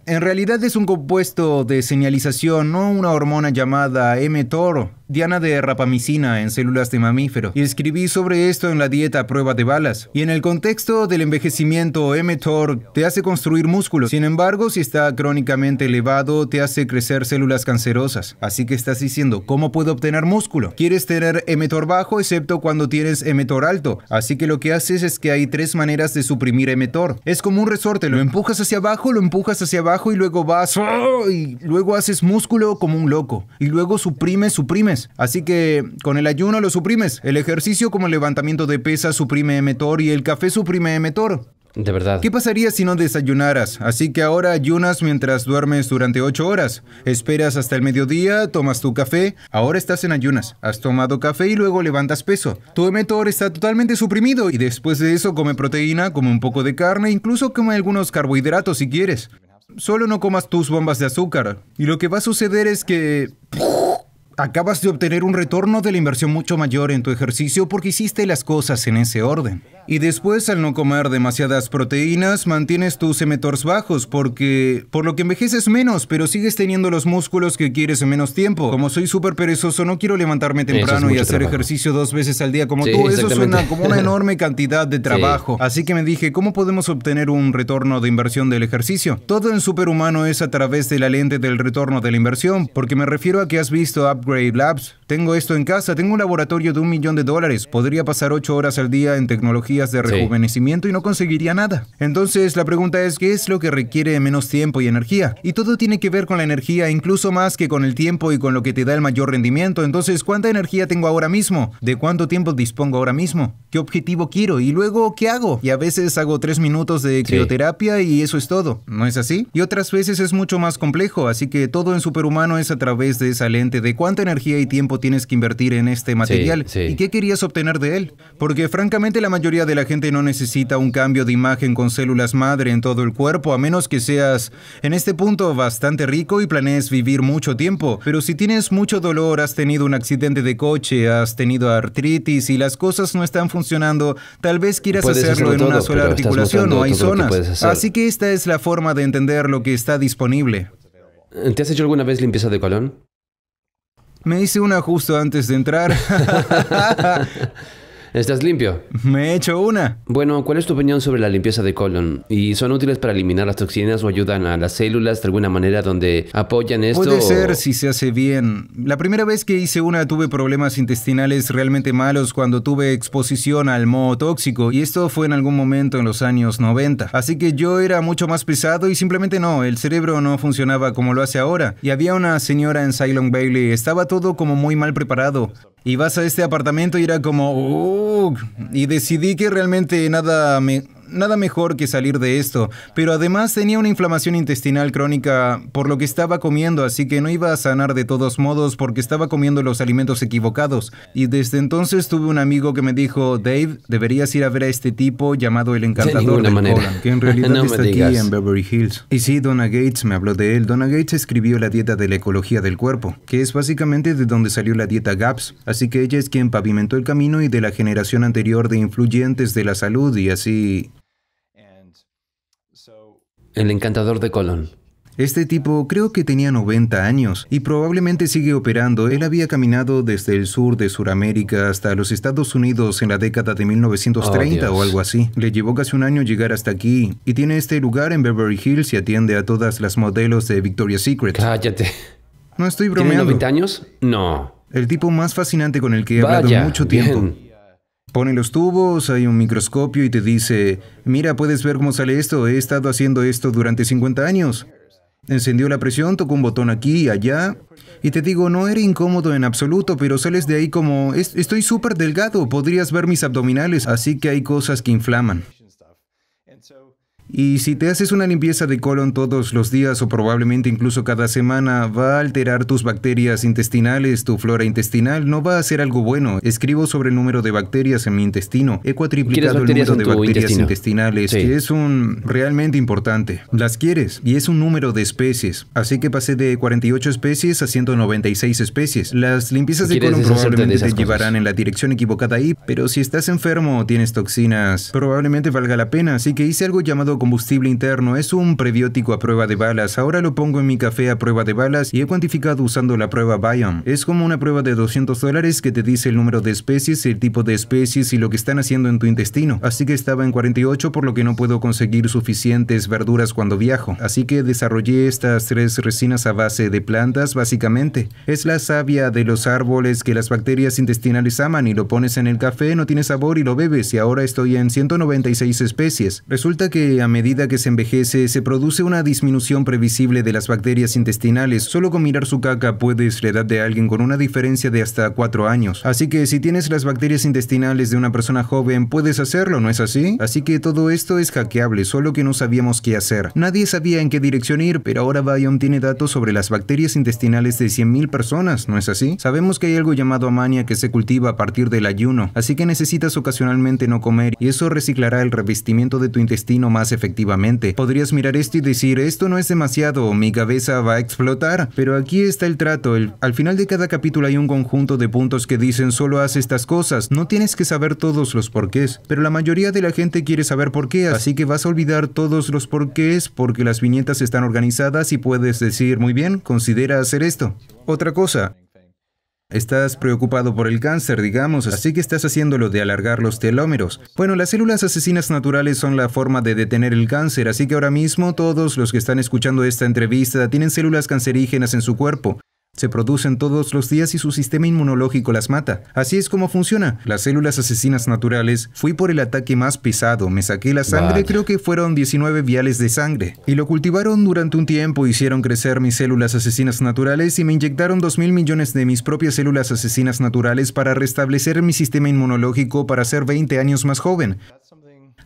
en realidad es un compuesto de señalización, no una hormona llamada mTOR, diana de rapamicina en células de mamífero. Y escribí sobre esto en la dieta prueba de balas. Y en el contexto del envejecimiento, mTOR te hace construir músculos. Sin embargo, si está crónicamente elevado, te hace crecer células cancerosas. Así que estás diciendo, ¿cómo puedo obtener músculo? Quieres tener mTOR bajo excepto cuando tienes mTOR alto. Así que lo que haces es que hay tres maneras de suprimir mTOR. Es como un resorte, lo empujas hacia abajo, lo empujas hacia abajo y luego vas ¡oh! y luego haces músculo como un loco y luego suprimes, suprimes. Así que con el ayuno lo suprimes. El ejercicio como levantamiento de pesas suprime emetor y el café suprime emetor. De verdad. ¿Qué pasaría si no desayunaras? Así que ahora ayunas mientras duermes durante 8 horas. Esperas hasta el mediodía, tomas tu café. Ahora estás en ayunas. Has tomado café y luego levantas peso. Tu emetor está totalmente suprimido y después de eso come proteína, come un poco de carne, incluso come algunos carbohidratos si quieres solo no comas tus bombas de azúcar. Y lo que va a suceder es que acabas de obtener un retorno de la inversión mucho mayor en tu ejercicio porque hiciste las cosas en ese orden. Y después, al no comer demasiadas proteínas, mantienes tus emetores bajos porque... por lo que envejeces menos, pero sigues teniendo los músculos que quieres en menos tiempo. Como soy súper perezoso, no quiero levantarme temprano y hacer ejercicio dos veces al día como tú. Eso suena como una enorme cantidad de trabajo. Así que me dije, ¿cómo podemos obtener un retorno de inversión del ejercicio? Todo en superhumano es a través de la lente del retorno de la inversión, porque me refiero a que has visto a Upgrade Labs. Tengo esto en casa, tengo un laboratorio de un millón de dólares, podría pasar ocho horas al día en tecnologías de rejuvenecimiento y no conseguiría nada. Entonces la pregunta es, ¿qué es lo que requiere menos tiempo y energía? Y todo tiene que ver con la energía, incluso más que con el tiempo y con lo que te da el mayor rendimiento. Entonces, ¿cuánta energía tengo ahora mismo? ¿De cuánto tiempo dispongo ahora mismo? ¿Qué objetivo quiero? ¿Y luego qué hago? Y a veces hago tres minutos de crioterapia y eso es todo, ¿no es así? Y otras veces es mucho más complejo, así que todo en superhumano es a través de esa lente de cuánta energía y tiempo tienes que invertir en este material? ¿Y qué querías obtener de él? Porque francamente la mayoría de la gente no necesita un cambio de imagen con células madre en todo el cuerpo, a menos que seas en este punto bastante rico y planees vivir mucho tiempo. Pero si tienes mucho dolor, has tenido un accidente de coche, has tenido artritis y las cosas no están funcionando, tal vez quieras hacerlo, en una sola articulación o hay zonas. Así que esta es la forma de entender lo que está disponible. ¿Te has hecho alguna vez limpieza de colon? Me hice un justo antes de entrar. ¿Estás limpio? Me he hecho una. Bueno, ¿cuál es tu opinión sobre la limpieza de colon? ¿Y son útiles para eliminar las toxinas o ayudan a las células de alguna manera donde apoyan esto? Puede ser si se hace bien. La primera vez que hice una tuve problemas intestinales realmente malos cuando tuve exposición al moho tóxico y esto fue en algún momento en los años 90. Así que yo era mucho más pesado y simplemente no, el cerebro no funcionaba como lo hace ahora. Y había una señora en Silent Bailey, estaba todo como muy mal preparado. Y vas a este apartamento y era como, y decidí que realmente nada me, nada mejor que salir de esto, pero además tenía una inflamación intestinal crónica por lo que estaba comiendo, así que no iba a sanar de todos modos porque estaba comiendo los alimentos equivocados. Y desde entonces tuve un amigo que me dijo, Dave, deberías ir a ver a este tipo llamado el encantador de Conan, que en realidad está aquí en Beverly Hills. Y sí, Donna Gates me habló de él. Donna Gates escribió la dieta de la ecología del cuerpo, que es básicamente de donde salió la dieta GAPS, así que ella es quien pavimentó el camino y de la generación anterior de influyentes de la salud y así el encantador de Colón. Este tipo creo que tenía 90 años y probablemente sigue operando. Él había caminado desde el sur de Sudamérica hasta los Estados Unidos en la década de 1930 o algo así. Le llevó casi un año llegar hasta aquí y tiene este lugar en Beverly Hills y atiende a todas las modelos de Victoria's Secret. Cállate. No estoy bromeando. ¿Tiene 90 años? No. El tipo más fascinante con el que he hablado mucho tiempo. Pone los tubos, hay un microscopio y te dice, mira, puedes ver cómo sale esto, he estado haciendo esto durante 50 años. Encendió la presión, tocó un botón aquí y allá. Y te digo, no era incómodo en absoluto, pero sales de ahí como, estoy súper delgado, podrías ver mis abdominales, así que hay cosas que inflaman. Y si te haces una limpieza de colon todos los días o probablemente incluso cada semana, va a alterar tus bacterias intestinales, tu flora intestinal, no va a ser algo bueno. Escribo sobre el número de bacterias en mi intestino. He cuatriplicado el número de bacterias intestinales, que es un realmente importante. Las quieres y es un número de especies. Así que pasé de 48 especies a 196 especies. Las limpiezas de colon probablemente te llevarán en la dirección equivocada ahí, pero si estás enfermo o tienes toxinas, probablemente valga la pena. Así que hice algo llamado combustible interno es un prebiótico a prueba de balas. Ahora lo pongo en mi café a prueba de balas y he cuantificado usando la prueba Biome. Es como una prueba de 200 dólares que te dice el número de especies, el tipo de especies y lo que están haciendo en tu intestino. Así que estaba en 48 por lo que no puedo conseguir suficientes verduras cuando viajo. Así que desarrollé estas tres resinas a base de plantas básicamente. Es la savia de los árboles que las bacterias intestinales aman y lo pones en el café, no tiene sabor y lo bebes y ahora estoy en 196 especies. Resulta que a medida que se envejece, se produce una disminución previsible de las bacterias intestinales. Solo con mirar su caca puedes la edad de alguien con una diferencia de hasta 4 años. Así que si tienes las bacterias intestinales de una persona joven, puedes hacerlo, ¿no es así? Así que todo esto es hackeable, solo que no sabíamos qué hacer. Nadie sabía en qué dirección ir, pero ahora Bayon tiene datos sobre las bacterias intestinales de 100.000 personas, ¿no es así? Sabemos que hay algo llamado amania que se cultiva a partir del ayuno, así que necesitas ocasionalmente no comer y eso reciclará el revestimiento de tu intestino más efectivamente. Podrías mirar esto y decir, esto no es demasiado, mi cabeza va a explotar, pero aquí está el trato. al final de cada capítulo hay un conjunto de puntos que dicen solo haz estas cosas, no tienes que saber todos los porqués, pero la mayoría de la gente quiere saber por qué, así que vas a olvidar todos los porqués porque las viñetas están organizadas y puedes decir, muy bien, considera hacer esto. Otra cosa, Estás preocupado por el cáncer, digamos, así que estás haciendo lo de alargar los telómeros. Bueno, las células asesinas naturales son la forma de detener el cáncer, así que ahora mismo todos los que están escuchando esta entrevista tienen células cancerígenas en su cuerpo. Se producen todos los días y su sistema inmunológico las mata. Así es como funciona. Las células asesinas naturales, fui por el ataque más pesado, me saqué la sangre, creo que fueron 19 viales de sangre. Y lo cultivaron durante un tiempo, hicieron crecer mis células asesinas naturales y me inyectaron 2 mil millones de mis propias células asesinas naturales para restablecer mi sistema inmunológico para ser 20 años más joven.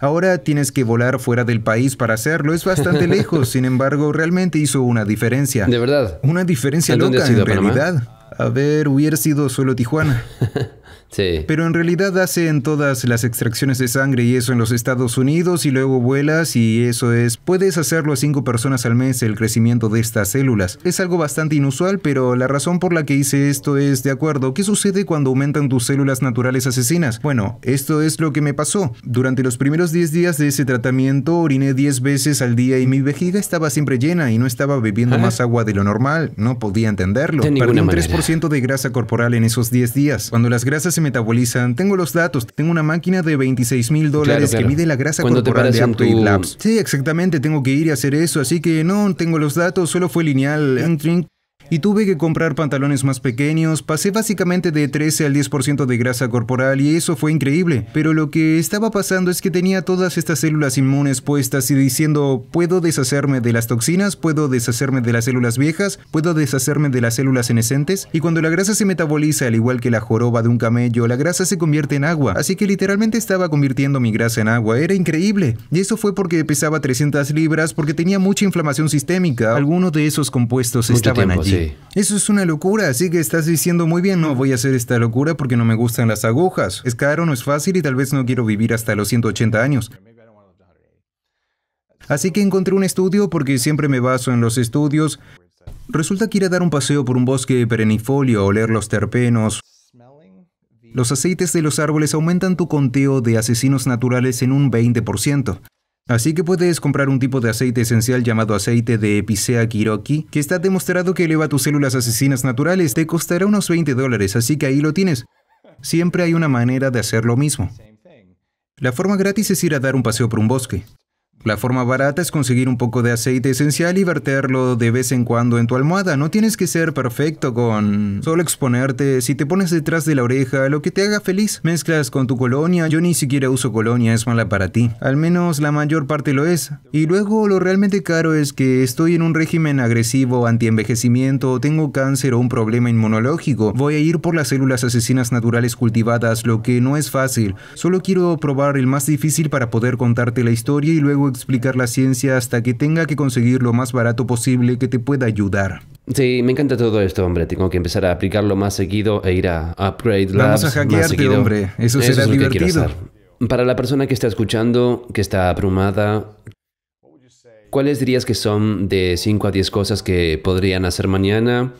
Ahora tienes que volar fuera del país para hacerlo. Es bastante lejos, sin embargo, realmente hizo una diferencia. ¿De verdad? Una diferencia loca en realidad. A ver, hubiera sido solo Tijuana. Sí. Pero en realidad hacen todas las extracciones de sangre y eso en los Estados Unidos y luego vuelas y eso es, puedes hacerlo a cinco personas al mes el crecimiento de estas células. Es algo bastante inusual, pero la razón por la que hice esto es, de acuerdo, ¿qué sucede cuando aumentan tus células naturales asesinas? Bueno, esto es lo que me pasó. Durante los primeros 10 días de ese tratamiento oriné 10 veces al día y mi vejiga estaba siempre llena y no estaba bebiendo más agua de lo normal, no podía entenderlo. un 3% de grasa corporal en esos 10 días. Cuando las grasas metabolizan. Tengo los datos. Tengo una máquina de 26 mil dólares que mide la grasa corporal de Upgrade Labs. Sí, exactamente. Tengo que ir y hacer eso. Así que no, tengo los datos. Solo fue lineal y tuve que comprar pantalones más pequeños, pasé básicamente de 13 al 10% de grasa corporal y eso fue increíble, pero lo que estaba pasando es que tenía todas estas células inmunes puestas y diciendo, puedo deshacerme de las toxinas, puedo deshacerme de las células viejas, puedo deshacerme de las células senescentes, y cuando la grasa se metaboliza al igual que la joroba de un camello, la grasa se convierte en agua, así que literalmente estaba convirtiendo mi grasa en agua, era increíble, y eso fue porque pesaba 300 libras porque tenía mucha inflamación sistémica, algunos de esos compuestos estaban allí. Eso es una locura, así que estás diciendo muy bien, no voy a hacer esta locura porque no me gustan las agujas. Es caro, no es fácil y tal vez no quiero vivir hasta los 180 años. Así que encontré un estudio porque siempre me baso en los estudios. Resulta que ir a dar un paseo por un bosque perennifolio, oler los terpenos, los aceites de los árboles aumentan tu conteo de asesinos naturales en un 20%. Así que puedes comprar un tipo de aceite esencial llamado aceite de Epicea Kiroki, que está demostrado que eleva tus células asesinas naturales, te costará unos 20 dólares, así que ahí lo tienes. Siempre hay una manera de hacer lo mismo. La forma gratis es ir a dar un paseo por un bosque. La forma barata es conseguir un poco de aceite esencial y verterlo de vez en cuando en tu almohada. No tienes que ser perfecto con solo exponerte. Si te pones detrás de la oreja, lo que te haga feliz. Mezclas con tu colonia. Yo ni siquiera uso colonia, es mala para ti. Al menos la mayor parte lo es. Y luego lo realmente caro es que estoy en un régimen agresivo, antienvejecimiento, tengo cáncer o un problema inmunológico. Voy a ir por las células asesinas naturales cultivadas, lo que no es fácil. Solo quiero probar el más difícil para poder contarte la historia y luego explicar la ciencia hasta que tenga que conseguir lo más barato posible que te pueda ayudar. Sí, me encanta todo esto, hombre. Tengo que empezar a aplicarlo más seguido e ir a Upgrade Vamos a hackearte, hombre. Eso, será divertido. Para la persona que está escuchando, que está abrumada, ¿cuáles dirías que son de 5 a 10 cosas que podrían hacer mañana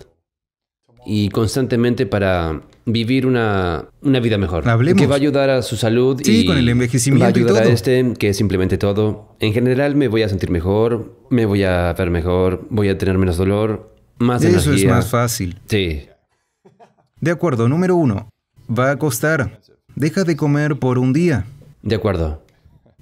y constantemente para vivir una, vida mejor. Hablemos. Que va a ayudar a su salud. Sí, y con el envejecimiento. Va a ayudar a este, que es simplemente todo. En general me voy a sentir mejor, me voy a ver mejor, voy a tener menos dolor, más Eso es más fácil. Sí. De acuerdo, número uno. Va a costar. Deja de comer por un día. De acuerdo.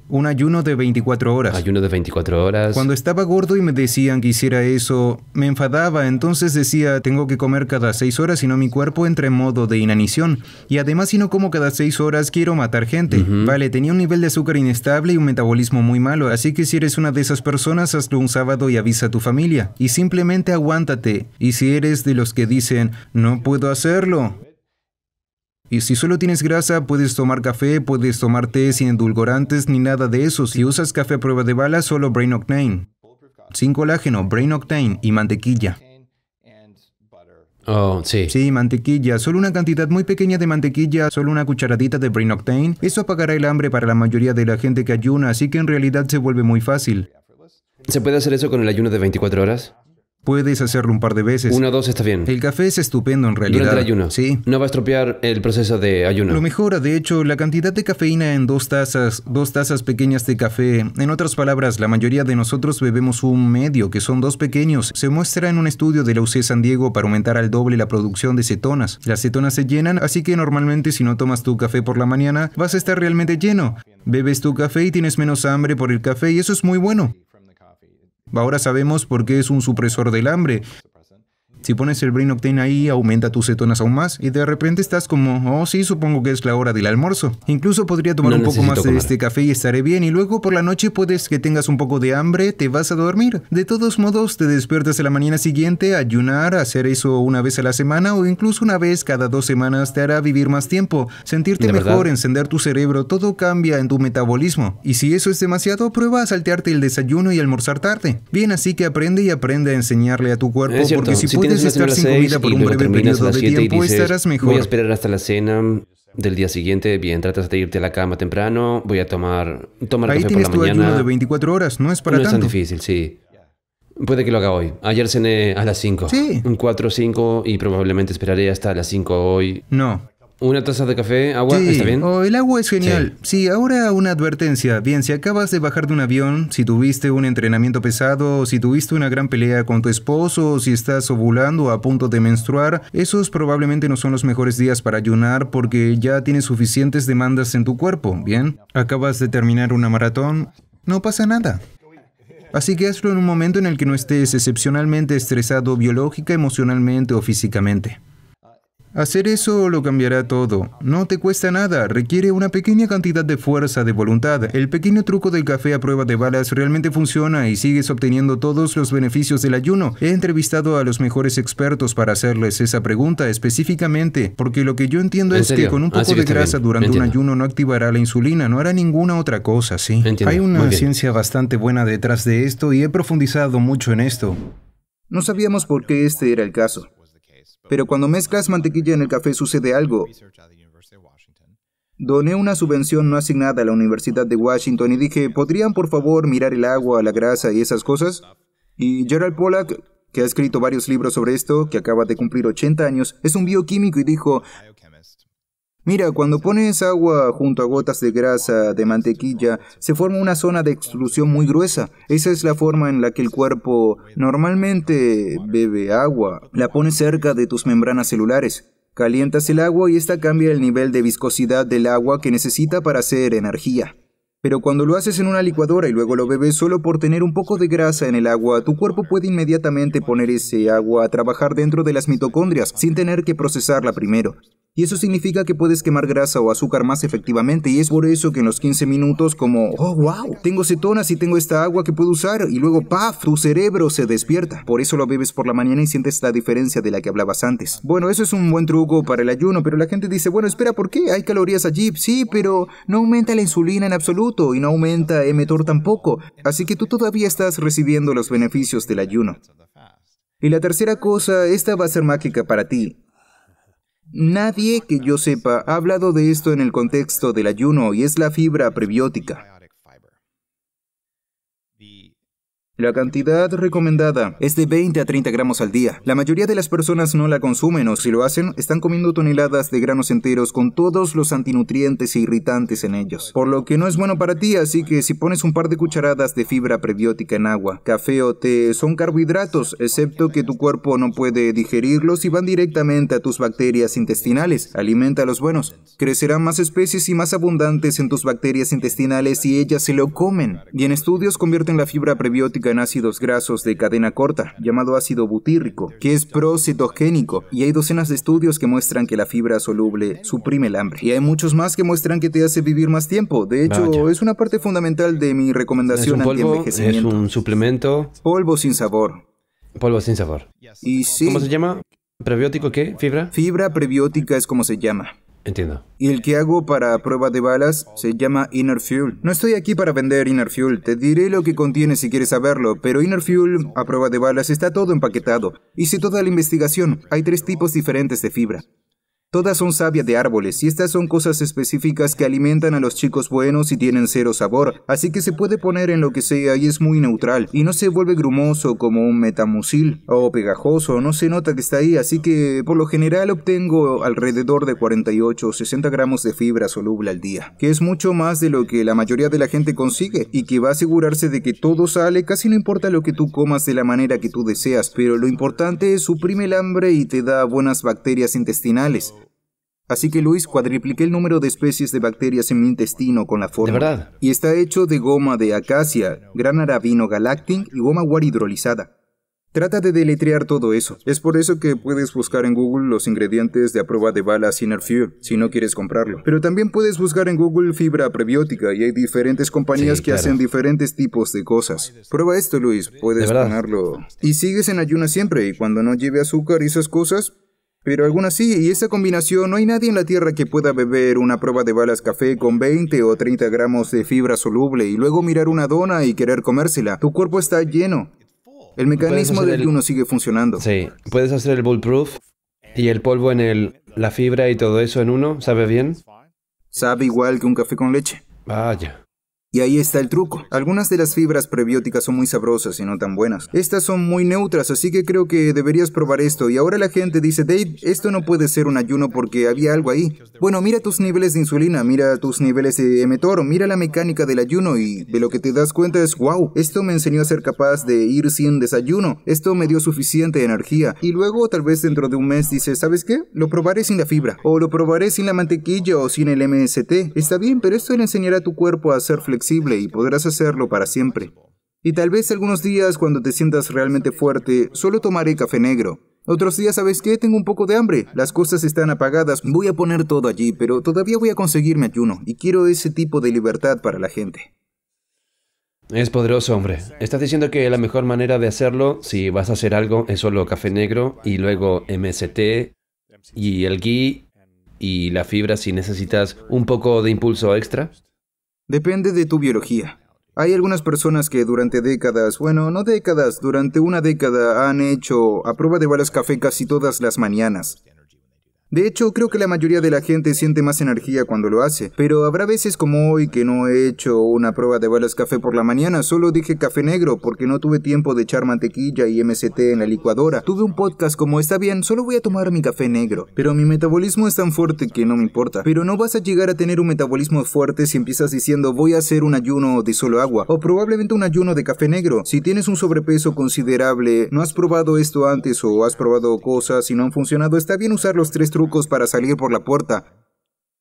Un ayuno de 24 horas. Ayuno de 24 horas. Cuando estaba gordo y me decían que hiciera eso, me enfadaba, entonces decía, tengo que comer cada 6 horas, si no mi cuerpo entra en modo de inanición. Y además, si no como cada 6 horas, quiero matar gente. Vale, tenía un nivel de azúcar inestable y un metabolismo muy malo, así que si eres una de esas personas, hazlo un sábado y avisa a tu familia. Y simplemente aguántate. Y si eres de los que dicen, no puedo hacerlo, y si solo tienes grasa, puedes tomar café, puedes tomar té sin endulgorantes, ni nada de eso. Si usas café a prueba de bala, solo Brain Octane. Sin colágeno, Brain Octane y mantequilla. Oh, sí. Sí, mantequilla. Solo una cantidad muy pequeña de mantequilla, solo una cucharadita de Brain Octane. Eso apagará el hambre para la mayoría de la gente que ayuna, así que en realidad se vuelve muy fácil. ¿Se puede hacer eso con el ayuno de 24 horas? Puedes hacerlo un par de veces. Una o dos está bien. El café es estupendo en realidad. ayuno. Sí. No va a estropear el proceso de ayuno. Lo mejora, de hecho, la cantidad de cafeína en dos tazas, dos tazas pequeñas de café. En otras palabras, la mayoría de nosotros bebemos un medio, que son dos pequeños. Se muestra en un estudio de la UC San Diego para aumentar al doble la producción de cetonas. Las cetonas se llenan, así que normalmente si no tomas tu café por la mañana, vas a estar realmente lleno. Bebes tu café y tienes menos hambre por el café y eso es muy bueno. Ahora sabemos por qué es un supresor del hambre. Si pones el Brain Octane ahí, aumenta tus cetonas aún más y de repente estás como, oh sí, supongo que es la hora del almuerzo. Incluso podría tomar un poco más de este café y estaré bien y luego por la noche puedes que tengas un poco de hambre, te vas a dormir. De todos modos, te despiertas a la mañana siguiente, ayunar, hacer eso una vez a la semana o incluso una vez cada dos semanas te hará vivir más tiempo, sentirte mejor, encender tu cerebro, todo cambia en tu metabolismo. Y si eso es demasiado, prueba a saltearte el desayuno y almorzar tarde. Bien, así que aprende y aprende a enseñarle a tu cuerpo porque si, si puedes Puedes estar sin comida por un breve periodo de tiempo, estarás mejor. Voy a esperar hasta la cena del día siguiente. Bien, tratas de irte a la cama temprano. Voy a tomar, tomar café por la mañana. Ahí tienes tu ayuno de 24 horas, no es para tanto. No es tan difícil, sí. Puede que lo haga hoy. Ayer cené a las 5. Sí. Un 4 o 5 y probablemente esperaré hasta las 5 hoy. No. Una taza de café, agua, ¿está bien? Oh, el agua es genial. Sí. ahora una advertencia. Bien, si acabas de bajar de un avión, si tuviste un entrenamiento pesado, si tuviste una gran pelea con tu esposo, si estás ovulando o a punto de menstruar, esos probablemente no son los mejores días para ayunar porque ya tienes suficientes demandas en tu cuerpo, ¿bien? Acabas de terminar una maratón, no pasa nada. Así que hazlo en un momento en el que no estés excepcionalmente estresado biológica, emocionalmente o físicamente. Hacer eso lo cambiará todo. No te cuesta nada, requiere una pequeña cantidad de fuerza de voluntad. El pequeño truco del café a prueba de balas realmente funciona y sigues obteniendo todos los beneficios del ayuno. He entrevistado a los mejores expertos para hacerles esa pregunta específicamente, porque lo que yo entiendo es que con un ah, poco de grasa durante un ayuno no activará la insulina, no hará ninguna otra cosa, ¿sí? Hay una ciencia bastante buena detrás de esto y he profundizado mucho en esto. No sabíamos por qué este era el caso. Pero cuando mezclas mantequilla en el café sucede algo. Doné una subvención no asignada a la Universidad de Washington y dije, ¿podrían por favor mirar el agua, la grasa y esas cosas? Y Gerald Pollack, que ha escrito varios libros sobre esto, que acaba de cumplir 80 años, es un bioquímico y dijo, Mira, cuando pones agua junto a gotas de grasa, de mantequilla, se forma una zona de exclusión muy gruesa. Esa es la forma en la que el cuerpo normalmente bebe agua. La pones cerca de tus membranas celulares. Calientas el agua y esta cambia el nivel de viscosidad del agua que necesita para hacer energía. Pero cuando lo haces en una licuadora y luego lo bebes solo por tener un poco de grasa en el agua, tu cuerpo puede inmediatamente poner ese agua a trabajar dentro de las mitocondrias sin tener que procesarla primero. Y eso significa que puedes quemar grasa o azúcar más efectivamente y es por eso que en los 15 minutos como, oh wow, tengo cetonas y tengo esta agua que puedo usar y luego paf, tu cerebro se despierta. Por eso lo bebes por la mañana y sientes la diferencia de la que hablabas antes. Bueno, eso es un buen truco para el ayuno, pero la gente dice, bueno, espera, ¿por qué? Hay calorías allí, sí, pero no aumenta la insulina en absoluto y no aumenta mTOR tampoco, así que tú todavía estás recibiendo los beneficios del ayuno. Y la tercera cosa, esta va a ser mágica para ti. Nadie que yo sepa ha hablado de esto en el contexto del ayuno y es la fibra prebiótica. La cantidad recomendada es de 20 a 30 gramos al día. La mayoría de las personas no la consumen o si lo hacen, están comiendo toneladas de granos enteros con todos los antinutrientes e irritantes en ellos, por lo que no es bueno para ti, así que si pones un par de cucharadas de fibra prebiótica en agua, café o té, son carbohidratos, excepto que tu cuerpo no puede digerirlos y van directamente a tus bacterias intestinales. Alimenta a los buenos. Crecerán más especies y más abundantes en tus bacterias intestinales y ellas se lo comen. Y en estudios convierten la fibra prebiótica en ácidos grasos de cadena corta, llamado ácido butírico, que es procitogénico, y hay docenas de estudios que muestran que la fibra soluble suprime el hambre. Y hay muchos más que muestran que te hace vivir más tiempo. De hecho, es una parte fundamental de mi recomendación es un polvo, Es un suplemento. Polvo sin sabor. Polvo sin sabor. Y sí. ¿Cómo se llama? ¿Prebiótico qué? ¿Fibra? Fibra prebiótica es como se llama. Y el que hago para prueba de balas se llama Inner Fuel. No estoy aquí para vender Inner Fuel, te diré lo que contiene si quieres saberlo, pero Inner Fuel a prueba de balas está todo empaquetado. Hice toda la investigación, hay tres tipos diferentes de fibra. Todas son savia de árboles y estas son cosas específicas que alimentan a los chicos buenos y tienen cero sabor, así que se puede poner en lo que sea y es muy neutral y no se vuelve grumoso como un metamucil o pegajoso, no se nota que está ahí, así que por lo general obtengo alrededor de 48 o 60 gramos de fibra soluble al día, que es mucho más de lo que la mayoría de la gente consigue y que va a asegurarse de que todo sale, casi no importa lo que tú comas de la manera que tú deseas, pero lo importante es suprime el hambre y te da buenas bacterias intestinales. Así que Luis, cuadripliqué el número de especies de bacterias en mi intestino con la forma. ¿De verdad? Y está hecho de goma de acacia, gran arabino galactin y goma guar hidrolizada. Trata de deletrear todo eso. Es por eso que puedes buscar en Google los ingredientes de a prueba de bala sin si no quieres comprarlo. Pero también puedes buscar en Google fibra prebiótica y hay diferentes compañías que hacen diferentes tipos de cosas. Prueba esto, Luis, puedes ganarlo. Y sigues en ayuna siempre y cuando no lleve azúcar y esas cosas, pero aún así, y esa combinación no hay nadie en la Tierra que pueda beber una prueba de balas café con 20 o 30 gramos de fibra soluble y luego mirar una dona y querer comérsela. Tu cuerpo está lleno. El mecanismo del uno sigue funcionando. Sí, puedes hacer el bulletproof y el polvo en el... la fibra y todo eso en uno, ¿sabe bien? Sabe igual que un café con leche. Vaya. Y ahí está el truco. Algunas de las fibras prebióticas son muy sabrosas y no tan buenas. Estas son muy neutras, así que creo que deberías probar esto. Y ahora la gente dice, Dave, esto no puede ser un ayuno porque había algo ahí. Bueno, mira tus niveles de insulina, mira tus niveles de mTOR, mira la mecánica del ayuno y de lo que te das cuenta es, wow, esto me enseñó a ser capaz de ir sin desayuno. Esto me dio suficiente energía. Y luego tal vez dentro de un mes dices, ¿sabes qué? Lo probaré sin la fibra. O lo probaré sin la mantequilla o sin el MST. Está bien, pero esto le enseñará a tu cuerpo a ser flexible y podrás hacerlo para siempre. Y tal vez algunos días cuando te sientas realmente fuerte, solo tomaré café negro. Otros días, ¿sabes qué? Tengo un poco de hambre, las cosas están apagadas, voy a poner todo allí, pero todavía voy a conseguirme ayuno y quiero ese tipo de libertad para la gente. Es poderoso, hombre. Estás diciendo que la mejor manera de hacerlo, si vas a hacer algo, es solo café negro y luego MST y el ghee y la fibra si necesitas un poco de impulso extra. Depende de tu biología. Hay algunas personas que durante décadas, bueno, no décadas, durante una década han hecho a prueba de balas café casi todas las mañanas. De hecho, creo que la mayoría de la gente siente más energía cuando lo hace, pero habrá veces como hoy que no he hecho una prueba de balas café por la mañana, solo dije café negro porque no tuve tiempo de echar mantequilla y MST en la licuadora. Tuve un podcast como está bien, solo voy a tomar mi café negro, pero mi metabolismo es tan fuerte que no me importa. Pero no vas a llegar a tener un metabolismo fuerte si empiezas diciendo voy a hacer un ayuno de solo agua o probablemente un ayuno de café negro. Si tienes un sobrepeso considerable, no has probado esto antes o has probado cosas y no han funcionado, está bien usar los tres trucos para salir por la puerta.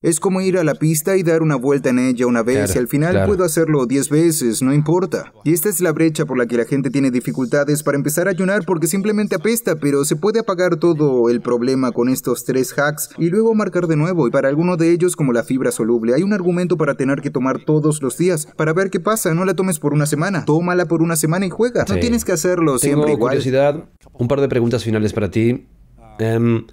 Es como ir a la pista y dar una vuelta en ella una vez y al final puedo hacerlo diez veces, no importa. Y esta es la brecha por la que la gente tiene dificultades para empezar a ayunar porque simplemente apesta, pero se puede apagar todo el problema con estos tres hacks y luego marcar de nuevo. Y para alguno de ellos, como la fibra soluble, hay un argumento para tener que tomar todos los días para ver qué pasa. No la tomes por una semana, tómala por una semana y juega. No tienes que hacerlo siempre igual. curiosidad, un par de preguntas finales para ti. Em,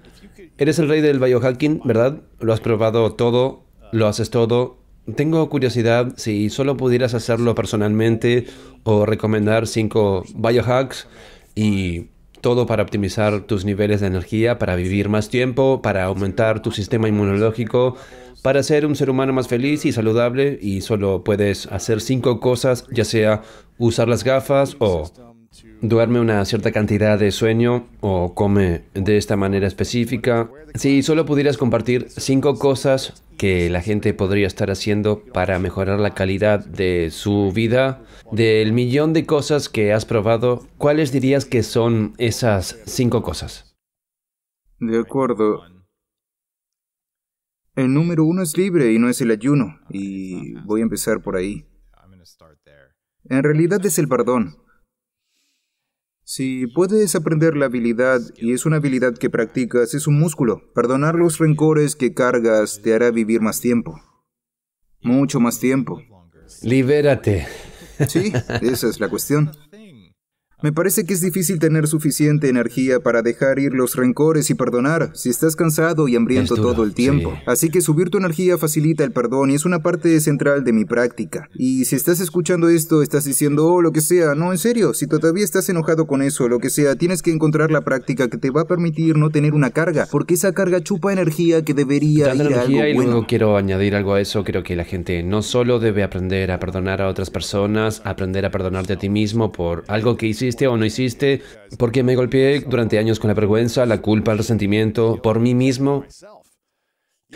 Eres el rey del biohacking, ¿verdad? Lo has probado todo, lo haces todo. Tengo curiosidad si solo pudieras hacerlo personalmente o recomendar cinco biohacks y todo para optimizar tus niveles de energía, para vivir más tiempo, para aumentar tu sistema inmunológico, para ser un ser humano más feliz y saludable y solo puedes hacer cinco cosas, ya sea usar las gafas o duerme una cierta cantidad de sueño o come de esta manera específica. Si solo pudieras compartir cinco cosas que la gente podría estar haciendo para mejorar la calidad de su vida, del millón de cosas que has probado, ¿cuáles dirías que son esas cinco cosas? De acuerdo. El número uno es libre y no es el ayuno, y voy a empezar por ahí. En realidad es el perdón. Si puedes aprender la habilidad y es una habilidad que practicas, es un músculo. Perdonar los rencores que cargas te hará vivir más tiempo. Mucho más tiempo. Libérate. Sí, esa es la cuestión. Me parece que es difícil tener suficiente energía para dejar ir los rencores y perdonar si estás cansado y hambriento todo el tiempo. Así que subir tu energía facilita el perdón y es una parte central de mi práctica. Y si estás escuchando esto, estás diciendo, oh, lo que sea, no, en serio, si todavía estás enojado con eso, lo que sea, tienes que encontrar la práctica que te va a permitir no tener una carga, porque esa carga chupa energía que debería ir a algo y bueno. Luego quiero añadir algo a eso, creo que la gente no solo debe aprender a perdonar a otras personas, aprender a perdonarte a ti mismo por algo que hiciste, hiciste o no hiciste, porque me golpeé durante años con la vergüenza, la culpa, el resentimiento, por mí mismo.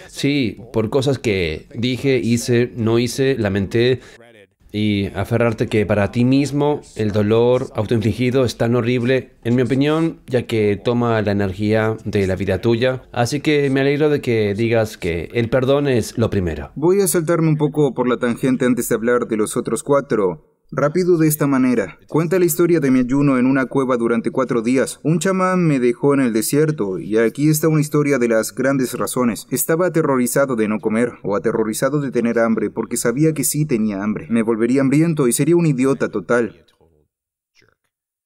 Sí, por cosas que dije, hice, no hice, lamenté, y aferrarte que para ti mismo el dolor autoinfligido es tan horrible, en mi opinión, ya que toma la energía de la vida tuya. Así que me alegro de que digas que el perdón es lo primero. Voy a saltarme un poco por la tangente antes de hablar de los otros cuatro. Rápido de esta manera. Cuenta la historia de mi ayuno en una cueva durante cuatro días. Un chamán me dejó en el desierto y aquí está una historia de las grandes razones. Estaba aterrorizado de no comer o aterrorizado de tener hambre porque sabía que sí tenía hambre. Me volvería hambriento y sería un idiota total.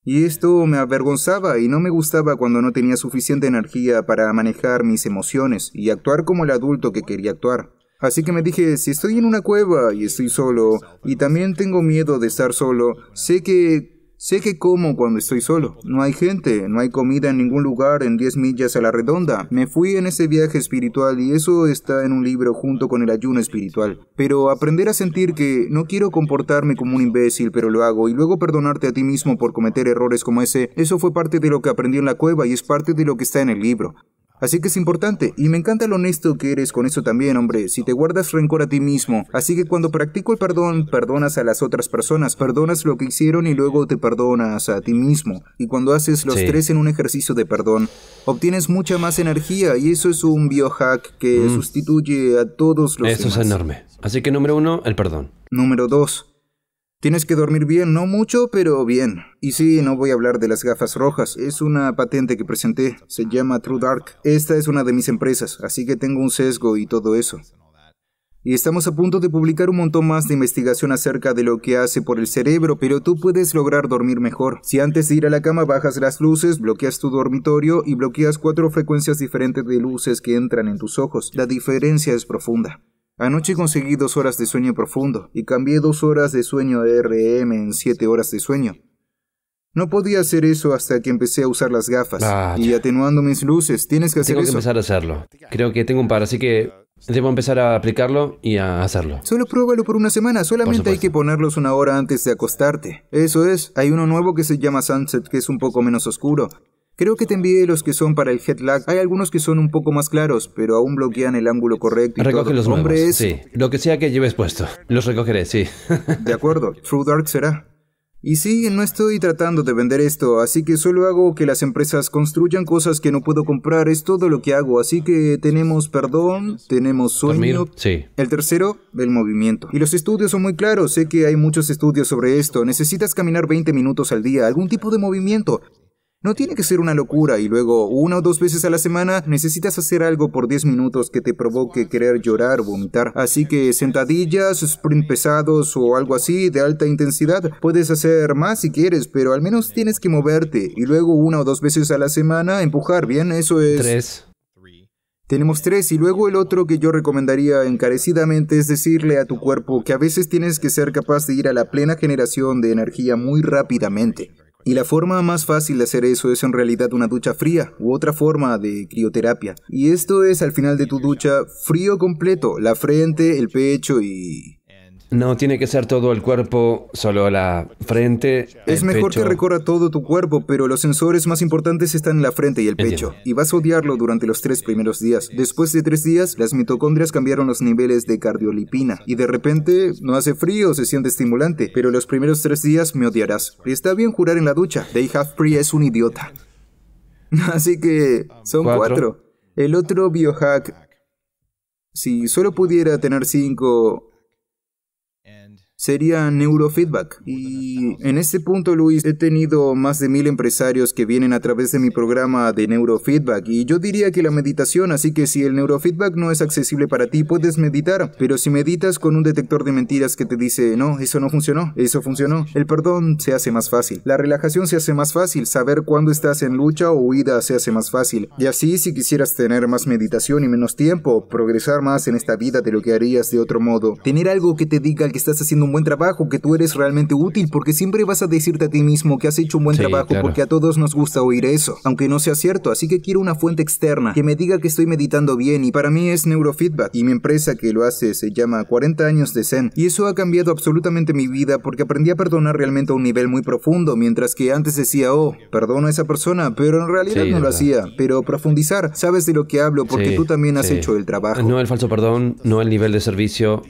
Y esto me avergonzaba y no me gustaba cuando no tenía suficiente energía para manejar mis emociones y actuar como el adulto que quería actuar. Así que me dije, si estoy en una cueva y estoy solo, y también tengo miedo de estar solo, sé que... Sé que como cuando estoy solo. No hay gente, no hay comida en ningún lugar en 10 millas a la redonda. Me fui en ese viaje espiritual y eso está en un libro junto con el ayuno espiritual. Pero aprender a sentir que no quiero comportarme como un imbécil, pero lo hago, y luego perdonarte a ti mismo por cometer errores como ese, eso fue parte de lo que aprendí en la cueva y es parte de lo que está en el libro. Así que es importante, y me encanta lo honesto que eres con eso también, hombre. Si te guardas rencor a ti mismo, así que cuando practico el perdón, perdonas a las otras personas, perdonas lo que hicieron y luego te perdonas a ti mismo. Y cuando haces los tres en un ejercicio de perdón, obtienes mucha más energía y eso es un biohack que mm. sustituye a todos los. Eso es enorme. Así que número uno, el perdón. Número dos, Tienes que dormir bien, no mucho, pero bien. Y sí, no voy a hablar de las gafas rojas, es una patente que presenté, se llama True Dark. Esta es una de mis empresas, así que tengo un sesgo y todo eso. Y estamos a punto de publicar un montón más de investigación acerca de lo que hace por el cerebro, pero tú puedes lograr dormir mejor. Si antes de ir a la cama bajas las luces, bloqueas tu dormitorio y bloqueas cuatro frecuencias diferentes de luces que entran en tus ojos, la diferencia es profunda. Anoche conseguí dos horas de sueño profundo y cambié dos horas de sueño de RM en siete horas de sueño. No podía hacer eso hasta que empecé a usar las gafas y atenuando mis luces. Tienes que hacer eso. Tengo que empezar a hacerlo. Creo que tengo un par, así que debo empezar a aplicarlo y a hacerlo. Solo pruébalo por una semana. Solamente hay que ponerlos una hora antes de acostarte. Eso es. Hay uno nuevo que se llama Sunset, que es un poco menos oscuro. Creo que te envié los que son para el head Hay algunos que son un poco más claros, pero aún bloquean el ángulo correcto. Y Recoge los nombres. Sí, lo que sea que lleves puesto. Los recogeré, sí. de acuerdo, True Dark será. Y sí, no estoy tratando de vender esto, así que solo hago que las empresas construyan cosas que no puedo comprar, es todo lo que hago, así que tenemos perdón, tenemos sueño. sí. El tercero, el movimiento. Y los estudios son muy claros, sé que hay muchos estudios sobre esto, necesitas caminar 20 minutos al día, algún tipo de movimiento. No tiene que ser una locura y luego una o dos veces a la semana necesitas hacer algo por 10 minutos que te provoque querer llorar o vomitar. Así que sentadillas, sprint pesados o algo así de alta intensidad. Puedes hacer más si quieres, pero al menos tienes que moverte y luego una o dos veces a la semana empujar, ¿bien? Eso es... Tres. Tenemos tres y luego el otro que yo recomendaría encarecidamente es decirle a tu cuerpo que a veces tienes que ser capaz de ir a la plena generación de energía muy rápidamente. Y la forma más fácil de hacer eso es en realidad una ducha fría u otra forma de crioterapia. Y esto es al final de tu ducha frío completo, la frente, el pecho y no tiene que ser todo el cuerpo, solo la frente. es mejor que recorra todo tu cuerpo, pero los sensores más importantes están en la frente y el pecho. Y vas a odiarlo durante los tres primeros días. Después de tres días, las mitocondrias cambiaron los niveles de cardiolipina. Y de repente, no hace frío, se siente estimulante. Pero los primeros tres días me odiarás. Y está bien jurar en la ducha. Dave Half es un idiota. Así que son cuatro. El otro biohack. Si solo pudiera tener cinco, sería neurofeedback. Y en este punto, Luis, he tenido más de mil empresarios que vienen a través de mi programa de neurofeedback y yo diría que la meditación, así que si el neurofeedback no es accesible para ti, puedes meditar, pero si meditas con un detector de mentiras que te dice, no, eso no funcionó, eso funcionó, el perdón se hace más fácil, la relajación se hace más fácil, saber cuándo estás en lucha o huida se hace más fácil. Y así, si quisieras tener más meditación y menos tiempo, progresar más en esta vida de lo que harías de otro modo, tener algo que te diga que estás haciendo un buen trabajo, que tú eres realmente útil, porque siempre vas a decirte a ti mismo que has hecho un buen trabajo, porque a todos nos gusta oír eso, aunque no sea cierto, así que quiero una fuente externa que me diga que estoy meditando bien y para mí es neurofeedback y mi empresa que lo hace se llama 40 años de Zen y eso ha cambiado absolutamente mi vida porque aprendí a perdonar realmente a un nivel muy profundo, mientras que antes decía, oh, perdono a esa persona, pero en realidad no lo hacía, pero profundizar, sabes de lo que hablo porque tú también has hecho el trabajo. No el falso perdón, no el nivel de servicio,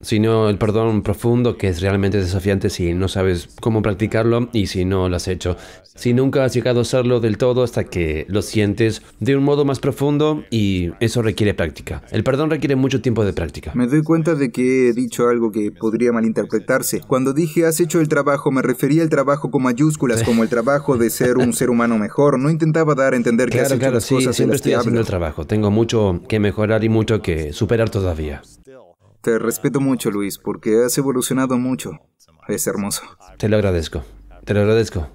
sino el perdón profundo que es realmente desafiante si no sabes cómo practicarlo y si no lo has hecho. Si nunca has llegado a hacerlo del todo hasta que lo sientes de un modo más profundo y eso requiere práctica. El perdón requiere mucho tiempo de práctica. Me doy cuenta de que he dicho algo que podría malinterpretarse. Cuando dije has hecho el trabajo me refería al trabajo con mayúsculas como el trabajo de ser un ser humano mejor. No intentaba dar a entender que has hecho claro, las sí, siempre estoy haciendo el trabajo. Tengo mucho que mejorar y mucho que superar todavía. Te respeto mucho, Luis, porque has evolucionado mucho. Es hermoso. Te lo agradezco. Te lo agradezco.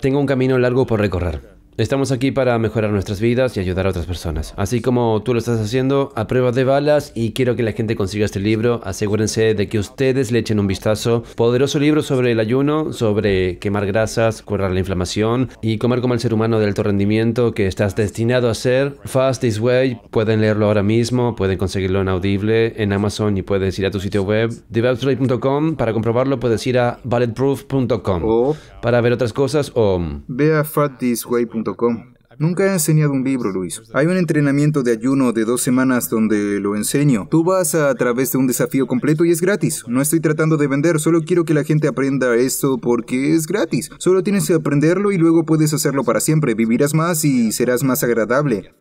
Tengo un camino largo por recorrer. Estamos aquí para mejorar nuestras vidas y ayudar a otras personas. Así como tú lo estás haciendo, a prueba de balas y quiero que la gente consiga este libro. Asegúrense de que ustedes le echen un vistazo. Poderoso libro sobre el ayuno, sobre quemar grasas, curar la inflamación y comer como el ser humano de alto rendimiento que estás destinado a ser. Fast This Way, pueden leerlo ahora mismo, pueden conseguirlo en Audible, en Amazon y puedes ir a tu sitio web, thewebstraight.com. Para comprobarlo puedes ir a bulletproof.com para ver otras cosas o... Ve a Nunca he enseñado un libro, Luis. Hay un entrenamiento de ayuno de dos semanas donde lo enseño. Tú vas a, través de un desafío completo y es gratis. No estoy tratando de vender, solo quiero que la gente aprenda esto porque es gratis. Solo tienes que aprenderlo y luego puedes hacerlo para siempre. Vivirás más y serás más agradable.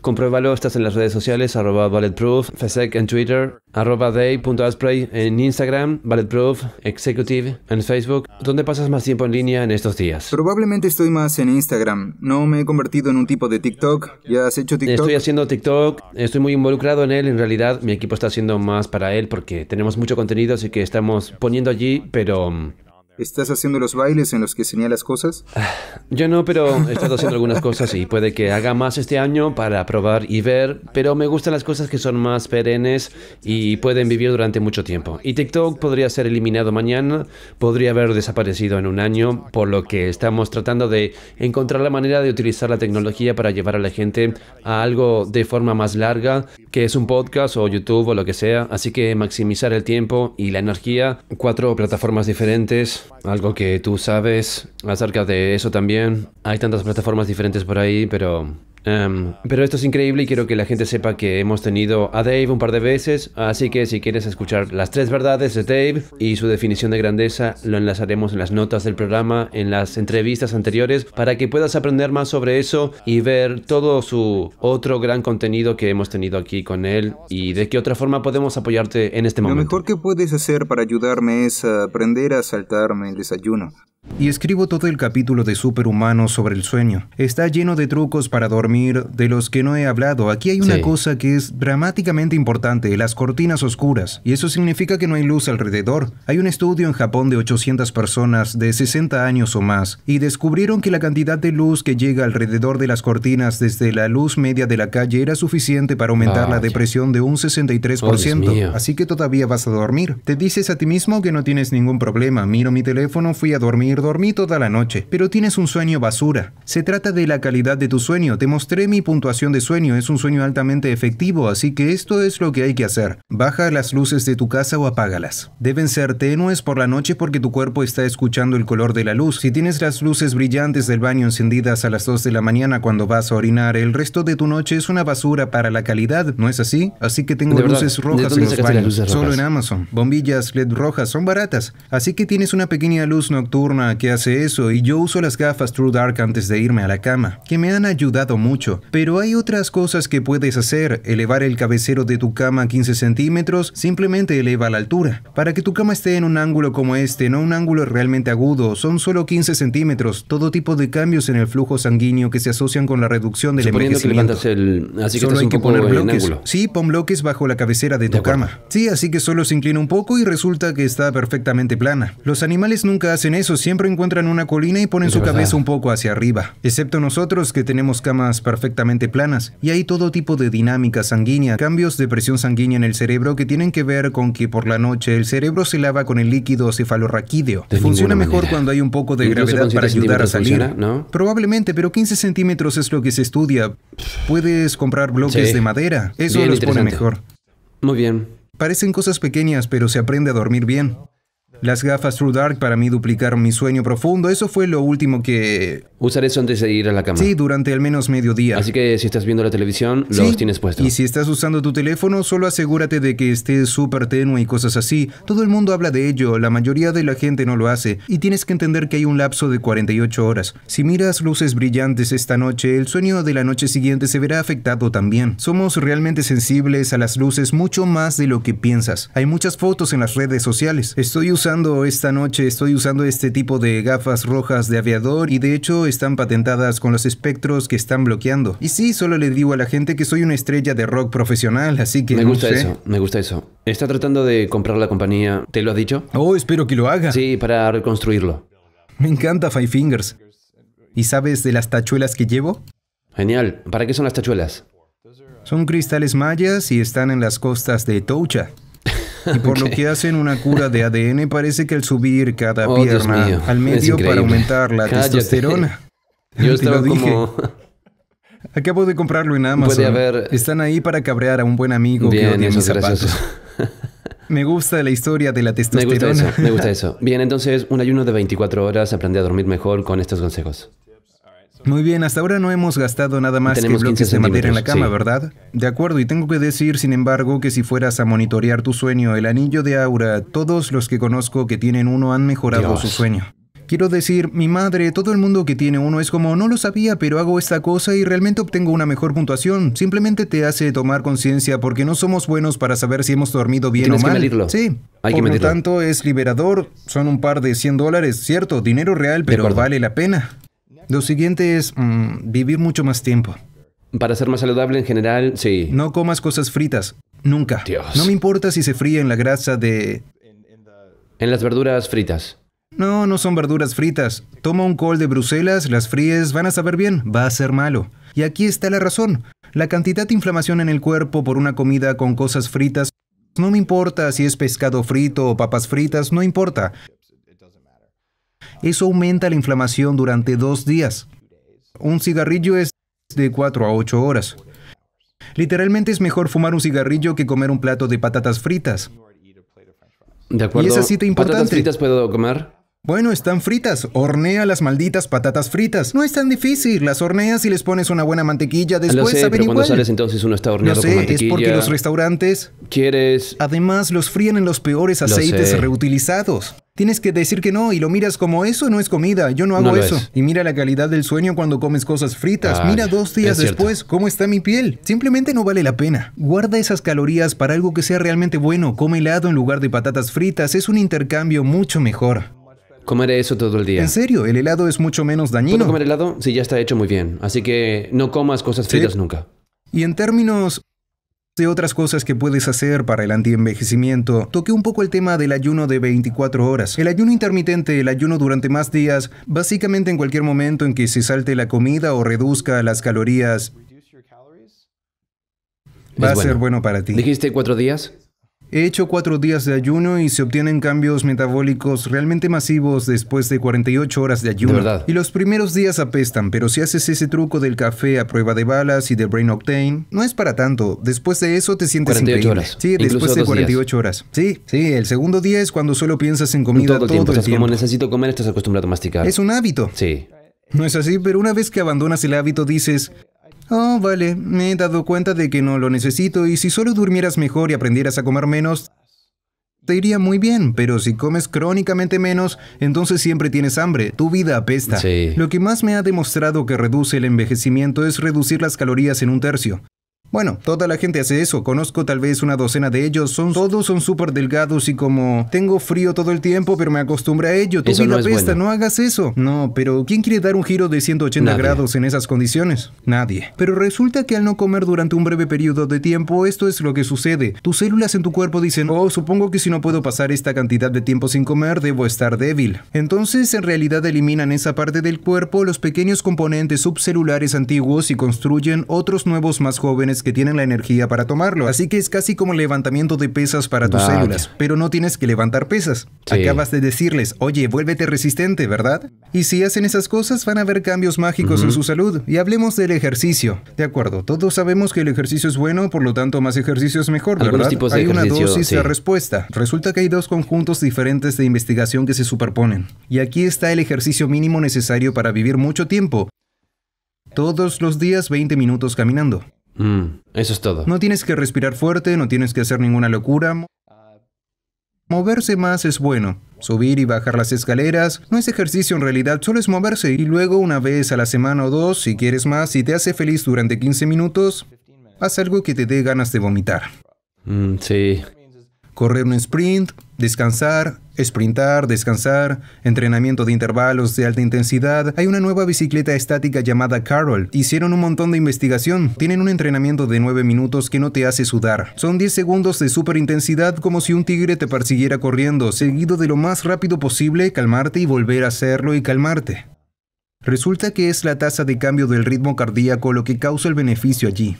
Compruébalo, estás en las redes sociales, arroba bulletproof, FESEC en Twitter, arroba day.asprey en Instagram, bulletproof, executive en Facebook. ¿Dónde pasas más tiempo en línea en estos días? Probablemente estoy más en Instagram. No me he convertido en un tipo de TikTok. ¿Ya has hecho TikTok? Estoy haciendo TikTok, estoy muy involucrado en él. En realidad, mi equipo está haciendo más para él porque tenemos mucho contenido, así que estamos poniendo allí, pero mm, ¿Estás haciendo los bailes en los que señalas cosas? Yo no, pero he estado haciendo algunas cosas y puede que haga más este año para probar y ver, pero me gustan las cosas que son más perennes y pueden vivir durante mucho tiempo. Y TikTok podría ser eliminado mañana, podría haber desaparecido en un año, por lo que estamos tratando de encontrar la manera de utilizar la tecnología para llevar a la gente a algo de forma más larga, que es un podcast o YouTube o lo que sea, así que maximizar el tiempo y la energía, cuatro plataformas diferentes algo que tú sabes acerca de eso también. Hay tantas plataformas diferentes por ahí, pero Em, pero esto es increíble y quiero que la gente sepa que hemos tenido a Dave un par de veces, así que si quieres escuchar las tres verdades de Dave y su definición de grandeza, lo enlazaremos en las notas del programa, en las entrevistas anteriores, para que puedas aprender más sobre eso y ver todo su otro gran contenido que hemos tenido aquí con él y de qué otra forma podemos apoyarte en este momento. Lo mejor que puedes hacer para ayudarme es aprender a saltarme el desayuno. Y escribo todo el capítulo de Superhumano sobre el sueño. Está lleno de trucos para dormir de los que no he hablado. Aquí hay una cosa que es dramáticamente importante, las cortinas oscuras. Y eso significa que no hay luz alrededor. Hay un estudio en Japón de 800 personas de 60 años o más, y descubrieron que la cantidad de luz que llega alrededor de las cortinas desde la luz media de la calle era suficiente para aumentar la depresión de un 63%. así que todavía vas a dormir. Te dices a ti mismo que no tienes ningún problema. Miro mi teléfono, fui a dormir, dormí toda la noche. Pero tienes un sueño basura. Se trata de la calidad de tu sueño. Te mostré mi puntuación de sueño, es un sueño altamente efectivo, así que esto es lo que hay que hacer. Baja las luces de tu casa o apágalas. Deben ser tenues por la noche porque tu cuerpo está escuchando el color de la luz. Si tienes las luces brillantes del baño encendidas a las 2 de la mañana cuando vas a orinar, el resto de tu noche es una basura para la calidad, ¿no es así? Así que tengo luces rojas en los baños, solo en Amazon. Bombillas LED rojas son baratas, así que tienes una pequeña luz nocturna que hace eso y yo uso las gafas True Dark antes de irme a la cama, que me han ayudado mucho pero hay otras cosas que puedes hacer. Elevar el cabecero de tu cama 15 centímetros, simplemente eleva la altura. Para que tu cama esté en un ángulo como este, no un ángulo realmente agudo, son solo 15 centímetros. Todo tipo de cambios en el flujo sanguíneo que se asocian con la reducción del Suponiendo envejecimiento. Que el... así que solo hay que poner bloques. sí, pon bloques bajo la cabecera de tu cama. Sí, así que solo se inclina un poco y resulta que está perfectamente plana. Los animales nunca hacen eso, siempre encuentran una colina y ponen su cabeza un poco hacia arriba. Excepto nosotros que tenemos camas perfectamente planas y hay todo tipo de dinámica sanguínea, cambios de presión sanguínea en el cerebro que tienen que ver con que por la noche el cerebro se lava con el líquido cefalorraquídeo. funciona mejor cuando hay un poco de gravedad para ayudar a salir. Probablemente, pero 15 centímetros es lo que se estudia. Puedes comprar bloques de madera, eso los pone mejor. Muy bien. Parecen cosas pequeñas, pero se aprende a dormir bien las gafas True Dark para mí duplicaron mi sueño profundo. Eso fue lo último que... Usar eso antes de ir a la cama. Sí, durante al menos medio día. Así que si estás viendo la televisión, los tienes puestos. Y si estás usando tu teléfono, solo asegúrate de que esté súper tenue y cosas así. Todo el mundo habla de ello, la mayoría de la gente no lo hace. Y tienes que entender que hay un lapso de 48 horas. Si miras luces brillantes esta noche, el sueño de la noche siguiente se verá afectado también. Somos realmente sensibles a las luces mucho más de lo que piensas. Hay muchas fotos en las redes sociales. Estoy usando esta noche, estoy usando este tipo de gafas rojas de aviador y de hecho están patentadas con los espectros que están bloqueando. Y sí, solo le digo a la gente que soy una estrella de rock profesional, así que... Me gusta eso, me gusta eso. Está tratando de comprar la compañía, ¿te lo ha dicho? Oh, espero que lo haga. Sí, para reconstruirlo. Me encanta Five Fingers. ¿Y sabes de las tachuelas que llevo? Genial, ¿para qué son las tachuelas? Son cristales mayas y están en las costas de Toucha. Y por lo que hacen una cura de ADN, parece que al subir cada oh, pierna al medio para aumentar la testosterona. Yo Te lo dije. Acabo de comprarlo en Amazon. Están ahí para cabrear a un buen amigo que odia mis zapatos. Me gusta la historia de la testosterona. Me gusta eso, me gusta eso. Bien, entonces, un ayuno de 24 horas, aprende a dormir mejor con estos consejos. Muy bien, hasta ahora no hemos gastado nada más que bloques de madera en la cama, ¿verdad? De acuerdo, y tengo que decir, sin embargo, que si fueras a monitorear tu sueño, el anillo de aura, todos los que conozco que tienen uno han mejorado su sueño. Quiero decir, mi madre, todo el mundo que tiene uno es como, no lo sabía, pero hago esta cosa y realmente obtengo una mejor puntuación. Simplemente te hace tomar conciencia porque no somos buenos para saber si hemos dormido bien o mal. Sí. Hay Por que lo tanto, es liberador. Son un par de 100 dólares, cierto, dinero real, pero vale la pena. Lo siguiente es mm, vivir mucho más tiempo. Para ser más saludable en general, sí. No comas cosas fritas, nunca. Dios. No me importa si se fríe en la grasa de... En las verduras fritas. No, no son verduras fritas. Toma un col de Bruselas, las fríes, van a saber bien, va a ser malo. Y aquí está la razón. La cantidad de inflamación en el cuerpo por una comida con cosas fritas, no me importa si es pescado frito o papas fritas, no importa. Eso aumenta la inflamación durante dos días. Un cigarrillo es de 4 a 8 horas. Literalmente es mejor fumar un cigarrillo que comer un plato de patatas fritas. De acuerdo. Y ¿Patatas fritas puedo comer? Bueno, están fritas. Hornea las malditas patatas fritas. No es tan difícil. Las horneas y les pones una buena mantequilla. Ah, después Lo sé, pero cuando sales entonces uno está horneado No sé, es porque los restaurantes... ¿Quieres...? Además, los fríen en los peores aceites reutilizados. Tienes que decir que no y lo miras como eso no es comida, yo no hago eso. Y mira la calidad del sueño cuando comes cosas fritas. mira dos días después cómo está mi piel. Simplemente no vale la pena. Guarda esas calorías para algo que sea realmente bueno. Come helado en lugar de patatas fritas. Es un intercambio mucho mejor. Comer eso todo el día. En serio, el helado es mucho menos dañino. ¿Puedo comer helado? Sí, ya está hecho muy bien. Así que no comas cosas fritas nunca. Y en términos de otras cosas que puedes hacer para el antienvejecimiento, toqué un poco el tema del ayuno de 24 horas. El ayuno intermitente, el ayuno durante más días, básicamente en cualquier momento en que se salte la comida o reduzca las calorías, va a ser bueno para ti. ¿Dijiste cuatro días? He hecho cuatro días de ayuno y se obtienen cambios metabólicos realmente masivos después de 48 horas de ayuno. Y los primeros días apestan, pero si haces ese truco del café a prueba de balas y de Brain Octane, no es para tanto. Después de eso te sientes 48 increíble. horas. Sí, después de 48 horas. Sí, sí, el segundo día es cuando solo piensas en comida todo, el como necesito comer, estás acostumbrado a masticar. Es un hábito. Sí. No es así, pero una vez que abandonas el hábito dices, Oh, vale, me he dado cuenta de que no lo necesito y si solo durmieras mejor y aprendieras a comer menos, te iría muy bien, pero si comes crónicamente menos, entonces siempre tienes hambre, tu vida apesta. Lo que más me ha demostrado que reduce el envejecimiento es reducir las calorías en un tercio. Bueno, toda la gente hace eso. Conozco tal vez una docena de ellos. Son, todos son súper delgados y como, tengo frío todo el tiempo, pero me acostumbro a ello. Tú eso la no no hagas eso. No, pero ¿quién quiere dar un giro de 180 grados en esas condiciones? Nadie. Pero resulta que al no comer durante un breve periodo de tiempo, esto es lo que sucede. Tus células en tu cuerpo dicen, oh, supongo que si no puedo pasar esta cantidad de tiempo sin comer, debo estar débil. Entonces, en realidad eliminan esa parte del cuerpo los pequeños componentes subcelulares antiguos y construyen otros nuevos más jóvenes que tienen la energía para tomarlo. Así que es casi como levantamiento de pesas para tus células, pero no tienes que levantar pesas. Acabas de decirles, oye, vuélvete resistente, ¿verdad? Y si hacen esas cosas van a haber cambios mágicos en su salud. Y hablemos del ejercicio. De acuerdo, todos sabemos que el ejercicio es bueno, por lo tanto más ejercicio es mejor, ¿verdad? hay una dosis sí. de respuesta. Resulta que hay dos conjuntos diferentes de investigación que se superponen. Y aquí está el ejercicio mínimo necesario para vivir mucho tiempo, todos los días 20 minutos caminando. Mm, eso es todo. No tienes que respirar fuerte, no tienes que hacer ninguna locura. Moverse más es bueno. Subir y bajar las escaleras no es ejercicio en realidad, solo es moverse y luego una vez a la semana o dos, si quieres más y si te hace feliz durante 15 minutos, haz algo que te dé ganas de vomitar. Mm, sí. Correr un sprint, Descansar, sprintar, descansar, entrenamiento de intervalos de alta intensidad. Hay una nueva bicicleta estática llamada Carol. Hicieron un montón de investigación. Tienen un entrenamiento de 9 minutos que no te hace sudar. Son 10 segundos de super intensidad como si un tigre te persiguiera corriendo, seguido de lo más rápido posible, calmarte y volver a hacerlo y calmarte. Resulta que es la tasa de cambio del ritmo cardíaco lo que causa el beneficio allí.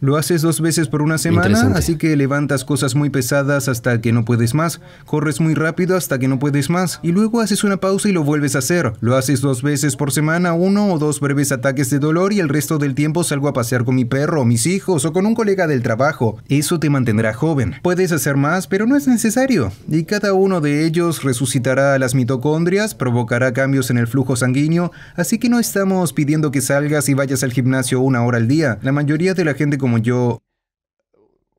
Lo haces dos veces por una semana, así que levantas cosas muy pesadas hasta que no puedes más, corres muy rápido hasta que no puedes más, y luego haces una pausa y lo vuelves a hacer. Lo haces dos veces por semana, uno o dos breves ataques de dolor y el resto del tiempo salgo a pasear con mi perro, mis hijos o con un colega del trabajo. Eso te mantendrá joven. Puedes hacer más, pero no es necesario. Y cada uno de ellos resucitará las mitocondrias, provocará cambios en el flujo sanguíneo, así que no estamos pidiendo que salgas y vayas al gimnasio una hora al día. La mayoría de la gente con como yo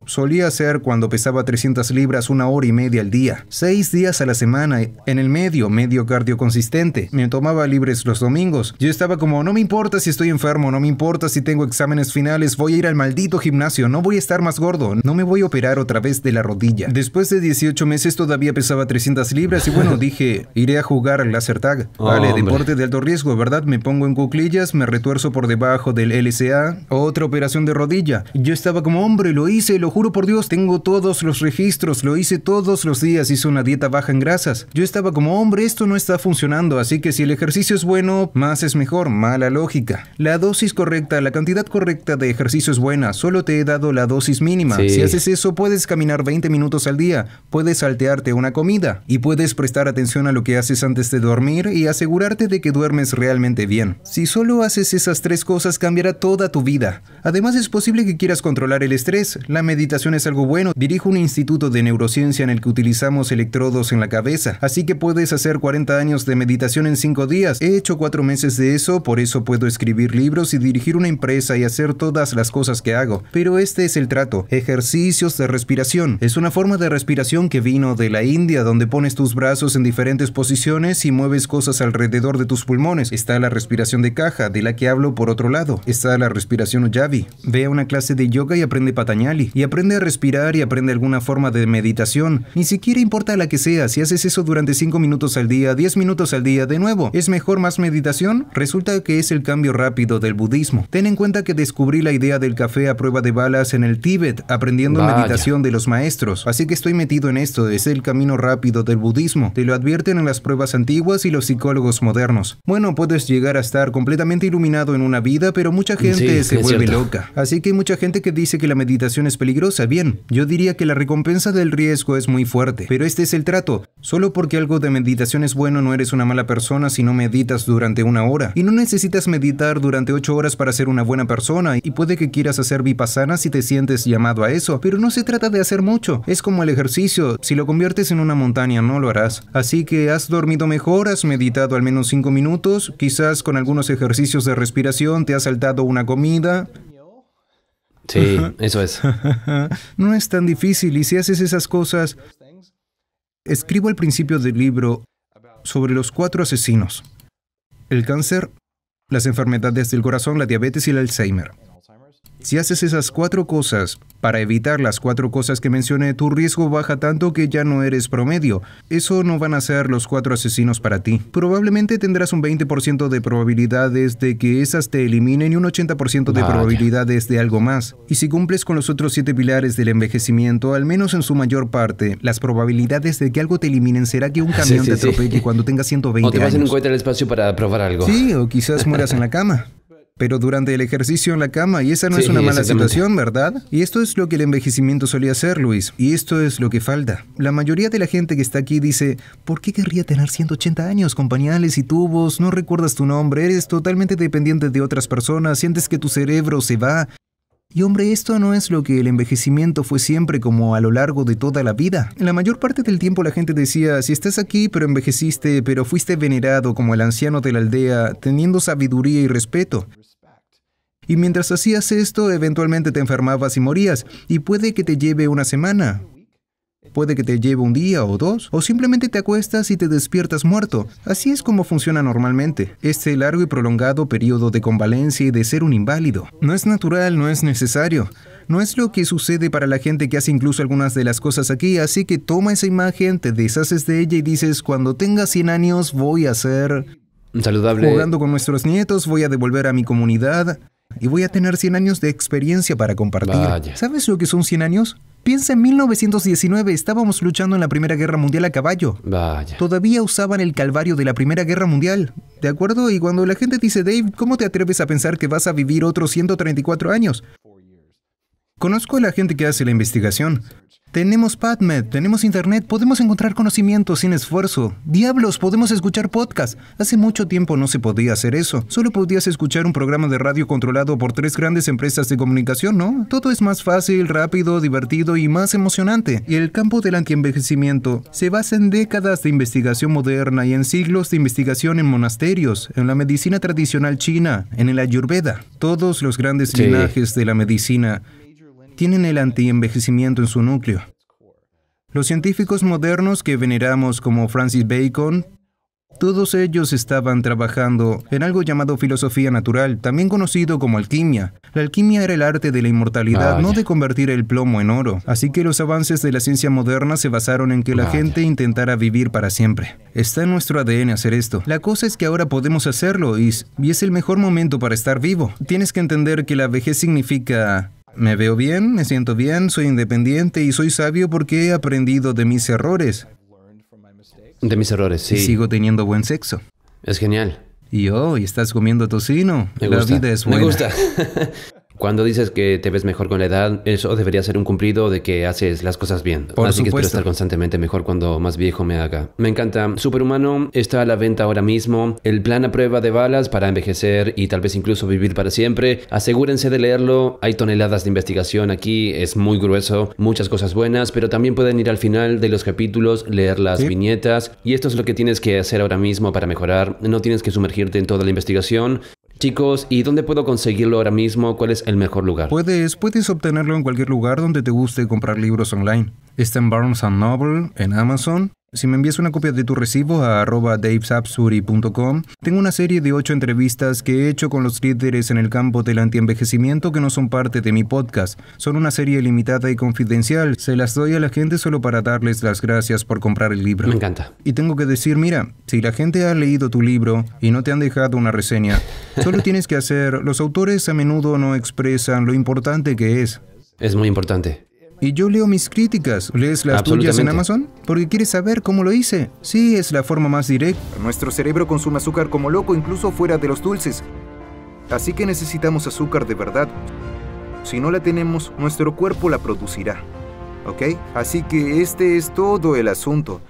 Solía hacer cuando pesaba 300 libras una hora y media al día, seis días a la semana, en el medio, medio cardio consistente. Me tomaba libres los domingos. Yo estaba como, no me importa si estoy enfermo, no me importa si tengo exámenes finales, voy a ir al maldito gimnasio, no voy a estar más gordo, no me voy a operar otra vez de la rodilla. Después de 18 meses todavía pesaba 300 libras y bueno, dije, iré a jugar al lacertag, ah, Vale, deporte de alto riesgo, ¿verdad? Me pongo en cuclillas, me retuerzo por debajo del LCA, otra operación de rodilla. Yo estaba como, hombre, lo hice, lo juro por Dios, tengo todos los registros, lo hice todos los días, hice una dieta baja en grasas. Yo estaba como, hombre, esto no está funcionando, así que si el ejercicio es bueno, más es mejor, mala lógica. La dosis correcta, la cantidad correcta de ejercicio es buena, solo te he dado la dosis mínima. Si haces eso, puedes caminar 20 minutos al día, puedes saltearte una comida y puedes prestar atención a lo que haces antes de dormir y asegurarte de que duermes realmente bien. Si solo haces esas tres cosas, cambiará toda tu vida. Además, es posible que quieras controlar el estrés, la meditación es algo bueno. Dirijo un instituto de neurociencia en el que utilizamos electrodos en la cabeza, así que puedes hacer 40 años de meditación en 5 días. He hecho 4 meses de eso, por eso puedo escribir libros y dirigir una empresa y hacer todas las cosas que hago. Pero este es el trato, ejercicios de respiración. Es una forma de respiración que vino de la India, donde pones tus brazos en diferentes posiciones y mueves cosas alrededor de tus pulmones. Está la respiración de caja, de la que hablo por otro lado. Está la respiración Ujjavi. Ve a una clase de yoga y aprende Patanjali aprende a respirar y aprende alguna forma de meditación. Ni siquiera importa la que sea, si haces eso durante 5 minutos al día, 10 minutos al día, de nuevo, ¿es mejor más meditación? Resulta que es el cambio rápido del budismo. Ten en cuenta que descubrí la idea del café a prueba de balas en el Tíbet, aprendiendo meditación de los maestros. Así que estoy metido en esto, es el camino rápido del budismo. Te lo advierten en las pruebas antiguas y los psicólogos modernos. Bueno, puedes llegar a estar completamente iluminado en una vida, pero mucha gente se vuelve loca. Así que hay mucha gente que dice que la meditación es peligrosa Bien, yo diría que la recompensa del riesgo es muy fuerte, pero este es el trato. Solo porque algo de meditación es bueno no eres una mala persona si no meditas durante una hora. Y no necesitas meditar durante 8 horas para ser una buena persona y puede que quieras hacer vipassana si te sientes llamado a eso, pero no se trata de hacer mucho. Es como el ejercicio, si lo conviertes en una montaña no lo harás. Así que has dormido mejor, has meditado al menos 5 minutos, quizás con algunos ejercicios de respiración te has saltado una comida, Sí, eso es. no es tan difícil y si haces esas cosas... Escribo al principio del libro sobre los cuatro asesinos. El cáncer, las enfermedades del corazón, la diabetes y el Alzheimer. Si haces esas cuatro cosas, para evitar las cuatro cosas que mencioné, tu riesgo baja tanto que ya no eres promedio. Eso no van a ser los cuatro asesinos para ti. Probablemente tendrás un 20% de probabilidades de que esas te eliminen y un 80% de probabilidades de algo más. Y si cumples con los otros siete pilares del envejecimiento, al menos en su mayor parte, las probabilidades de que algo te eliminen será que un camión te atropelle cuando tengas 120 años. O te vas un cohete espacio para probar algo. Sí, o quizás mueras en la cama. pero durante el ejercicio en la cama, y esa no es una mala situación, ¿verdad? Y esto es lo que el envejecimiento solía ser, Luis, y esto es lo que falta. La mayoría de la gente que está aquí dice, ¿por qué querría tener 180 años con pañales y tubos? No recuerdas tu nombre, eres totalmente dependiente de otras personas, sientes que tu cerebro se va. Y hombre, esto no es lo que el envejecimiento fue siempre como a lo largo de toda la vida. En La mayor parte del tiempo la gente decía, si estás aquí pero envejeciste, pero fuiste venerado como el anciano de la aldea, teniendo sabiduría y respeto. Y mientras hacías esto, eventualmente te enfermabas y morías, y puede que te lleve una semana. Puede que te lleve un día o dos, o simplemente te acuestas y te despiertas muerto. Así es como funciona normalmente, este largo y prolongado periodo de convalencia y de ser un inválido. No es natural, no es necesario. No es lo que sucede para la gente que hace incluso algunas de las cosas aquí, así que toma esa imagen, te deshaces de ella y dices, cuando tenga 100 años voy a ser... Saludable. Jugando con nuestros nietos, voy a devolver a mi comunidad y voy a tener 100 años de experiencia para compartir. ¿Sabes lo que son 100 años? Piensa en 1919, estábamos luchando en la Primera Guerra Mundial a caballo. Todavía usaban el calvario de la Primera Guerra Mundial, ¿de acuerdo? Y cuando la gente dice, Dave, ¿cómo te atreves a pensar que vas a vivir otros 134 años? Conozco a la gente que hace la investigación. Tenemos PadMed, tenemos internet, podemos encontrar conocimiento sin esfuerzo. Diablos, podemos escuchar podcasts. Hace mucho tiempo no se podía hacer eso. Solo podías escuchar un programa de radio controlado por tres grandes empresas de comunicación, ¿no? Todo es más fácil, rápido, divertido y más emocionante. Y el campo del antienvejecimiento se basa en décadas de investigación moderna y en siglos de investigación en monasterios, en la medicina tradicional china, en el ayurveda. Todos los grandes linajes de la medicina tienen el antienvejecimiento en su núcleo. Los científicos modernos que veneramos como Francis Bacon, todos ellos estaban trabajando en algo llamado filosofía natural, también conocido como alquimia. La alquimia era el arte de la inmortalidad, no de convertir el plomo en oro. Así que los avances de la ciencia moderna se basaron en que la gente intentara vivir para siempre. Está en nuestro ADN hacer esto. La cosa es que ahora podemos hacerlo, y es el mejor momento para estar vivo. Tienes que entender que la vejez significa me veo bien, me siento bien, soy independiente y soy sabio porque he aprendido de mis errores. De mis errores, sí. Y sigo teniendo buen sexo. Es genial. Y oh, y estás comiendo tocino. Me vida Me gusta. Cuando dices que te ves mejor con la edad, eso debería ser un cumplido de que haces las cosas bien. Por Así que espero estar constantemente mejor cuando más viejo me haga. Me encanta. Superhumano está a la venta ahora mismo. El plan a prueba de balas para envejecer y tal vez incluso vivir para siempre. Asegúrense de leerlo. Hay toneladas de investigación aquí. Es muy grueso. Muchas cosas buenas, pero también pueden ir al final de los capítulos, leer las viñetas. Y esto es lo que tienes que hacer ahora mismo para mejorar. No tienes que sumergirte en toda la investigación. Chicos, ¿y dónde puedo conseguirlo ahora mismo? ¿Cuál es el mejor lugar? Puedes, puedes obtenerlo en cualquier lugar donde te guste comprar libros online. Está en Barnes Noble, en Amazon, si me envías una copia de tu recibo a arroba tengo una serie de ocho entrevistas que he hecho con los líderes en el campo del antienvejecimiento que no son parte de mi podcast. Son una serie limitada y confidencial. Se las doy a la gente solo para darles las gracias por comprar el libro. Me encanta. Y tengo que decir, mira, si la gente ha leído tu libro y no te han dejado una reseña, solo tienes que hacer, los autores a menudo no expresan lo importante que es. Es muy importante y yo leo mis críticas. ¿Lees las tuyas en Amazon? Porque quieres saber cómo lo hice. Sí, es la forma más directa. Nuestro cerebro consume azúcar como loco, incluso fuera de los dulces. Así que necesitamos azúcar de verdad. Si no la tenemos, nuestro cuerpo la producirá. ¿Ok? Así que este es todo el asunto.